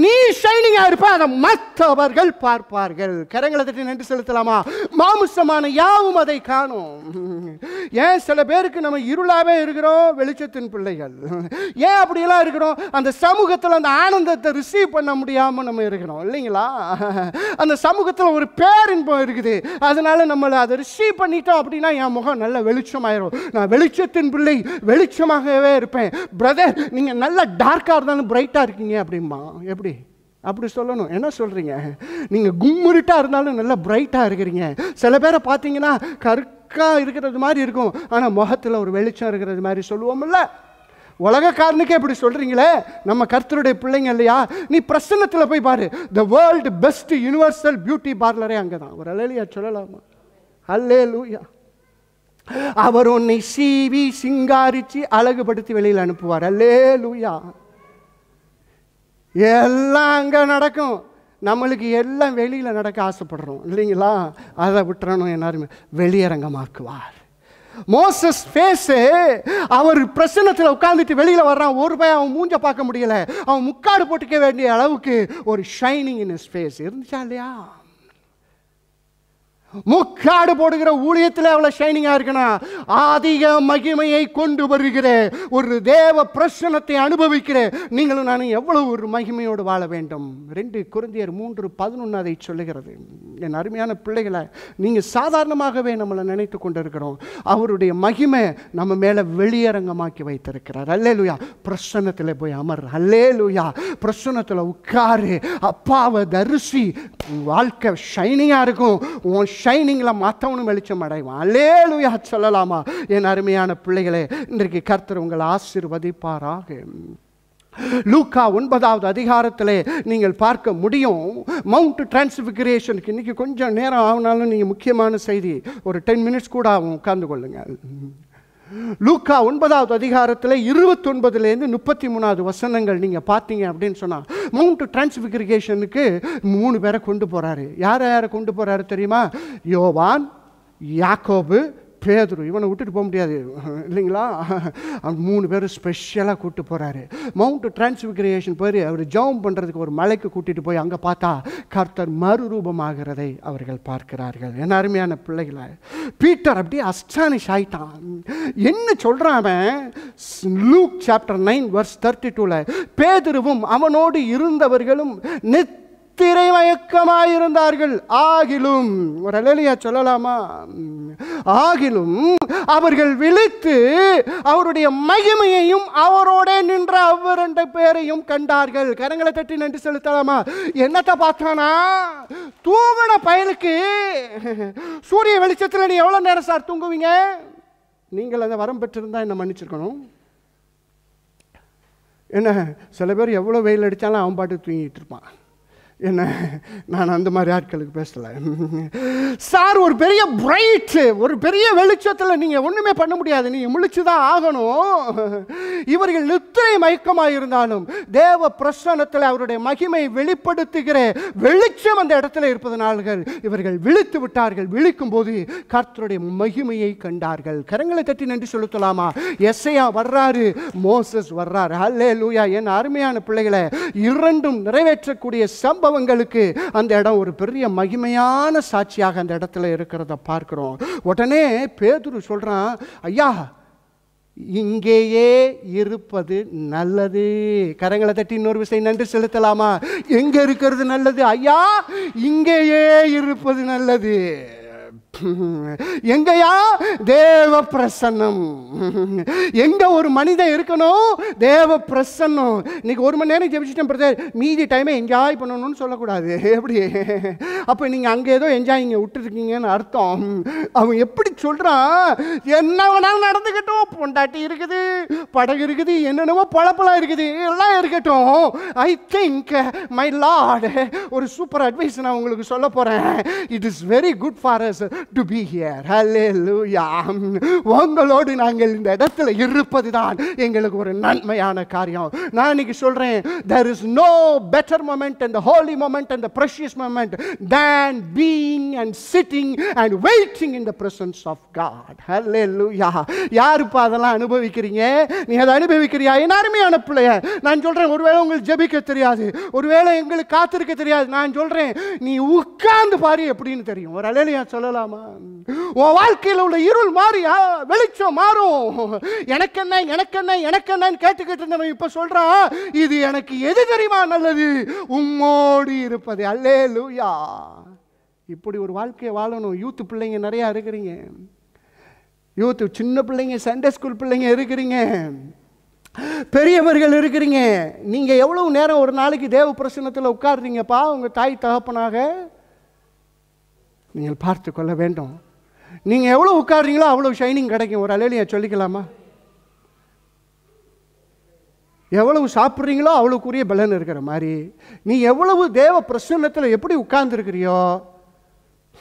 நீ ஷைனிங்காக இருப்ப அதை மற்றவர்கள் பார்ப்பார்கள் கரங்களை தட்டி நின்று செலுத்தலாமா மாமுசமான யாவும் அதை கா காணும் ஏன் சில பேருக்கு நம்ம இருளாகவே இருக்கிறோம் வெளிச்சத்தின் பிள்ளைகள் ஏன் அப்படியெல்லாம் இருக்கிறோம் அந்த சமூகத்தில் அந்த ஆனந்தத்தை ரிசீவ் பண்ண முடியாமல் நம்ம இருக்கிறோம் இல்லைங்களா அந்த சமூகத்தில் ஒரு பேரின்பம் இருக்குது அதனால் நம்மளை அதை ரிசீவ் பண்ணிட்டோம் அப்படின்னா என் முகம் நல்ல வெளிச்சமாயிரும் நான் வெளிச்சத்தின் பிள்ளை வெளிச்சமாகவே இருப்பேன் பிரதர் நீங்கள் நல்ல டார்க்காக இருந்தாலும் பிரைட்டாக இருக்கீங்க அப்படிமா எப்படி அப்படி சொல்லணும் என்ன சொல்கிறீங்க நீங்கள் கும்முருட்டாக இருந்தாலும் நல்லா பிரைட்டாக இருக்கிறீங்க சில பேரை பார்த்தீங்கன்னா கருக்காக இருக்கிறது மாதிரி இருக்கும் ஆனால் முகத்தில் ஒரு வெளிச்சம் இருக்கிறது மாதிரி சொல்லுவோம்ல உலகக்காரனுக்கே இப்படி சொல்கிறீங்களே நம்ம கர்த்தருடைய பிள்ளைங்க இல்லையா நீ பிரசன்னத்தில் போய் பாரு the world best universal beauty பார்லரே அங்கே தான் ஒரு அலையா சொல்லலாமா அல்லே லூயா அவர் உன்னை சீவி சிங்காரிச்சு அழகுபடுத்தி வெளியில் அனுப்புவார் அல்லே லூயா எல்லாம் அங்கே நடக்கும் நம்மளுக்கு எல்லாம் வெளியில் நடக்க ஆசைப்படுறோம் இல்லைங்களா அதை விட்டுறணும் எல்லாருமே வெளியரங்கமாக்குவார் மோசஸ் ஃபேஸு அவர் பிரசனத்தில் உட்காந்துட்டு வெளியில் வர்றான் ஒரு பையன் அவன் மூஞ்ச பார்க்க முடியல அவன் முக்காடு போட்டுக்க வேண்டிய அளவுக்கு ஒரு ஷைனிங் இன் ஃபேஸ் இருந்துச்சா இல்லையா முக்காடு போடுகிற ஊழியத்தில் எவ்வளோ ஷைனிங்காக இருக்கணும் அதிக மகிமையை கொண்டு வருகிறேன் ஒரு தேவ பிரசனத்தை அனுபவிக்கிறேன் நீங்களும் நான் எவ்வளோ ஒரு மகிமையோடு வாழ வேண்டும் ரெண்டு குருந்தியர் மூன்று பதினொன்று அதை சொல்லுகிறது என் அருமையான பிள்ளைகளை நீங்கள் சாதாரணமாகவே நம்மளை நினைத்து கொண்டிருக்கிறோம் அவருடைய மகிமை நம்ம மேலே வெளியரங்கமாக்கி வைத்திருக்கிறார் அல்லே லூயா பிரசனத்தில் போய் அமர் அல்லே லூயா பிரசனத்தில் உட்காரு அப்பாவை தரிசி வாழ்க்கை ஷைனிங்காக இருக்கும் உன் ஷைனிங்கில் மற்றவனும் வெளிச்சம் அடைவான் லேலுயா சொல்லலாமா என் அருமையான பிள்ளைகளே இன்றைக்கு கர்த்தர் உங்களை ஆசிர்வதிப்பாராக லூக்கா ஒன்பதாவது அதிகாரத்தில் நீங்கள் பார்க்க முடியும் மவுண்ட் டிரான்ஸ்பிகரேஷனுக்கு இன்றைக்கி கொஞ்சம் நேரம் ஆகினாலும் நீங்கள் முக்கியமான செய்தி ஒரு டென் மினிட்ஸ் கூட ஆகும் உட்கார்ந்து கொள்ளுங்கள் லூக்கா ஒன்பதாவது அதிகாரத்தில் இருபத்தி ஒன்பதுலேருந்து முப்பத்தி மூணாவது வசனங்கள் நீங்கள் பார்த்தீங்க அப்படின்னு சொன்னால் மவுண்ட் டிரான்ஸ்பிகரிகேஷனுக்கு மூணு பேரை கொண்டு போகிறாரு யாரை யாரை கொண்டு போகிறாரு தெரியுமா யோவான் யாக்கோபு பேதுரு இவனை விட்டுட்டு போக முடியாது இல்லைங்களா மூணு பேரும் ஸ்பெஷலாக கூப்பிட்டு போகிறாரு மவுண்ட் டிரான்ஸ்ஃபிகரேஷன் போய் அவர் ஜவுன் பண்ணுறதுக்கு ஒரு மலைக்கு கூட்டிகிட்டு போய் அங்கே பார்த்தா கர்த்தர் மறுரூபமாகிறதை அவர்கள் பார்க்கிறார்கள் என்ன அருமையான பிள்ளைகளை பீட்டர் அப்படியே அஸ்டானிஷ் ஆகிட்டான் என்ன சொல்கிறான் Luke chapter nine verse thirty டூவில் பேதுருவும் அவனோடு இருந்தவர்களும் நித் திரை மயக்கமாயிருந்தார்கள் ஆகிலும் ஒரு அலையா சொல்லலாமா ஆகிலும் அவர்கள் விழித்து அவருடைய மகிமையையும் அவரோட நின்ற அவ்வரண்ட பேரையும் கண்டார்கள் கரங்களை தட்டி நன்றி செலுத்தலாமா என்னத்தை பார்த்தானா தூங்கின பயலுக்கு சூரிய வெளிச்சத்தில் நீ எவ்வளோ நேரம் சார் தூங்குவீங்க நீங்கள் அதை வரம் பெற்றிருந்தா என்ன மன்னிச்சிருக்கணும் என்ன சில பேர் எவ்வளோ வெயில் அடித்தாலும் அவன் பாட்டு தூங்கிட்டு இருப்பான் என்ன நான் அந்த மாதிரி ஆட்களுக்கு பேசலை சார் ஒரு பெரிய பிரைட்டு ஒரு பெரிய வெளிச்சத்தில் நீங்கள் ஒன்றுமே பண்ண முடியாது நீங்கள் முழிச்சு தான் ஆகணும் இவர்கள் நித்திரை மயக்கமாக இருந்தாலும் தேவ பிரசனத்தில் அவருடைய மகிமை வெளிப்படுத்துகிற வெளிச்சம் அந்த இடத்துல இருப்பதனால்கள் இவர்கள் விழித்து விட்டார்கள் விழிக்கும் போது கர்த்தருடைய மகிமையை கண்டார்கள் கரங்களை தட்டி நன்றி சொல்லுத்தலாமா எஸ்ஐயா வர்றாரு மோசஸ் வர்றாரு அல்லே லூயா என் அருமையான பிள்ளைகளை இரண்டும் நிறைவேற்றக்கூடிய சம்பவம் பாவங்களுக்கு அந்த இடம் ஒரு பெரிய மகிமையான சாட்சியாக அந்த இடத்துல இருக்கிறத பார்க்குறோம் உடனே பேதுரு சொல்கிறான் ஐயா இங்கேயே இருப்பது நல்லது கரங்களை தட்டி இன்னொரு விஷயம் நன்றி செலுத்தலாமா எங்கே இருக்கிறது நல்லது ஐயா இங்கேயே இருப்பது நல்லது எங்கயா தேவ பிரசன்னம் எங்க ஒரு மனிதன் இருக்கணும் தேவ பிரசன்னம் இன்னைக்கு ஒரு மணி நேரம் ஜெபிச்சிட்டேன் பிரதர் மீதி டைமை என்ஜாய் பண்ணணும்னு சொல்லக்கூடாது எப்படி அப்போ நீங்கள் அங்கே ஏதோ என்ஜாய் இங்கே விட்டுருக்கீங்கன்னு அர்த்தம் அவன் எப்படி சொல்கிறான் என்ன வேணாலும் நடந்துக்கட்டும் பொண்டாட்டி இருக்குது படகு இருக்குது என்னென்னவோ பழப்பழம் இருக்குது எல்லாம் இருக்கட்டும் ஐ திங்க் மை லாட் ஒரு சூப்பர் அட்வைஸ் நான் உங்களுக்கு சொல்ல போகிறேன் it is very good for us to be here hallelujah உங்களோடு நாங்கள் இந்த இடத்துல இருப்பது தான் எங்களுக்கு ஒரு நன்மையான காரியம் நான் இன்னைக்கு சொல்கிறேன் there is no better moment and holy moment and precious moment than being and sitting and waiting in the presence of God hallelujah யாருப்பா அதெல்லாம் அனுபவிக்கிறீங்க நீ அதை அனுபவிக்கிறியா என் அருமையான பிள்ளைய நான் சொல்றேன் ஒருவேளை உங்களுக்கு ஜெபிக்க தெரியாது ஒருவேளை எங்களுக்கு காத்திருக்க தெரியாது நான் சொல்றேன் நீ உட்கார்ந்து பாரு எப்படின்னு தெரியும் ஒரு அலையிலையா சொல்லலாம் மாறுமா உன் வாழ்க்கையில் உள்ள இருள் மாறியா வெளிச்சம் மாறும் எனக்கு என்ன எனக்கு என்ன எனக்கு என்னன்னு கேட்டுக்கிட்டு இருந்தவன் இப்போ சொல்கிறான் இது எனக்கு எது தெரியுமா நல்லது உம்மோடி இருப்பது அல்லே லூயா இப்படி ஒரு வாழ்க்கையை வாழணும் யூத்து பிள்ளைங்க நிறையா இருக்கிறீங்க யூத்து சின்ன பிள்ளைங்க சண்டே ஸ்கூல் பிள்ளைங்க இருக்கிறீங்க பெரியவர்கள் இருக்கிறீங்க நீங்கள் எவ்வளவு நேரம் ஒரு நாளைக்கு தேவ பிரசனத்தில் உட்காடுறீங்கப்பா உங்கள் தாய் தகப்பனாக நீங்கள் பார்த்து கொள்ள வேண்டும் நீங்கள் எவ்வளோ உட்காடுறீங்களோ அவ்வளோ ஷைனிங் கிடைக்கும் ஒரு நீங்கள் சொல்லிக்கலாமா எவ்வளவு சாப்பிட்றீங்களோ அவ்வளோக்குரிய பலன் இருக்கிற மாதிரி நீ எவ்வளவு தேவ பிரசன்னத்தில் எப்படி உட்கார்ந்துருக்கிறியோ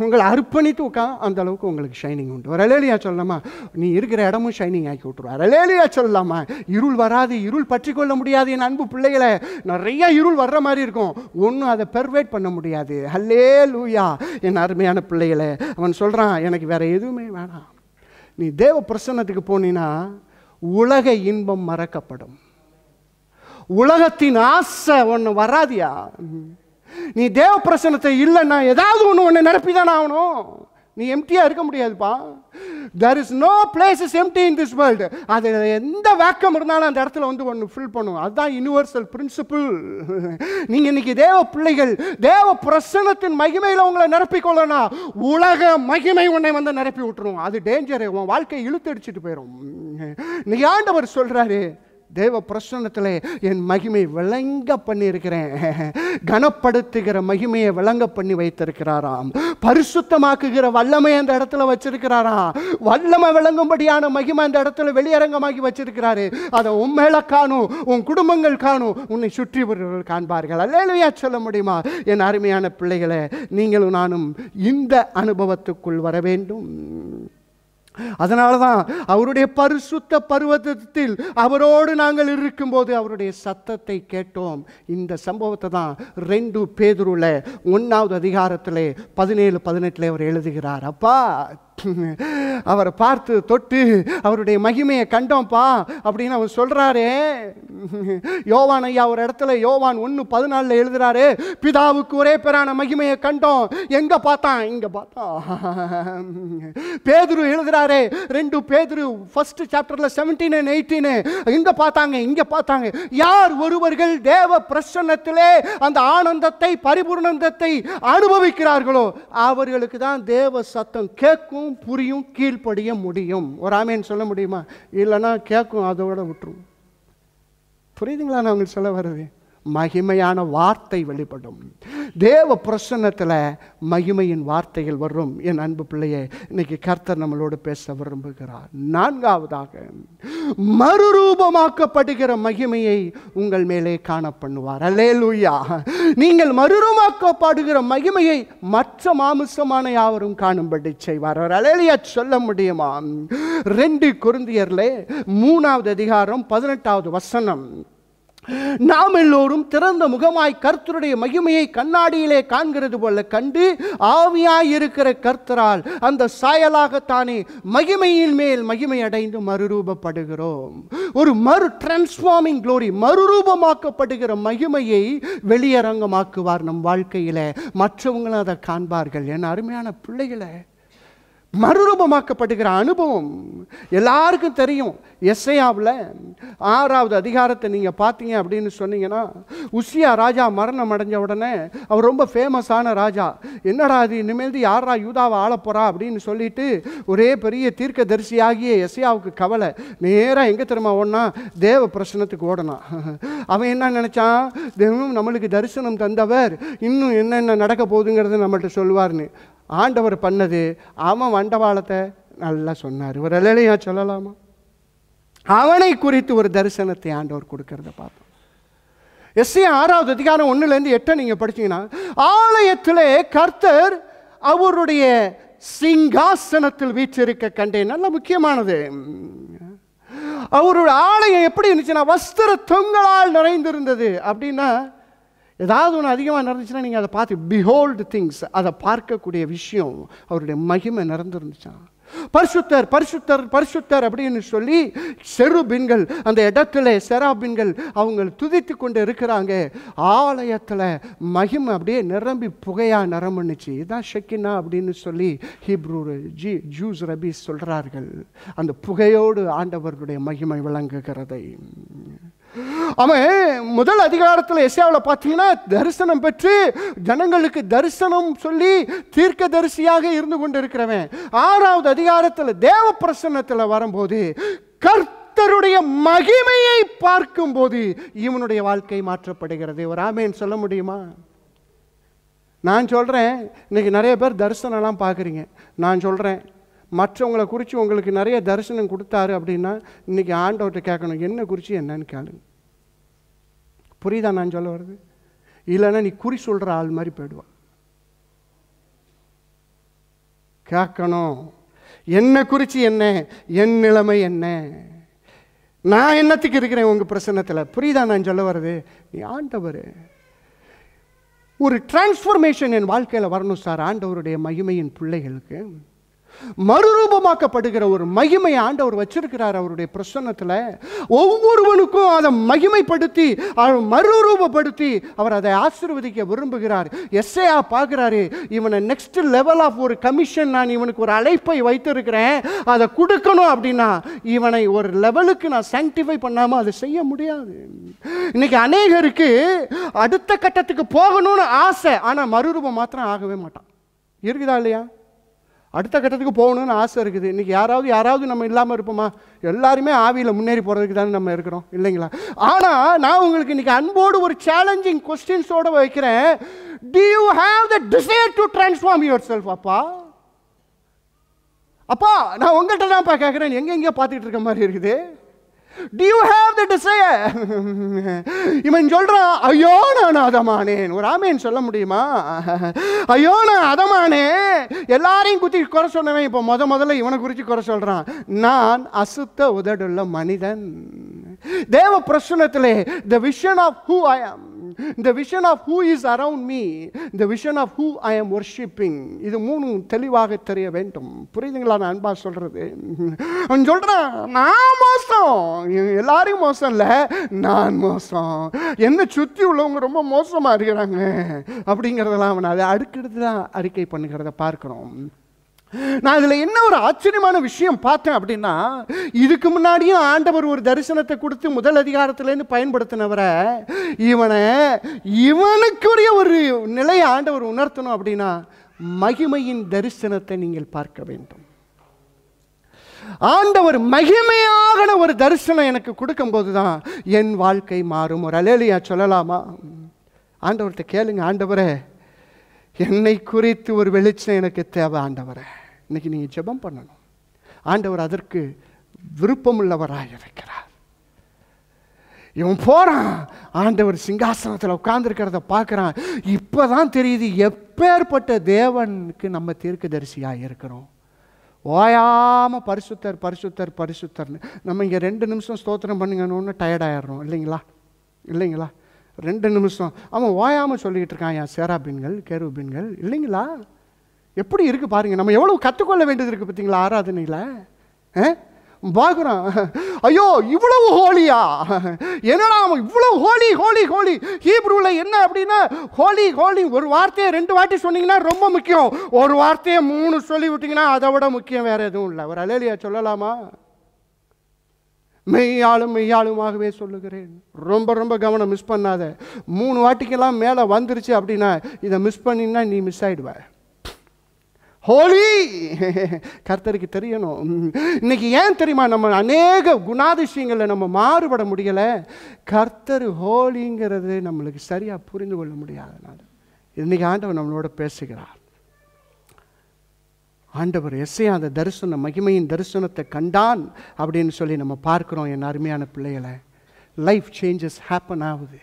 உங்களை அர்ப்பணித்து உட்கா அந்த அளவுக்கு உங்களுக்கு ஷைனிங் உண்டு வரலேலியா சொல்லலாமா நீ இருக்கிற இடமும் ஷைனிங் ஆக்கி விட்டுருவா வரலேலியா சொல்லலாமா இருள் வராது இருள் பற்றி கொள்ள முடியாது என் அன்பு பிள்ளைகளை நிறைய இருள் வர்ற மாதிரி இருக்கும் ஒன்றும் அதை பெர்வேட் பண்ண முடியாது ஹல்லே லூயா என் அருமையான பிள்ளைகளை அவன் சொல்கிறான் எனக்கு வேற எதுவுமே வேணாம் நீ தேவ பிரசன்னத்துக்கு போனீன்னா உலக இன்பம் மறக்கப்படும் உலகத்தின் ஆசை ஒன்று வராதியா நீ தேவ பிரசனத்தை இல்லைன்னா ஏதாவது ஒன்று ஒன்று நிரப்பி தானே ஆகணும் நீ எம்டியாக இருக்க முடியாதுப்பா there is no place is empty in this world அது எந்த வேக்கம் இருந்தாலும் அந்த இடத்துல வந்து ஒன்று ஃபில் பண்ணும் அதுதான் யூனிவர்சல் பிரின்சிபிள் நீங்கள் இன்னைக்கு தேவ பிள்ளைகள் தேவ பிரசனத்தின் மகிமையில் உங்களை நிரப்பிக்கொள்ளனா உலக மகிமை உன்னை வந்து நிரப்பி விட்டுரும் அது டேஞ்சர் உன் வாழ்க்கையை இழுத்து அடிச்சுட்டு போயிடும் நீ ஆண்டவர் சொல்கிறாரு தேவ பிரசனத்தில் என் மகிமை விளங்க பண்ணியிருக்கிறேன் கனப்படுத்துகிற மகிமையை விளங்க பண்ணி வைத்திருக்கிறாராம் பரிசுத்தமாக்குகிற வல்லமை அந்த இடத்துல வச்சிருக்கிறாரா வல்லமை விளங்கும்படியான மகிமை அந்த இடத்துல வெளியரங்கமாகி வச்சிருக்கிறாரு அதை உன் மேலே காணும் உன் குடும்பங்கள் காணும் உன்னை சுற்றி வருவர்கள் காண்பார்கள் அல்லையா சொல்ல முடியுமா என் அருமையான பிள்ளைகளை நீங்களும் நானும் இந்த அனுபவத்துக்குள் வர வேண்டும் அதனால தான் அவருடைய பரிசுத்த பருவத்தில் அவரோடு நாங்கள் இருக்கும்போது அவருடைய சத்தத்தை கேட்டோம் இந்த சம்பவத்தை தான் ரெண்டு பேதுருவில் ஒன்றாவது அதிகாரத்தில் பதினேழு பதினெட்டுல அவர் எழுதுகிறார் அப்பா அவரை பார்த்து தொட்டு அவருடைய மகிமையை கண்டோம்ப்பா அப்படின்னு அவர் சொல்கிறாரு யோவான் ஐயா ஒரு இடத்துல யோவான் ஒன்று பதினாலில் எழுதுகிறாரு பிதாவுக்கு ஒரே பேரான மகிமையை கண்டோம் எங்கே பார்த்தான் இங்கே பார்த்தான் பேதுரு எழுதுகிறாரு ரெண்டு பேதுரு ஃபஸ்ட்டு சாப்டரில் செவன்டீன் அண்ட் எயிட்டீனு இங்கே பார்த்தாங்க இங்கே பார்த்தாங்க யார் ஒருவர்கள் தேவ பிரசன்னத்திலே அந்த ஆனந்தத்தை பரிபூர்ணந்தத்தை அனுபவிக்கிறார்களோ அவர்களுக்கு தான் தேவ சத்தம் கேட்கும் கேட்கும் புரியும் கீழ்ப்படிய முடியும் ஒரு ஆமையன் சொல்ல முடியுமா இல்லைன்னா கேட்கும் அதோட விட்டுரும் புரியுதுங்களா நான் உங்களுக்கு சொல்ல வர்றது மகிமையான வார்த்தை வெளிப்படும் தேவ பிரசன்னத்தில் மகிமையின் வார்த்தைகள் வரும் என் அன்பு பிள்ளையே இன்னைக்கு கர்த்தர் நம்மளோடு பேச விரும்புகிறார் நான்காவதாக மறுரூபமாக்கப்படுகிற மகிமையை உங்கள் மேலே காண பண்ணுவார் லூயா நீங்கள் மறுரூபமாக்கப்படுகிற மகிமையை மற்ற மாமிசமான யாவரும் காணும்படி செய்வார் அலேலியா சொல்ல முடியுமா ரெண்டு குருந்தியர்லே மூணாவது அதிகாரம் பதினெட்டாவது வசனம் நாம் எல்லோரும் திறந்த முகமாய் கர்த்தருடைய மகிமையை கண்ணாடியிலே காண்கிறது போல கண்டு ஆவியாய் இருக்கிற கர்த்தரால் அந்த சாயலாகத்தானே மகிமையின் மேல் மகிமை அடைந்து மறுரூபப்படுகிறோம் ஒரு மறு டிரான்ஸ்ஃபார்மிங் குளோரி மறுரூபமாக்கப்படுகிற மகிமையை வெளியரங்கமாக்குவார் நம் வாழ்க்கையில் மற்றவங்களும் அதை காண்பார்கள் என் அருமையான பிள்ளைகளை மறுரூபமாக்கப்படுகிற அனுபவம் எல்லாருக்கும் தெரியும் எஸ்ஐயாவில் ஆறாவது அதிகாரத்தை நீங்கள் பார்த்தீங்க அப்படின்னு சொன்னீங்கன்னா உஷியா ராஜா மரணம் அடைஞ்ச உடனே அவர் ரொம்ப ஃபேமஸான ராஜா என்னடா அது இனிமேல் யாரா யூதாவை ஆள போகிறா அப்படின்னு சொல்லிட்டு ஒரே பெரிய தீர்க்க தரிசியாகிய எஸ்ஐயாவுக்கு கவலை நேராக எங்கே திரும்ப ஓடனா தேவ பிரசனத்துக்கு ஓடணும் அவன் என்ன நினச்சான் தெய்வம் நம்மளுக்கு தரிசனம் தந்தவர் இன்னும் என்னென்ன நடக்க போகுதுங்கிறது நம்மள்கிட்ட சொல்லுவார்னு ஆண்டவர் பண்ணது அவன் வண்டவாளத்தை நல்லா சொன்னார் ஒரு இலையா சொல்லலாமா அவனை குறித்து ஒரு தரிசனத்தை ஆண்டவர் கொடுக்கறத பார்த்தோம் எஸ்சி ஆறாவது அதிகாரம் ஒன்றுலேருந்து எட்டை நீங்கள் படிச்சீங்கன்னா ஆலயத்தில் கர்த்தர் அவருடைய சிங்காசனத்தில் வீற்றிருக்க கண்டேன் நல்ல முக்கியமானது அவருடைய ஆலயம் எப்படி இருந்துச்சுன்னா வஸ்திர தொங்கலால் நிறைந்திருந்தது அப்படின்னா ஏதாவது ஒன்று அதிகமாக நடந்துச்சுன்னா நீங்கள் அதை பார்த்து பிஹோல்டு திங்ஸ் அதை பார்க்கக்கூடிய விஷயம் அவருடைய மகிமை நடந்துருந்துச்சான் பரிசுத்தர் பரிசுத்தர் பரிசுத்தர் அப்படின்னு சொல்லி செருபின்கள் அந்த இடத்துல செராபின்கள் அவங்க துதித்து கொண்டு இருக்கிறாங்க ஆலயத்தில் மகிமை அப்படியே நிரம்பி புகையாக நிரம்புனுச்சு இதான் ஷெக்கினா அப்படின்னு சொல்லி ஹீப்ரூ ஜி ஜூஸ் ரபி சொல்கிறார்கள் அந்த புகையோடு ஆண்டவர்களுடைய மகிமை விளங்குகிறதை அவன் முதல் அதிகாரத்தில் எஸ்யாவில் பார்த்தீங்கன்னா தரிசனம் பெற்று ஜனங்களுக்கு தரிசனம் சொல்லி தீர்க்க தரிசியாக இருந்து கொண்டிருக்கிறவன் ஆறாவது அதிகாரத்தில் தேவ பிரசன்னத்தில் வரும்போது கர்த்தருடைய மகிமையை பார்க்கும்போது இவனுடைய வாழ்க்கை மாற்றப்படுகிறது ஒரு ஆமேன் சொல்ல முடியுமா நான் சொல்கிறேன் இன்னைக்கு நிறைய பேர் தரிசனம்லாம் பார்க்குறீங்க நான் சொல்கிறேன் மற்றவங்களை குறித்து உங்களுக்கு நிறைய தரிசனம் கொடுத்தாரு அப்படின்னா இன்றைக்கி ஆண்டவர்கிட்ட கேட்கணும் என்ன குறித்து என்னன்னு கேளுங்க புரியுதா நான் சொல்ல வருது இல்லைன்னா நீ குறி சொல்கிற ஆள் மாதிரி போயிடுவான் கேட்கணும் என்னை குறித்து என்ன என் நிலைமை என்ன நான் என்னத்துக்கு இருக்கிறேன் உங்கள் பிரசனத்தில் புரியுதா நான் சொல்ல வர்றது நீ ஆண்டவர் ஒரு டிரான்ஸ்ஃபர்மேஷன் என் வாழ்க்கையில் வரணும் சார் ஆண்டவருடைய மகிமையின் பிள்ளைகளுக்கு மறுரூபமாக்கப்படுகிற ஒரு மகிமை ஆண்டவர் வச்சிருக்கிறார் அவருடைய பிரசன்னத்தில் ஒவ்வொருவனுக்கும் அதை மகிமைப்படுத்தி அவர் மறுரூபப்படுத்தி அவர் அதை ஆசிர்வதிக்க விரும்புகிறார் எஸ்ஐயா பார்க்குறாரு இவனை நெக்ஸ்ட் லெவல் ஆஃப் ஒரு கமிஷன் நான் இவனுக்கு ஒரு அழைப்பை வைத்திருக்கிறேன் அதை கொடுக்கணும் அப்படின்னா இவனை ஒரு லெவலுக்கு நான் சாங்டிஃபை பண்ணாமல் அதை செய்ய முடியாது இன்னைக்கு அநேகருக்கு அடுத்த கட்டத்துக்கு போகணும்னு ஆசை ஆனால் மறுரூபம் மாத்திரம் ஆகவே மாட்டான் இருக்குதா இல்லையா அடுத்த கட்டத்துக்கு போகணும்னு ஆசை இருக்குது இன்றைக்கி யாராவது யாராவது நம்ம இல்லாமல் இருப்போமா எல்லாருமே ஆவியில் முன்னேறி போகிறதுக்கு தானே நம்ம இருக்கிறோம் இல்லைங்களா ஆனால் நான் உங்களுக்கு இன்றைக்கி அன்போடு ஒரு சேலஞ்சிங் கொஸ்டின்ஸோடு வைக்கிறேன் do you have the desire to transform your self அப்பா அப்பா நான் உங்கள்கிட்ட தான்ப்பா கேட்குறேன் எங்கெங்கே பார்த்துக்கிட்டு இருக்க மாதிரி இருக்குது டியூ ஹேவ் த டிசையர் இவன் சொல்கிறான் ஐயோ நான் அதமானேன் ஒரு ஆமேன் சொல்ல முடியுமா ஐயோ நான் அதமானே எல்லாரையும் குறித்து குறை சொன்னவன் இப்போ முத முதல்ல இவனை குறித்து குறை சொல்கிறான் நான் அசுத்த உதடுள்ள மனிதன் தேவ பிரசனத்திலே the vision of who I am the vision of who is around me the vision of who I am worshipping இது மூணும் தெளிவாக தெரிய வேண்டும் புரியுதுங்களா நான் அன்பா சொல்கிறது அவன் சொல்கிறான் நான் மோசம் எல்லாரையும் மோசம் இல்லை நான் மோசம் என்ன சுற்றி உள்ளவங்க ரொம்ப மோசமாக இருக்கிறாங்க அப்படிங்கிறதெல்லாம் அவன் அதை அடுக்கெடுத்து தான் அறிக்கை பண்ணுகிறத பார்க்குறோம் நான் இதில் என்ன ஒரு ஆச்சரியமான விஷயம் பார்த்தேன் அப்படின்னா இதுக்கு முன்னாடியும் ஆண்டவர் ஒரு தரிசனத்தை கொடுத்து முதல் அதிகாரத்துலேருந்து பயன்படுத்தினவரை இவனை இவனுக்குரிய ஒரு நிலையை ஆண்டவர் உணர்த்தணும் அப்படின்னா மகிமையின் தரிசனத்தை நீங்கள் பார்க்க வேண்டும் ஆண்டவர் மகிமையான ஒரு தரிசனம் எனக்கு கொடுக்கும்போது தான் என் வாழ்க்கை மாறும் ஒரு அலேலியா சொல்லலாமா ஆண்டவர்கிட்ட கேளுங்க ஆண்டவரே என்னை குறித்து ஒரு வெளிச்சம் எனக்கு தேவை ஆண்டவரே இன்னைக்கு நீங்கள் ஜெபம் பண்ணணும் ஆண்டவர் அதற்கு விருப்பமுள்ளவராக இருக்கிறார் இவன் போகிறான் ஆண்டவர் சிங்காசனத்தில் உட்காந்துருக்கிறத பார்க்குறான் இப்போ தான் தெரியுது எப்பேற்பட்ட தேவனுக்கு நம்ம தீர்க்க தரிசியாக இருக்கிறோம் ஓயாமல் பரிசுத்தர் பரிசுத்தர் பரிசுத்தர்னு நம்ம இங்கே ரெண்டு நிமிஷம் ஸ்தோத்திரம் பண்ணுங்கன்னு டயர்டாயிடுறோம் இல்லைங்களா இல்லைங்களா ரெண்டு நிமிஷம் அவன் ஓயாமல் சொல்லிக்கிட்டு இருக்கான் என் கேரு கேருபீன்கள் இல்லைங்களா எப்படி இருக்குது பாருங்கள் நம்ம எவ்வளோ கற்றுக்கொள்ள வேண்டியது இருக்குது பார்த்தீங்களா ஆராதனையில் பார்க்குறோம் ஐயோ இவ்வளவு ஹோலியா என்னடா அவன் இவ்வளவு ஹோலி ஹோலி ஹோலி ஹீப்ரூவில் என்ன அப்படின்னா ஹோலி ஹோலி ஒரு வார்த்தையை ரெண்டு வாட்டி சொன்னீங்கன்னா ரொம்ப முக்கியம் ஒரு வார்த்தையை மூணு சொல்லி விட்டிங்கன்னா அதை விட முக்கியம் வேறு எதுவும் இல்லை ஒரு அலேலியா சொல்லலாமா மெய்யாலும் மெய்யாலுமாகவே சொல்லுகிறேன் ரொம்ப ரொம்ப கவனம் மிஸ் பண்ணாத மூணு வாட்டிக்கெல்லாம் மேலே வந்துருச்சு அப்படின்னா இதை மிஸ் பண்ணினா நீ மிஸ் ஆகிடுவேன் ஹோலி கர்த்தருக்கு தெரியணும் இன்னைக்கு ஏன் தெரியுமா நம்ம அநேக குணாதிசயங்களில் நம்ம மாறுபட முடியலை கர்த்தர் ஹோலிங்கிறது நம்மளுக்கு சரியாக புரிந்து கொள்ள முடியாதனால இன்றைக்கி ஆண்டவர் நம்மளோட பேசுகிறார் ஆண்டவர் எஸ்ஐ அந்த தரிசனம் மகிமையின் தரிசனத்தை கண்டான் அப்படின்னு சொல்லி நம்ம பார்க்குறோம் என் அருமையான பிள்ளைகளை லைஃப் சேஞ்சஸ் ஹேப்பன் ஆகுது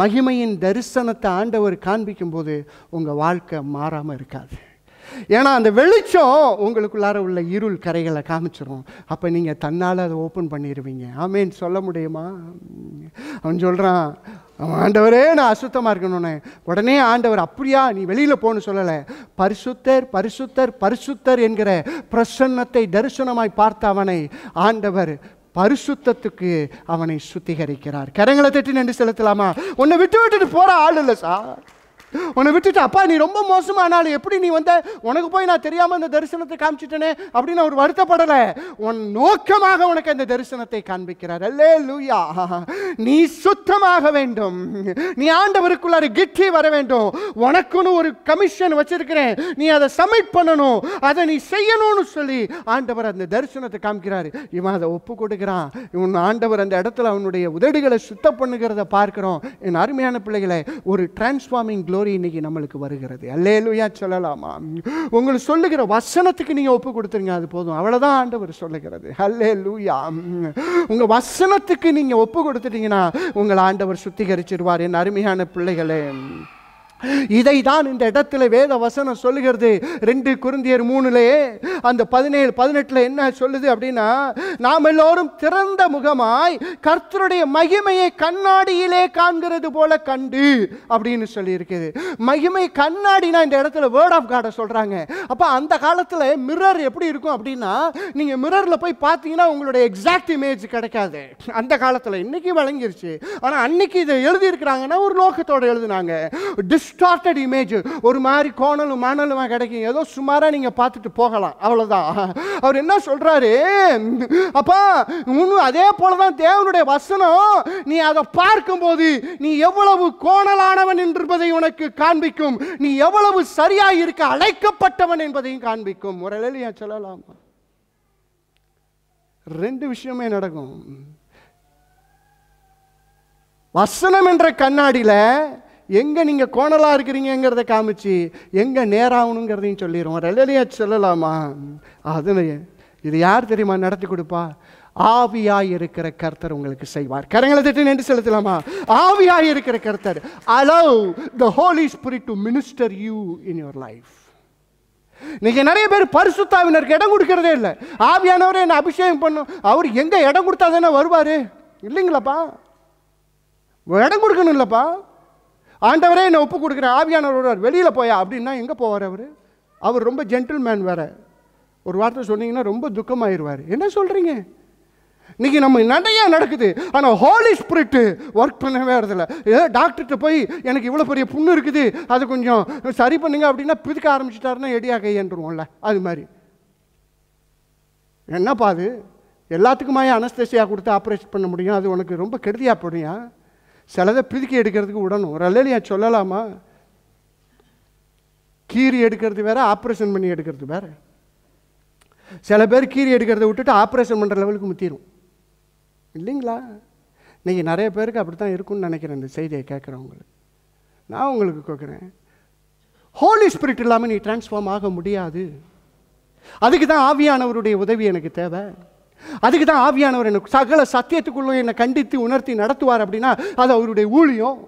மகிமையின் தரிசனத்தை ஆண்டவர் காண்பிக்கும் போது உங்கள் வாழ்க்கை மாறாமல் இருக்காது ஏன்னா அந்த வெளிச்சம் உங்களுக்குள்ளார உள்ள இருள் கரைகளை காமிச்சிரும் அப்போ நீங்கள் தன்னால் அதை ஓப்பன் பண்ணிடுவீங்க ஆமேன்னு சொல்ல முடியுமா அவன் சொல்கிறான் ஆண்டவரே நான் அசுத்தமாக இருக்கணும்னே உடனே ஆண்டவர் அப்படியா நீ வெளியில் போன்னு சொல்லலை பரிசுத்தர் பரிசுத்தர் பரிசுத்தர் என்கிற பிரசன்னத்தை தரிசனமாய் பார்த்த அவனை ஆண்டவர் பரிசுத்தத்துக்கு அவனை சுத்திகரிக்கிறார் கரங்களை தட்டி நன்றி செலுத்தலாமா உன்னை விட்டு விட்டுட்டு போகிற ஆள் இல்லை சார் உன்னை விட்டுட்டு அப்பா நீ ரொம்ப மோசமானால எப்படி நீ வந்த உனக்கு போய் நான் தெரியாமல் இந்த தரிசனத்தை காமிச்சிட்டேனே அப்படின்னு அவர் வருத்தப்படலை உன் நோக்கமாக உனக்கு அந்த தரிசனத்தை காண்பிக்கிறார் அல்லே லூயா நீ சுத்தமாக வேண்டும் நீ ஆண்டவருக்குள்ளார கிட்டி வர வேண்டும் உனக்குன்னு ஒரு கமிஷன் வச்சிருக்கிறேன் நீ அதை சப்மிட் பண்ணணும் அதை நீ செய்யணும்னு சொல்லி ஆண்டவர் அந்த தரிசனத்தை காமிக்கிறார் இவன் அதை ஒப்பு கொடுக்குறான் இவன் ஆண்டவர் அந்த இடத்துல அவனுடைய உதடுகளை சுத்தம் பண்ணுகிறத பார்க்குறோம் என் அருமையான பிள்ளைகளை ஒரு டிரான்ஸ்ஃபார்மிங் க்ளோ ஸ்டோரி இன்றைக்கி நம்மளுக்கு வருகிறது அல்லேலுயா சொல்லலாமா உங்களுக்கு சொல்லுகிற வசனத்துக்கு நீங்கள் ஒப்பு கொடுத்துருங்க அது போதும் அவ்வளோதான் ஆண்டவர் சொல்லுகிறது அல்லே லூயா உங்கள் வசனத்துக்கு நீங்கள் ஒப்பு கொடுத்துட்டீங்கன்னா உங்களை ஆண்டவர் சுத்திகரிச்சிருவார் என் அருமையான பிள்ளைகளே இதை தான் இந்த இடத்துல வேத வசனம் சொல்லுகிறது ரெண்டு குருந்தியர் மூணுலேயே அந்த பதினேழு பதினெட்டுல என்ன சொல்லுது அப்படின்னா நாம் எல்லோரும் திறந்த முகமாய் கர்த்தருடைய மகிமையை கண்ணாடியிலே காண்கிறது போல கண்டு அப்படின்னு சொல்லியிருக்குது மகிமை கண்ணாடினா இந்த இடத்துல வேர்ட் ஆஃப் காடை சொல்றாங்க அப்போ அந்த காலத்தில் மிரர் எப்படி இருக்கும் அப்படின்னா நீங்கள் மிரரில் போய் பார்த்தீங்கன்னா உங்களுடைய எக்ஸாக்ட் இமேஜ் கிடைக்காது அந்த காலத்தில் இன்னைக்கு வழங்கிருச்சு ஆனால் அன்னைக்கு இதை எழுதியிருக்கிறாங்கன்னா ஒரு நோக்கத்தோடு எழுதுனாங்க டிஸ் டிஸ்டார்டட் இமேஜ் ஒரு மாதிரி கோணலும் மணலுமா கிடைக்கும் ஏதோ சுமாராக நீங்கள் பார்த்துட்டு போகலாம் அவ்வளோதான் அவர் என்ன சொல்கிறாரு அப்பா இன்னும் அதே போல தான் தேவனுடைய வசனம் நீ அதை பார்க்கும்போது நீ எவ்வளவு கோணலானவன் என்பதை உனக்கு காண்பிக்கும் நீ எவ்வளவு சரியாக இருக்க அழைக்கப்பட்டவன் என்பதையும் காண்பிக்கும் ஒரு எளியா சொல்லலாம் ரெண்டு விஷயமே நடக்கும் வசனம் என்ற கண்ணாடியில் எங்கே நீங்கள் கோணலாக இருக்கிறீங்கிறத காமிச்சு எங்கே நேராகணுங்கிறதையும் சொல்லிடுவோம் ரெல்லையா சொல்லலாமா அது இது யார் தெரியுமா நடத்தி கொடுப்பா ஆவியாய் இருக்கிற கர்த்தர் உங்களுக்கு செய்வார் கரங்களை திட்டு நின்று செலுத்தலாமா ஆவியாய் இருக்கிற கர்த்தர் allow the Holy Spirit to minister you in your life இன்னைக்கு நிறைய பேர் பரிசுத்தாவினருக்கு இடம் கொடுக்கறதே இல்லை ஆவியானவரே என்ன அபிஷேகம் பண்ணும் அவர் எங்கே இடம் கொடுத்தா தானே வருவார் இல்லைங்களாப்பா இடம் கொடுக்கணும் இல்லைப்பா ஆண்டவரே என்னை ஒப்பு கொடுக்குறேன் ஆவியானவர் வருவார் வெளியில் போயா அப்படின்னா எங்கே போவார் அவர் அவர் ரொம்ப ஜென்டில்மேன் வேறு ஒரு வார்த்தை சொன்னீங்கன்னா ரொம்ப துக்கமாயிருவார் என்ன சொல்கிறீங்க இன்னைக்கு நம்ம நிறைய நடக்குது ஆனால் ஹோலி ஸ்பிரிட்டு ஒர்க் பண்ணவே இடத்துல ஏதோ டாக்டர்கிட்ட போய் எனக்கு இவ்வளோ பெரிய புண்ணு இருக்குது அதை கொஞ்சம் சரி பண்ணுங்க அப்படின்னா பிதுக்க ஆரம்பிச்சிட்டாருன்னா எடியா கையன்றுவோம்ல அது மாதிரி என்னப்பா அது எல்லாத்துக்குமாயே அனஸ்தசியாக கொடுத்து ஆப்ரேஷன் பண்ண முடியும் அது உனக்கு ரொம்ப கெடுதியாக போடுங்க சிலதை பிதுக்கி எடுக்கிறதுக்கு விடணும் ஒரு அல்லையா சொல்லலாமா கீரி எடுக்கிறது வேறு ஆப்ரேஷன் பண்ணி எடுக்கிறது வேறு சில பேர் கீரி எடுக்கிறத விட்டுட்டு ஆப்ரேஷன் பண்ணுற லெவலுக்கு முத்திரும் இல்லைங்களா இன்றைக்கி நிறைய பேருக்கு அப்படி தான் இருக்கும்னு நினைக்கிறேன் இந்த செய்தியை கேட்குறவங்களுக்கு நான் உங்களுக்கு கேட்குறேன் ஹோலி ஸ்பிரிட் இல்லாமல் நீ டிரான்ஸ்ஃபார்ம் ஆக முடியாது அதுக்கு தான் ஆவியானவருடைய உதவி எனக்கு தேவை அதுக்கு தான் ஆவியானவர் எனக்கு சகல சத்தியத்துக்குள்ளும் என்னை கண்டித்து உணர்த்தி நடத்துவார் அப்படின்னா அது அவருடைய ஊழியம்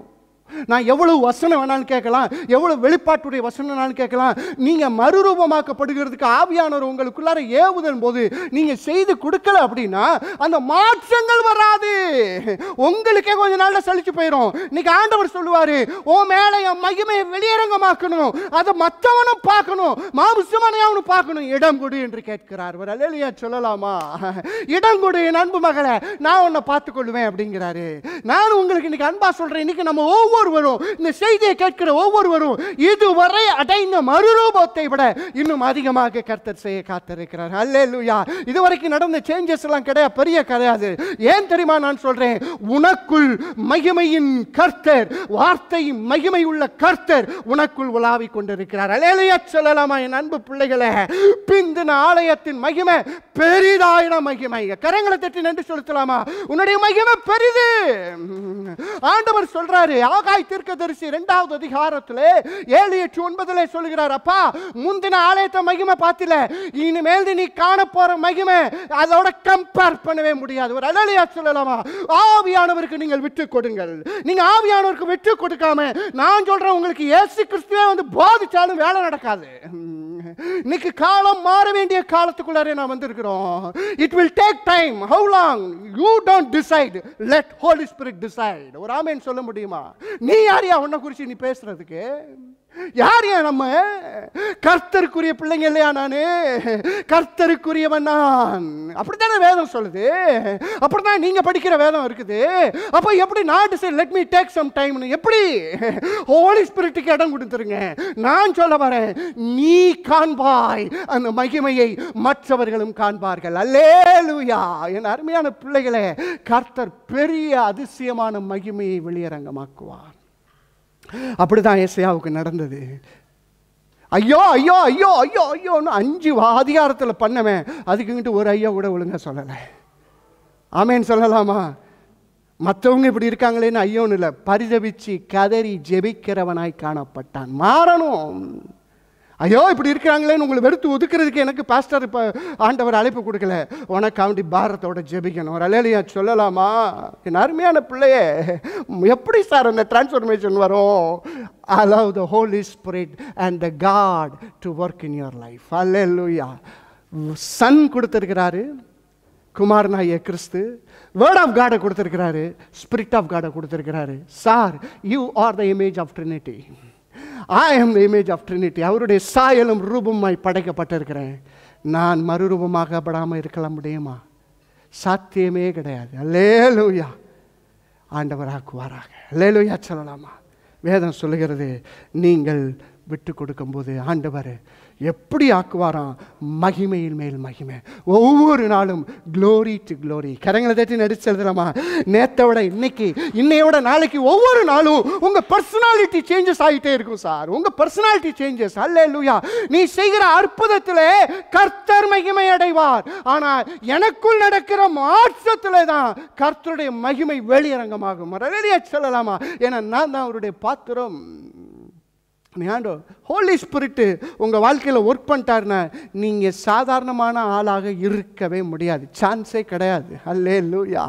நான் எவ்வளவு வசனம் வேணாலும் கேட்கலாம் எவ்வளவு வெளிப்பாட்டுடைய வசனம் வேணாலும் கேட்கலாம் நீங்கள் மறுரூபமாக்கப்படுகிறதுக்கு ஆவியானவர் உங்களுக்குள்ளார ஏவுதன் போது நீங்கள் செய்து கொடுக்கல அப்படின்னா அந்த மாற்றங்கள் வராது உங்களுக்கே கொஞ்ச நாளில் சலிச்சு போயிடும் இன்னைக்கு ஆண்டவர் சொல்லுவார் ஓ மேலே மகிமையை வெளியரங்கமாக்கணும் அதை மற்றவனும் பார்க்கணும் மாம்சமானவனும் பார்க்கணும் இடம் கொடு என்று கேட்கிறார் ஒரு அலையா சொல்லலாமா இடம் கொடு என் அன்பு மகளை நான் உன்னை பார்த்துக்கொள்வேன் அப்படிங்கிறாரு நான் உங்களுக்கு இன்னைக்கு அன்பா சொல்கிறேன் இன்னைக்கு நம்ம ஒவ்வொரு ஒவ்வொருவரும் இந்த செய்தியை கேட்கிற ஒவ்வொருவரும் இதுவரை அடைந்த மறுரூபத்தை விட இன்னும் அதிகமாக கர்த்தர் செய்ய காத்திருக்கிறார் அல்லே லூயா இதுவரைக்கும் நடந்த சேஞ்சஸ் எல்லாம் கிடையாது பெரிய கிடையாது ஏன் தெரியுமா நான் சொல்றேன் உனக்குள் மகிமையின் கர்த்தர் வார்த்தை மகிமை உள்ள கர்த்தர் உனக்குள் உலாவிக் கொண்டிருக்கிறார் அலையிலேயே சொல்லலாமா என் அன்பு பிள்ளைகளை பிந்தின ஆலயத்தின் மகிமை பெரிதாயின மகிமை கரங்களை தட்டி நன்றி செலுத்தலாமா உன்னுடைய மகிமை பெரிது ஆண்டவர் சொல்றாரு ஆகாய் தீர்க்கதரிசி இரண்டாவது அதிகாரத்தில் ஏழு எட்டு ஒன்பதுல சொல்கிறார் அப்பா முந்தின ஆலயத்தை மகிமை பார்த்தில இனிமேல் நீ காண போற மகிமை அதோட கம்பேர் பண்ணவே முடியாது ஒரு அழலியா சொல்லலாமா ஆவியானவருக்கு நீங்கள் விட்டு கொடுங்கள் நீங்க ஆவியானவருக்கு விட்டு கொடுக்காம நான் சொல்றேன் உங்களுக்கு ஏசு கிறிஸ்துவே வந்து போதிச்சாலும் வேலை நடக்காது இன்னைக்கு காலம் மாற வேண்டிய காலத்துக்குள்ளாரே நான் வந்திருக்கிறோம் it will take time how long you don't decide let Holy Spirit decide ஒரு ஆமேன் சொல்ல முடியுமா நீ யாரையா உன்னை குறித்து நீ பேசுறதுக்கு யார் ஏன் நம்ம கர்த்தருக்குரிய பிள்ளைங்க இல்லையா நான் கர்த்தருக்குரியவன் நான் அப்படித்தானே வேதம் சொல்லுது அப்படித்தான் நீங்க படிக்கிற வேதம் இருக்குது அப்போ எப்படி நான் decide let me take some time எப்படி ஹோலி ஸ்பிரிட்டுக்கு இடம் கொடுத்துருங்க நான் சொல்ல வரேன் நீ காண்பாய் அந்த மகிமையை மற்றவர்களும் காண்பார்கள் அல்லே லூயா என் அருமையான பிள்ளைகளே கர்த்தர் பெரிய அதிசயமான மகிமையை வெளியரங்கமாக்குவார் அப்படி தான் நடந்தது ஐயோ ஐயோ ஐயோ ஐயோ ஐயோன்னு அஞ்சு அதிகாரத்தில் பண்ணவே அதுக்குங்கிட்டு ஒரு ஐயோ கூட ஒழுங்காக சொல்லலை ஆமேன்னு சொல்லலாமா மற்றவங்க இப்படி இருக்காங்களேன்னு ஐயோன்னு இல்லை பரிதவிச்சு கதறி ஜெபிக்கிறவனாய் காணப்பட்டான் மாறணும் ஐயோ இப்படி இருக்கிறாங்களேன்னு உங்களை வெறுத்து ஒதுக்கிறதுக்கு எனக்கு பாஸ்டர் இப்போ ஆண்டவர் அழைப்பு கொடுக்கல உனக்காண்டி பாரத்தோட ஜெபிக்கணும் ஒரு அலையிலையா சொல்லலாமா என் அருமையான பிள்ளையே எப்படி சார் அந்த டிரான்ஸ்ஃபர்மேஷன் வரும் allow the Holy Spirit and the God to work in your life alleluia Sun கொடுத்துருக்கிறாரு குமாரனாய கிறிஸ்து வேர்ட் ஆஃப் காடை கொடுத்துருக்கிறாரு ஸ்பிரிட் ஆஃப் காடை கொடுத்துருக்கிறாரு sir you are the image of Trinity I am image of Trinity அவருடைய சாயலும் ரூபமாய் படைக்கப்பட்டிருக்கிறேன் நான் மறுரூபமாகப்படாமல் இருக்கல முடியுமா சாத்தியமே கிடையாது அல்லேலூயா ஆண்டவராக்குவாராக அல்லேலூயா சொல்லலாமா வேதம் சொல்லுகிறது நீங்கள் விட்டு கொடுக்கும்போது ஆண்டவர் எப்படி ஆக்குவாராம் மகிமையில் மேல் மகிமை ஒவ்வொரு நாளும் க்ளோரி டு க்ளோரி கரங்களை தட்டி நடிச்சு எழுதுறமா நேத்தை விட இன்னைக்கு இன்னையோட நாளைக்கு ஒவ்வொரு நாளும் உங்கள் பர்சனாலிட்டி சேஞ்சஸ் ஆகிட்டே இருக்கும் சார் உங்கள் பர்சனாலிட்டி சேஞ்சஸ் அல்ல இல்லையா நீ செய்கிற அற்புதத்தில் கர்த்தர் மகிமை அடைவார் ஆனால் எனக்குள் நடக்கிற மாற்றத்தில் தான் கர்த்தருடைய மகிமை வெளியரங்கமாகும் சொல்லலாமா ஏன்னா நான் தான் அவருடைய பாத்திரம் ஏண்டோ ஹோலி ஸ்பிரிட்டு உங்கள் வாழ்க்கையில் ஒர்க் பண்ணிட்டாருன்னா நீங்கள் சாதாரணமான ஆளாக இருக்கவே முடியாது சான்ஸே கிடையாது அல்லே லூயா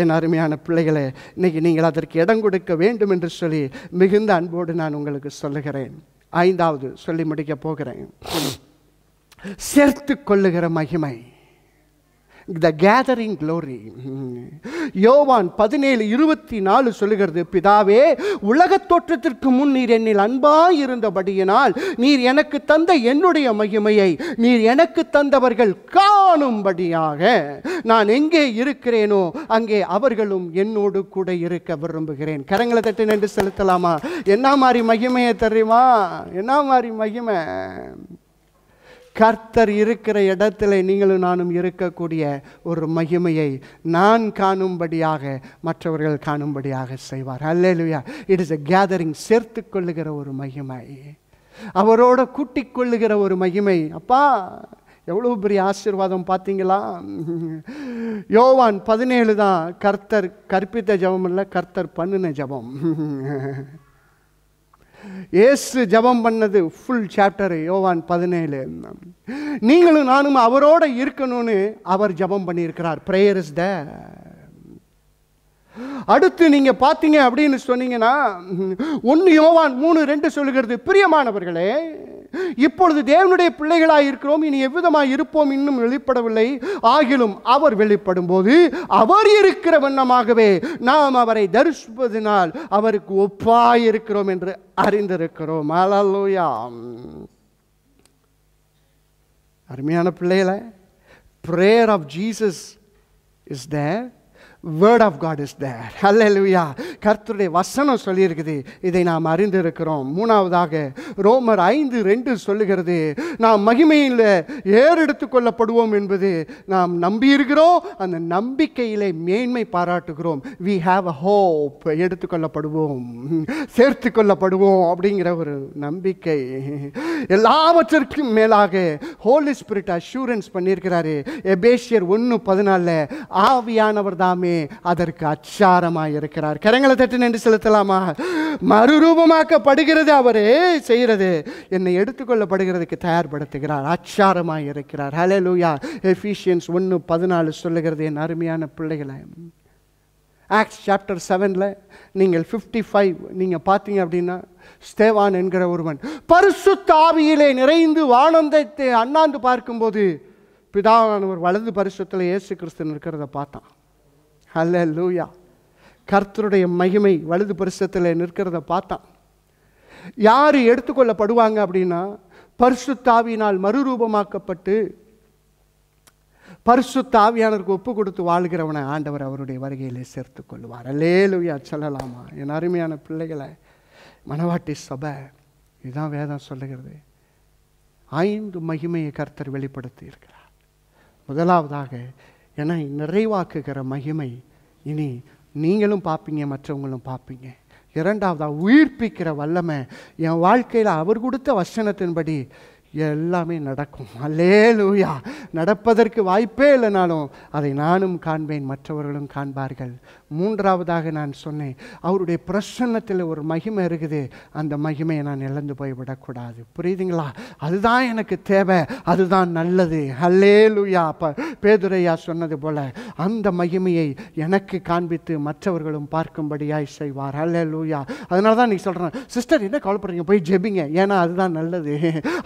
என் அருமையான பிள்ளைகளை இன்னைக்கு நீங்கள் அதற்கு இடம் கொடுக்க வேண்டும் என்று சொல்லி மிகுந்த அன்போடு நான் உங்களுக்கு சொல்லுகிறேன் ஐந்தாவது சொல்லி முடிக்கப் போகிறேன் சேர்த்து கொள்ளுகிற மகிமை த கேதரிங் க்ளோரி யோவான் பதினேழு இருபத்தி நாலு சொல்லுகிறது பிதாவே உலகத் தோற்றத்திற்கு முன் நீர் என்னில் அன்பாக இருந்தபடியினால் நீர் எனக்கு தந்த என்னுடைய மகிமையை நீர் எனக்கு தந்தவர்கள் காணும்படியாக நான் எங்கே இருக்கிறேனோ அங்கே அவர்களும் என்னோடு கூட இருக்க விரும்புகிறேன் கரங்களை தட்டி நின்று செலுத்தலாமா என்ன மாதிரி மகிமையை தெரியுமா என்ன மாதிரி மகிமை கர்த்தர் இருக்கிற இடத்துல நீங்களும் நானும் இருக்கக்கூடிய ஒரு மகிமையை நான் காணும்படியாக மற்றவர்கள் காணும்படியாக செய்வார் அல்லேலுயா இட் இஸ் எ கேதரிங் சேர்த்து கொள்ளுகிற ஒரு மகிமை அவரோட கூட்டிக் கொள்ளுகிற ஒரு மகிமை அப்பா எவ்வளோ பெரிய ஆசீர்வாதம் பார்த்தீங்களா யோவான் பதினேழு தான் கர்த்தர் கற்பித்த ஜபம் இல்லை கர்த்தர் பண்ணின ஜபம் ஏசு ஜபம் பண்ணது ஃபுல் சாப்டர் யோவான் பதினேழு நீங்களும் நானும் அவரோட இருக்கணும்னு அவர் ஜபம் பண்ணியிருக்கிறார் ப்ரேயர் இஸ் த அடுத்து நீங்க பார்த்தீங்க அப்படின்னு சொன்னீங்கன்னா ஒன்று யோவான் மூணு ரெண்டு சொல்லுகிறது பிரியமானவர்களே இப்பொழுது தேவனுடைய பிள்ளைகளாக இருக்கிறோம் இனி எவ்விதமாக இருப்போம் இன்னும் வெளிப்படவில்லை ஆகிலும் அவர் வெளிப்படும் போது அவர் இருக்கிற வண்ணமாகவே நாம் அவரை தரிசிப்பதினால் அவருக்கு ஒப்பாய் இருக்கிறோம் என்று அறிந்திருக்கிறோம் அருமையான பிள்ளைகளை prayer of Jesus is there word of God is there hallelujah கர்த்தருடைய வசனம் சொல்லியிருக்குது இதை நாம் அறிந்திருக்கிறோம் மூணாவதாக ரோமர் ஐந்து ரெண்டு சொல்லுகிறது நாம் மகிமையில் ஏறெடுத்து கொள்ளப்படுவோம் என்பது நாம் நம்பியிருக்கிறோம் அந்த நம்பிக்கையிலே மேன்மை பாராட்டுகிறோம் வி ஹாவ் அ ஹோப் எடுத்துக்கொள்ளப்படுவோம் சேர்த்து கொள்ளப்படுவோம் அப்படிங்கிற ஒரு நம்பிக்கை எல்லாவற்றிற்கும் மேலாக ஹோலி ஸ்பிரிட் அஷூரன்ஸ் பண்ணியிருக்கிறாரு எபேஷியர் ஒன்று பதினாலில் ஆவியானவர் தாமே ஆண்டவரே அதற்கு அச்சாரமாக இருக்கிறார் கரங்களை தட்டு நின்று செலுத்தலாமா மறுரூபமாக்கப்படுகிறது அவரே செய்கிறது என்னை எடுத்துக்கொள்ளப்படுகிறதுக்கு தயார்படுத்துகிறார் அச்சாரமாக இருக்கிறார் ஹலே லூயா எஃபிஷியன்ஸ் ஒன்று பதினாலு சொல்லுகிறது என் அருமையான பிள்ளைகளை ஆக்ஸ் சாப்டர் செவனில் நீங்கள் ஃபிஃப்டி ஃபைவ் நீங்கள் பார்த்தீங்க அப்படின்னா ஸ்தேவான் என்கிற ஒருவன் பரிசு தாவியிலே நிறைந்து வானந்தத்தை அண்ணாந்து பார்க்கும்போது பிதாவானவர் வலது பரிசுத்தில் இயேசு கிறிஸ்தன் இருக்கிறத பார்த்தான் அல்ல லூயா கர்த்தருடைய மகிமை வலது பரிசத்தில் நிற்கிறத பார்த்தான் யார் எடுத்துக்கொள்ளப்படுவாங்க அப்படின்னா பரிசுத்தாவியினால் மறுரூபமாக்கப்பட்டு பரிசுத்தாவியானருக்கு ஒப்பு கொடுத்து வாழ்கிறவனை ஆண்டவர் அவருடைய வருகையிலே சேர்த்து கொள்வார் லூயா சொல்லலாமா என் அருமையான பிள்ளைகளை மணவாட்டி சபை இதுதான் வேதம் சொல்லுகிறது ஐந்து மகிமையை கர்த்தர் வெளிப்படுத்தி இருக்கிறார் முதலாவதாக ஏன்னா நிறைவாக்குகிற மகிமை இனி நீங்களும் பார்ப்பீங்க மற்றவங்களும் பார்ப்பீங்க இரண்டாவதாக உயிர்ப்பிக்கிற வல்லமை என் வாழ்க்கையில் அவர் கொடுத்த வசனத்தின்படி எல்லாமே நடக்கும் அல்லே லூயா நடப்பதற்கு வாய்ப்பே இல்லைனாலும் அதை நானும் காண்பேன் மற்றவர்களும் காண்பார்கள் மூன்றாவதாக நான் சொன்னேன் அவருடைய பிரசன்னத்தில் ஒரு மகிமை இருக்குது அந்த மகிமையை நான் இழந்து போய்விடக்கூடாது புரியுதுங்களா அதுதான் எனக்கு தேவை அதுதான் நல்லது அல்லே லூயா அப்போ பேதுரையா சொன்னது போல் அந்த மகிமையை எனக்கு காண்பித்து மற்றவர்களும் பார்க்கும்படியாய் செய்வார் அல்லே லூயா அதனால தான் நீங்கள் சொல்கிறேன் சிஸ்டர் என்ன கவலைப்படுறீங்க போய் ஜெபிங்க ஏன்னா அதுதான் நல்லது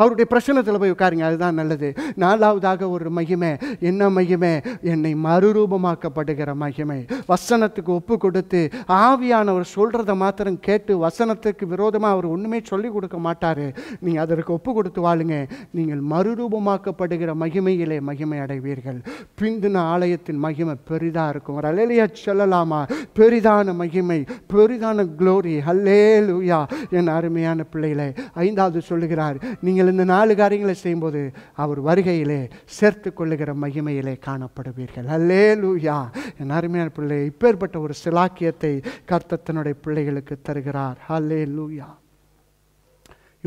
அவருடைய பிரச்சனத்தில் போய் உட்காருங்க அதுதான் நல்லது நாலாவதாக ஒரு மகிமை என்ன மகிமை என்னை மறுரூபமாக்கப்படுகிற மகிமை வசனத்துக்கு ஒப்பு கொடுத்து ஆவியானவர் சொல்கிறத மாத்திரம் கேட்டு வசனத்துக்கு விரோதமாக அவர் ஒன்றுமே சொல்லிக் கொடுக்க மாட்டார் நீங்கள் அதற்கு ஒப்பு கொடுத்து வாழுங்க நீங்கள் மறுரூபமாக்கப்படுகிற மகிமையிலே மகிமை அடைவீர்கள் பிந்தின ஆலயத்தின் மகிமை பெரிதாக இருக்கும் ஒரு அலையிலேயே சொல்லலாமா பெரிதான மகிமை பெரிதான குளோரி ஹல்லே லூயா என் அருமையான பிள்ளைகளை ஐந்தாவது சொல்லுகிறார் நீங்கள் இந்த நாள் நாலு காரியங்களை செய்யும்போது அவர் வருகையிலே சேர்த்து கொள்ளுகிற மகிமையிலே காணப்படுவீர்கள் அல்லே லூயா என் அருமையான பிள்ளை இப்பேற்பட்ட ஒரு சிலாக்கியத்தை கர்த்தத்தினுடைய பிள்ளைகளுக்கு தருகிறார் அல்லே லூயா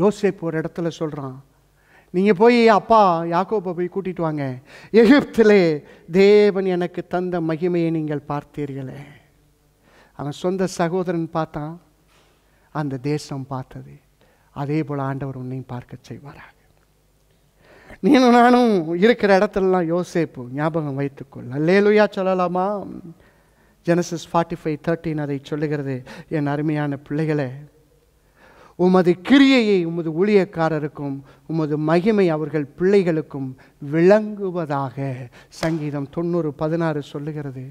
யோசிப்பு ஒரு இடத்துல சொல்கிறான் நீங்கள் போய் அப்பா யாக்கோப்பை போய் கூட்டிகிட்டு வாங்க எகிப்திலே தேவன் எனக்கு தந்த மகிமையை நீங்கள் பார்த்தீர்களே அவன் சொந்த சகோதரன் பார்த்தான் அந்த தேசம் பார்த்தது அதே போல் ஆண்டவர் உன்னையும் பார்க்க செய்வாராக நீனும் நானும் இருக்கிற இடத்துலலாம் யோசிப்பு ஞாபகம் வைத்துக்கொள் லேலுயா சொல்லலாமா ஜெனசிஸ் ஃபார்ட்டி ஃபைவ் தேர்ட்டின் அதை சொல்லுகிறது என் அருமையான பிள்ளைகளே உமது கிரியையை உமது ஊழியக்காரருக்கும் உமது மகிமை அவர்கள் பிள்ளைகளுக்கும் விளங்குவதாக சங்கீதம் தொண்ணூறு பதினாறு சொல்லுகிறது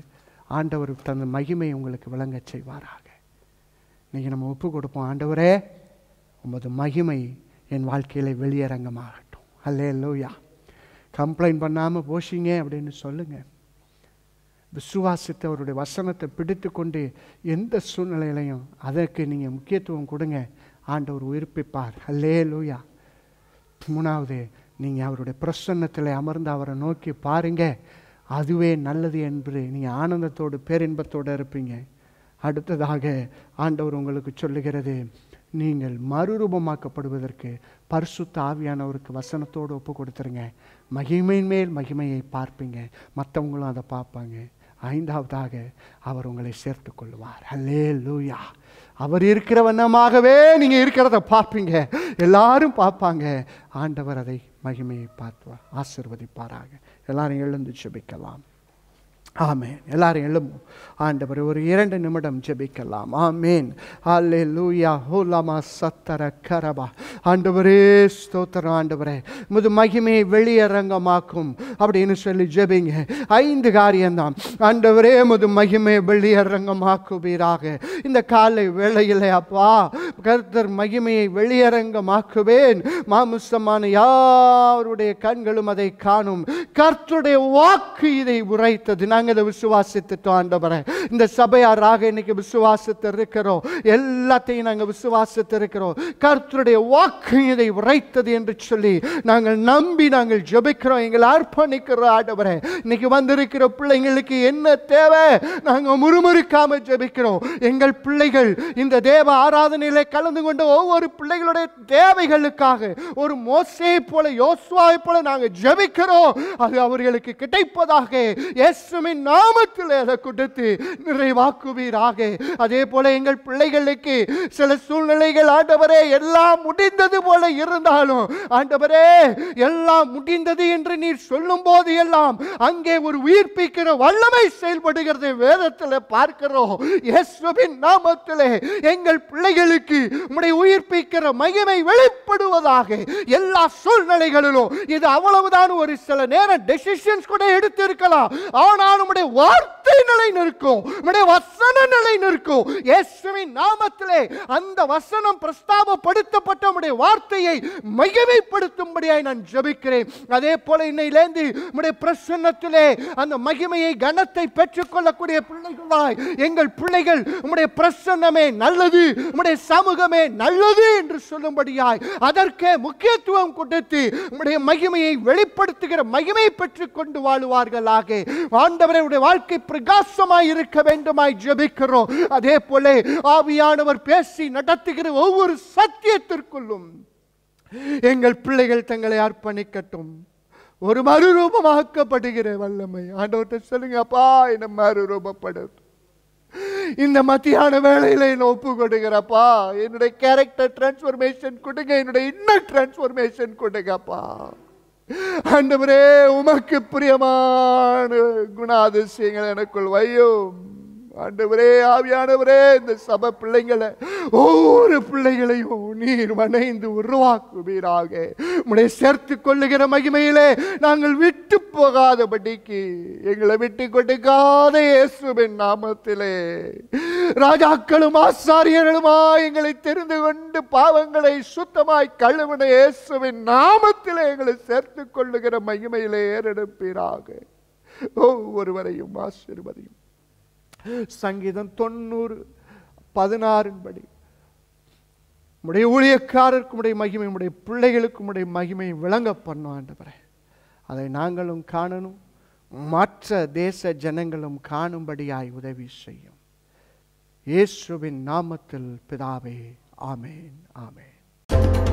ஆண்டவர் தனது மகிமை உங்களுக்கு விளங்கச் செய்வாராக இன்றைக்கி நம்ம ஒப்பு கொடுப்போம் ஆண்டவரே உமது மகிமை என் வாழ்க்கையில் வெளியரங்கமாகட்டும் அல்லே லோயா கம்ப்ளைண்ட் பண்ணாமல் போஷிங்க அப்படின்னு சொல்லுங்கள் விசுவாசத்தை அவருடைய வசனத்தை பிடித்து கொண்டு எந்த சூழ்நிலையிலையும் அதற்கு நீங்கள் முக்கியத்துவம் கொடுங்க ஆண்டவர் உயிர்ப்பிப்பார் அல்லே லூயா மூணாவது நீங்கள் அவருடைய பிரசன்னத்தில் அமர்ந்து அவரை நோக்கி பாருங்க அதுவே நல்லது என்று நீங்கள் ஆனந்தத்தோடு பேரின்பத்தோடு இருப்பீங்க அடுத்ததாக ஆண்டவர் உங்களுக்கு சொல்லுகிறது நீங்கள் மறுரூபமாக்கப்படுவதற்கு பரிசு தாவியானவருக்கு வசனத்தோடு ஒப்பு கொடுத்துருங்க மகிமையின் மேல் மகிமையை பார்ப்பீங்க மற்றவங்களும் அதை பார்ப்பாங்க ஐந்தாவதாக அவர் உங்களை சேர்த்து கொள்வார் அல்லே லூயா அவர் இருக்கிற வண்ணமாகவே நீங்கள் இருக்கிறத பார்ப்பீங்க எல்லாரும் பார்ப்பாங்க ஆண்டவர் அதை மகிமையை பார்த்து ஆசிர்வதிப்பாராக எல்லாரும் எழுந்து சுபிக்கலாம் ஆமேன் எல்லாரும் எழும் ஆண்டவர் ஒரு இரண்டு நிமிடம் ஜெபிக்கலாம் ஆமேன் லூயா சத்தர கரபா ஆண்டவரே ஸ்தோத்திரம் ஆண்டவரே முது மகிமையை வெளியரங்கமாக்கும் அப்படின்னு சொல்லி ஜெபிங்க ஐந்து காரியம்தான் ஆண்டவரே முது மகிமையை வெளியரங்கமாக்குவீராக இந்த காலை வேளையில் அப்பா கருத்தர் மகிமையை வெளியரங்கமாக்குவேன் மாமுசமான யாருடைய கண்களும் அதை காணும் கர்த்தருடைய வாக்கு இதை உரைத்தது நாங்கள் நாங்கள் இதை விசுவாசித்துட்டோம் ஆண்டவரே இந்த சபையாராக இன்னைக்கு விசுவாசித்து இருக்கிறோம் எல்லாத்தையும் நாங்கள் விசுவாசித்து இருக்கிறோம் கர்த்தருடைய வாக்கு இதை உரைத்தது என்று சொல்லி நாங்கள் நம்பி நாங்கள் ஜபிக்கிறோம் எங்களை அர்ப்பணிக்கிறோம் ஆண்டவரே இன்னைக்கு வந்திருக்கிற பிள்ளைங்களுக்கு என்ன தேவை நாங்கள் முறுமுறுக்காம ஜபிக்கிறோம் எங்கள் பிள்ளைகள் இந்த தேவ ஆராதனையிலே கலந்து கொண்ட ஒவ்வொரு பிள்ளைகளுடைய தேவைகளுக்காக ஒரு மோசையை போல யோசுவாய் போல நாங்கள் ஜபிக்கிறோம் அது அவர்களுக்கு கிடைப்பதாக இயேசுவின் நாமத்தில் அதை கொடுத்து நிறைவாக்குவீராக அதே போல எங்கள் பிள்ளைகளுக்கு சில சூழ்நிலைகள் ஆண்டவரே எல்லாம் முடிந்தது போல இருந்தாலும் ஆண்டவரே எல்லாம் முடிந்தது என்று நீர் சொல்லும் போது எல்லாம் அங்கே ஒரு உயிர்ப்பிக்கிற வல்லமை செயல்படுகிறது வேதத்தில் பார்க்கிறோம் இயேசுவின் நாமத்திலே எங்கள் பிள்ளைகளுக்கு உடைய உயிர்ப்பிக்கிற மகிமை வெளிப்படுவதாக எல்லா சூழ்நிலைகளிலும் இது அவ்வளவுதான் ஒரு சில நேரம் டெசிஷன்ஸ் கூட எடுத்திருக்கலாம் ஆனால் உம்முடைய வார்த்தை நிலை நிற்கும் உம்முடைய வசன நிலை நிற்கும் இயேசுவின் நாமத்திலே அந்த வசனம் பிரஸ்தாபப்படுத்தப்பட்ட உம்முடைய வார்த்தையை மகிமைப்படுத்தும்படியாய் நான் ஜபிக்கிறேன் அதே போல இன்னையிலேந்து உம்முடைய பிரசன்னத்திலே அந்த மகிமையை கனத்தை பெற்றுக்கொள்ளக்கூடிய பிள்ளைகளாய் எங்கள் பிள்ளைகள் உம்முடைய பிரசன்னமே நல்லது உம்முடைய சமூகமே நல்லது என்று சொல்லும்படியாய் அதற்கே முக்கியத்துவம் கொடுத்து உம்முடைய மகிமையை வெளிப்படுத்துகிற மகிமை பெற்றுக்கொண்டு கொண்டு ஆண்ட ஆண்டவரை வாழ்க்கை பிரகாசமாய் இருக்க வேண்டுமாய் ஜெபிக்கிறோம் அதே போல ஆவியானவர் பேசி நடத்துகிற ஒவ்வொரு சத்தியத்திற்குள்ளும் எங்கள் பிள்ளைகள் தங்களை அர்ப்பணிக்கட்டும் ஒரு மறுரூபமாக்கப்படுகிற வல்லமை ஆண்டவர்கிட்ட சொல்லுங்க அப்பா என்ன மறுரூபப்படுது இந்த மத்தியான வேலையில என்ன ஒப்பு கொடுக்கிறப்பா என்னுடைய கேரக்டர் டிரான்ஸ்ஃபர்மேஷன் கொடுங்க என்னுடைய இன்னர் டிரான்ஸ்ஃபர்மேஷன் கொடுங்கப்பா ஆண்டவரே உமக்கு பிரியமான குணாதிசயங்கள் எனக்குள் வையும் ஆண்டவரே ஆவியானவரே இந்த சப பிள்ளைங்களை ஒவ்வொரு பிள்ளைகளையும் நீர் வணைந்து உருவாக்குவீராக உன்னை சேர்த்து கொள்ளுகிற மகிமையிலே நாங்கள் விட்டு போகாதபடிக்கு எங்களை விட்டு கொடுக்காத இயேசுவின் நாமத்திலே ராஜாக்களும் ஆசாரியர்களுமா எங்களை தெரிந்து கொண்டு பாவங்களை சுத்தமாய் கழுவின இயேசுவின் நாமத்திலே எங்களை சேர்த்து கொள்ளுகிற மகிமையிலே ஏறெடுப்பீராக ஒவ்வொருவரையும் ஆசீர்வதியும் சங்கீதம் தொண்ணூறு பதினாறின் படி உடைய ஊழியக்காரருக்கு உடைய மகிமை உடைய பிள்ளைகளுக்கு உடைய மகிமை விளங்க பண்ணும் அதை நாங்களும் காணணும் மற்ற தேச ஜனங்களும் காணும்படியாய் உதவி செய்யும் இயேசுவின் நாமத்தில் பிதாவே ஆமேன் ஆமேன்